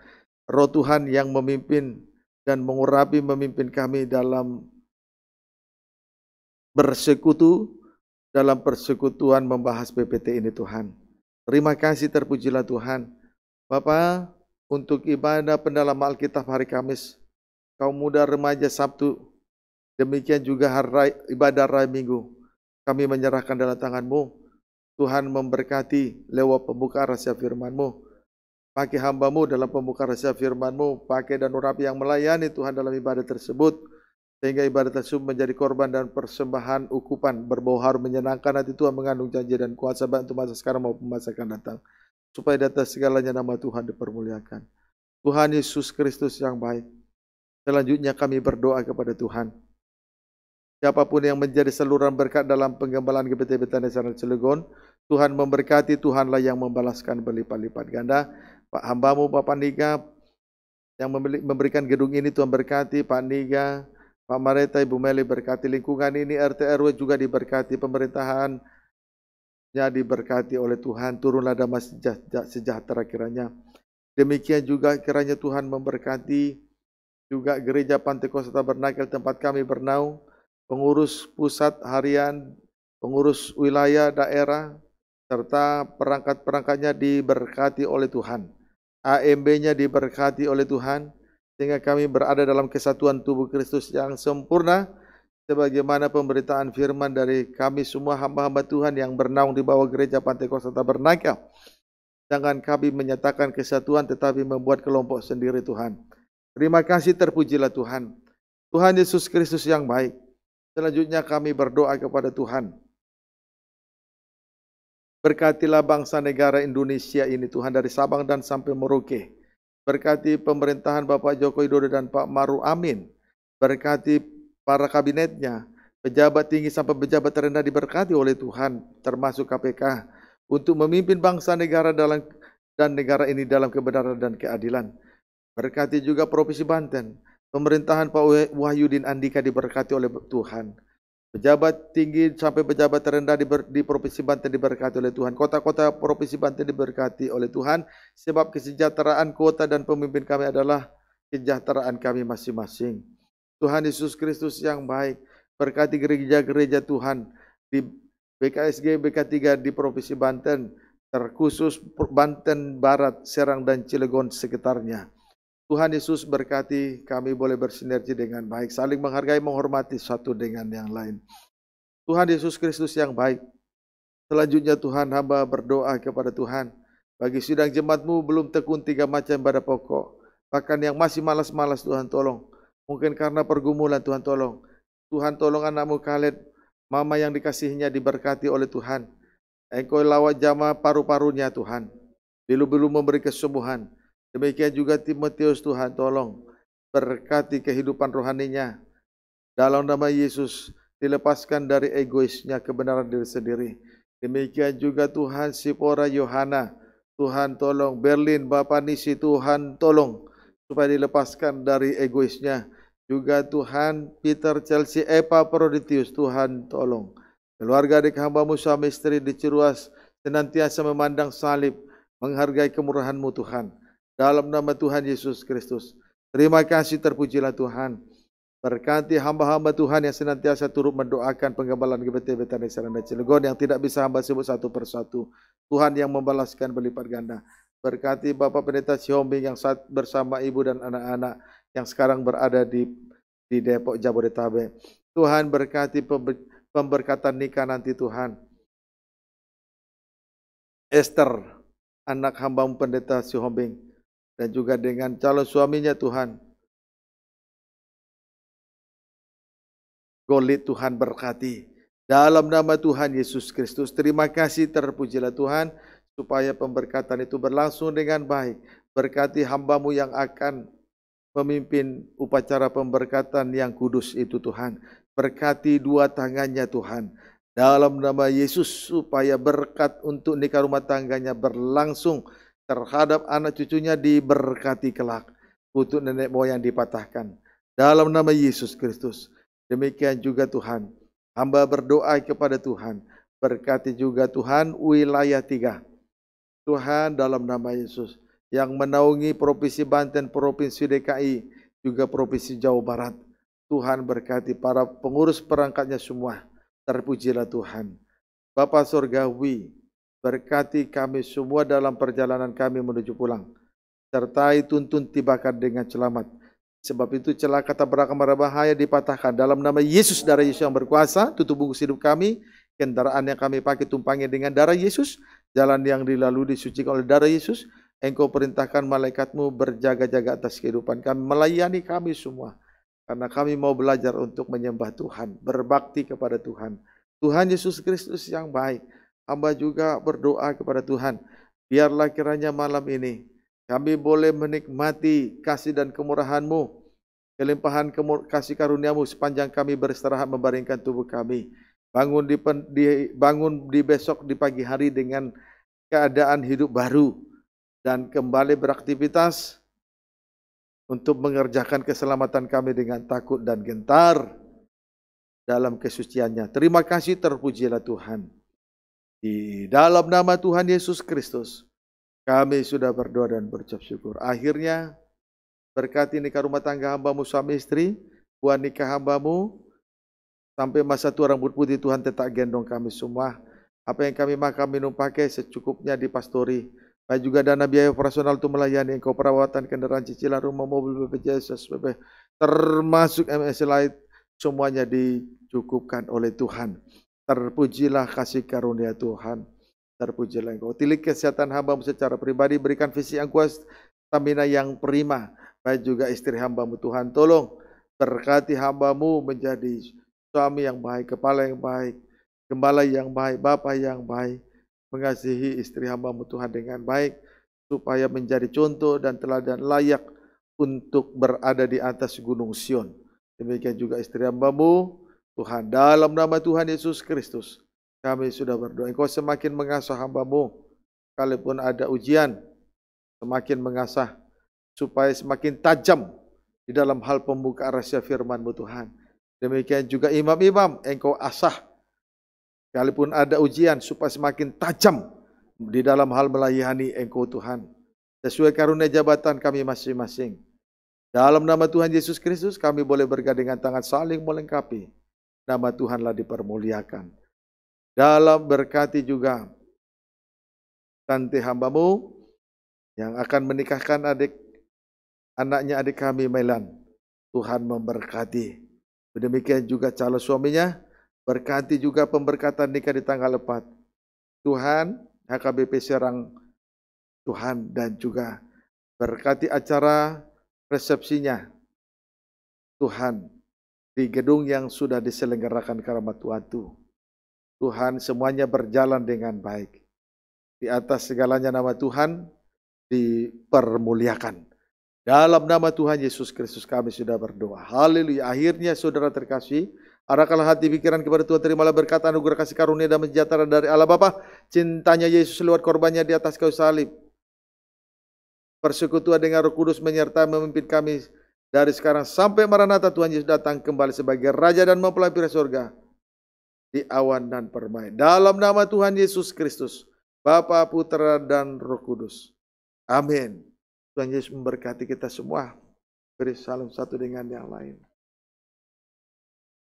Roh Tuhan yang memimpin dan mengurapi memimpin kami dalam bersekutu, dalam persekutuan membahas PPT ini Tuhan. Terima kasih terpujilah Tuhan. Bapak, untuk ibadah pendalaman Alkitab hari Kamis, kaum muda remaja Sabtu, demikian juga hari, ibadah hari Minggu, kami menyerahkan dalam tanganmu. Tuhan memberkati lewat pembuka rahasia firmanmu. Pakai hambamu dalam pembuka rahasia firmanmu, pakai dan urapi yang melayani Tuhan dalam ibadah tersebut. Sehingga ibadah tasub menjadi korban dan persembahan ukupan berbau harum menyenangkan hati Tuhan mengandung janji dan kuasa bantu masa sekarang maupun masa akan datang. Supaya data segalanya nama Tuhan dipermuliakan. Tuhan Yesus Kristus yang baik. Selanjutnya kami berdoa kepada Tuhan. Siapapun yang menjadi saluran berkat dalam penggembalaan GPT Betani Sana Cilegon, Tuhan memberkati, Tuhanlah yang membalaskan berlipat-lipat ganda. Pak hambamu, Pak Pandika, yang memberikan gedung ini Tuhan berkati, Pak Niga, Pak Pemerintah Ibu Meli berkati lingkungan ini, RT RW juga diberkati, pemerintahan pemerintahannya diberkati oleh Tuhan, turunlah damai sejahtera kiranya. Demikian juga kiranya Tuhan memberkati juga gereja Kosta Bernakil tempat kami bernaung, pengurus pusat harian, pengurus wilayah daerah, serta perangkat-perangkatnya diberkati oleh Tuhan. AMB-nya diberkati oleh Tuhan sehingga kami berada dalam kesatuan tubuh Kristus yang sempurna sebagaimana pemberitaan firman dari kami semua hamba-hamba Tuhan yang bernaung di bawah gereja Pantai Pantekosta Tabernakel. Jangan kami menyatakan kesatuan tetapi membuat kelompok sendiri Tuhan. Terima kasih terpujilah Tuhan. Tuhan Yesus Kristus yang baik. Selanjutnya kami berdoa kepada Tuhan. Berkatilah bangsa negara Indonesia ini Tuhan dari Sabang dan sampai Merauke. Berkati pemerintahan Bapak Joko Widodo dan Pak Maru Amin. Berkati para kabinetnya, pejabat tinggi sampai pejabat terendah diberkati oleh Tuhan, termasuk KPK, untuk memimpin bangsa negara dalam dan negara ini dalam kebenaran dan keadilan. Berkati juga Provinsi Banten, pemerintahan Pak Wahyudin Andika diberkati oleh Tuhan. Pejabat tinggi sampai pejabat terendah di, di Provinsi Banten diberkati oleh Tuhan. Kota-kota Provinsi Banten diberkati oleh Tuhan. Sebab kesejahteraan kota dan pemimpin kami adalah kesejahteraan kami masing-masing. Tuhan Yesus Kristus yang baik. Berkati gereja-gereja Tuhan di BKSG BK3 di Provinsi Banten. Terkhusus Banten Barat, Serang dan Cilegon sekitarnya. Tuhan Yesus berkati kami boleh bersinergi dengan baik, saling menghargai, menghormati satu dengan yang lain. Tuhan Yesus Kristus yang baik, selanjutnya Tuhan hamba berdoa kepada Tuhan, bagi sidang jemaatmu belum tekun tiga macam pada pokok, bahkan yang masih malas-malas Tuhan tolong, mungkin karena pergumulan Tuhan tolong, Tuhan tolong anakmu Khaled, mama yang dikasihnya diberkati oleh Tuhan, engkau lawat jama paru-parunya Tuhan, bilu-bilu memberi kesembuhan, Demikian juga Timotius Tuhan tolong berkati kehidupan rohaninya. Dalam nama Yesus dilepaskan dari egoisnya kebenaran diri sendiri. Demikian juga Tuhan Sipora Yohana. Tuhan tolong Berlin Bapak Nisi Tuhan tolong supaya dilepaskan dari egoisnya. Juga Tuhan Peter Chelsea Epa Proditius Tuhan tolong. Keluarga di hambamu suami istri di Ciruas senantiasa memandang salib menghargai kemurahanmu Tuhan. Dalam nama Tuhan Yesus Kristus. Terima kasih terpujilah Tuhan. Berkati hamba-hamba Tuhan yang senantiasa turut mendoakan penggembalaan GBT Betani Seranda Cilegon yang tidak bisa hamba sebut satu persatu. Tuhan yang membalaskan berlipat ganda. Berkati Bapak Pendeta Siombing yang saat bersama ibu dan anak-anak yang sekarang berada di di Depok Jabodetabek. Tuhan berkati pemberkatan nikah nanti Tuhan. Esther, anak hamba pendeta Sihombing, dan juga dengan calon suaminya Tuhan. Golit Tuhan berkati. Dalam nama Tuhan Yesus Kristus, terima kasih terpujilah Tuhan supaya pemberkatan itu berlangsung dengan baik. Berkati hambamu yang akan memimpin upacara pemberkatan yang kudus itu Tuhan. Berkati dua tangannya Tuhan. Dalam nama Yesus supaya berkat untuk nikah rumah tangganya berlangsung terhadap anak cucunya diberkati kelak. untuk nenek moyang dipatahkan. Dalam nama Yesus Kristus. Demikian juga Tuhan. Hamba berdoa kepada Tuhan. Berkati juga Tuhan wilayah tiga. Tuhan dalam nama Yesus. Yang menaungi Provinsi Banten, Provinsi DKI, juga Provinsi Jawa Barat. Tuhan berkati para pengurus perangkatnya semua. Terpujilah Tuhan. Bapak Surgawi, Berkati kami semua dalam perjalanan kami menuju pulang. Sertai tuntun tibakan dengan selamat. Sebab itu celah kata berakam bahaya dipatahkan. Dalam nama Yesus, darah Yesus yang berkuasa, tutup bungkus hidup kami. Kendaraan yang kami pakai tumpangi dengan darah Yesus. Jalan yang dilalui disucikan oleh darah Yesus. Engkau perintahkan malaikatmu berjaga-jaga atas kehidupan kami. Melayani kami semua. Karena kami mau belajar untuk menyembah Tuhan. Berbakti kepada Tuhan. Tuhan Yesus Kristus yang baik Hamba juga berdoa kepada Tuhan, biarlah kiranya malam ini kami boleh menikmati kasih dan kemurahan-Mu, kelimpahan kemur kasih karuniamu sepanjang kami beristirahat membaringkan tubuh kami. Bangun di, di, bangun di besok di pagi hari dengan keadaan hidup baru dan kembali beraktivitas untuk mengerjakan keselamatan kami dengan takut dan gentar dalam kesuciannya. Terima kasih terpujilah Tuhan. Di dalam nama Tuhan Yesus Kristus, kami sudah berdoa dan berucap syukur. Akhirnya, berkati nikah rumah tangga hambamu suami istri, buah nikah hambamu, sampai masa tua rambut putih Tuhan tetap gendong kami semua. Apa yang kami makan minum pakai secukupnya di pastori. Baik juga dana biaya operasional untuk melayani engkau perawatan kendaraan cicilan rumah mobil BPJS SPP termasuk MS Light semuanya dicukupkan oleh Tuhan. Terpujilah kasih karunia Tuhan. Terpujilah engkau. Tilik kesehatan hambamu secara pribadi. Berikan visi yang kuat, stamina yang prima. Baik juga istri hambamu Tuhan. Tolong berkati hambamu menjadi suami yang baik, kepala yang baik, gembala yang baik, bapak yang baik. Mengasihi istri hambamu Tuhan dengan baik. Supaya menjadi contoh dan teladan layak untuk berada di atas gunung Sion. Demikian juga istri hambamu, Tuhan, dalam nama Tuhan Yesus Kristus, kami sudah berdoa. Engkau semakin mengasah hambamu, kalaupun ada ujian, semakin mengasah, supaya semakin tajam di dalam hal pembuka rahasia firman-Mu Tuhan. Demikian juga imam-imam, engkau asah, kalaupun ada ujian, supaya semakin tajam di dalam hal melayani engkau Tuhan. Sesuai karunia jabatan kami masing-masing. Dalam nama Tuhan Yesus Kristus, kami boleh bergandengan tangan saling melengkapi. Nama Tuhanlah dipermuliakan. Dalam berkati juga Tante hambamu yang akan menikahkan adik anaknya adik kami Melan. Tuhan memberkati. Demikian juga calon suaminya berkati juga pemberkatan nikah di tanggal lepas. Tuhan HKBP Serang Tuhan dan juga berkati acara resepsinya. Tuhan di gedung yang sudah diselenggarakan karamat Tuhan Tuhan semuanya berjalan dengan baik. Di atas segalanya nama Tuhan dipermuliakan. Dalam nama Tuhan Yesus Kristus kami sudah berdoa. Haleluya. Akhirnya saudara terkasih, arahkanlah hati pikiran kepada Tuhan. Terimalah berkat anugerah kasih karunia dan sejahtera dari Allah Bapa, cintanya Yesus lewat korbannya di atas kayu salib. Persekutuan dengan Roh Kudus menyertai memimpin kami dari sekarang sampai Maranatha Tuhan Yesus datang kembali sebagai Raja dan mempelai pria surga. Di awan dan permai. Dalam nama Tuhan Yesus Kristus. Bapa, Putra, dan Roh Kudus. Amin. Tuhan Yesus memberkati kita semua. Beri salam satu dengan yang lain.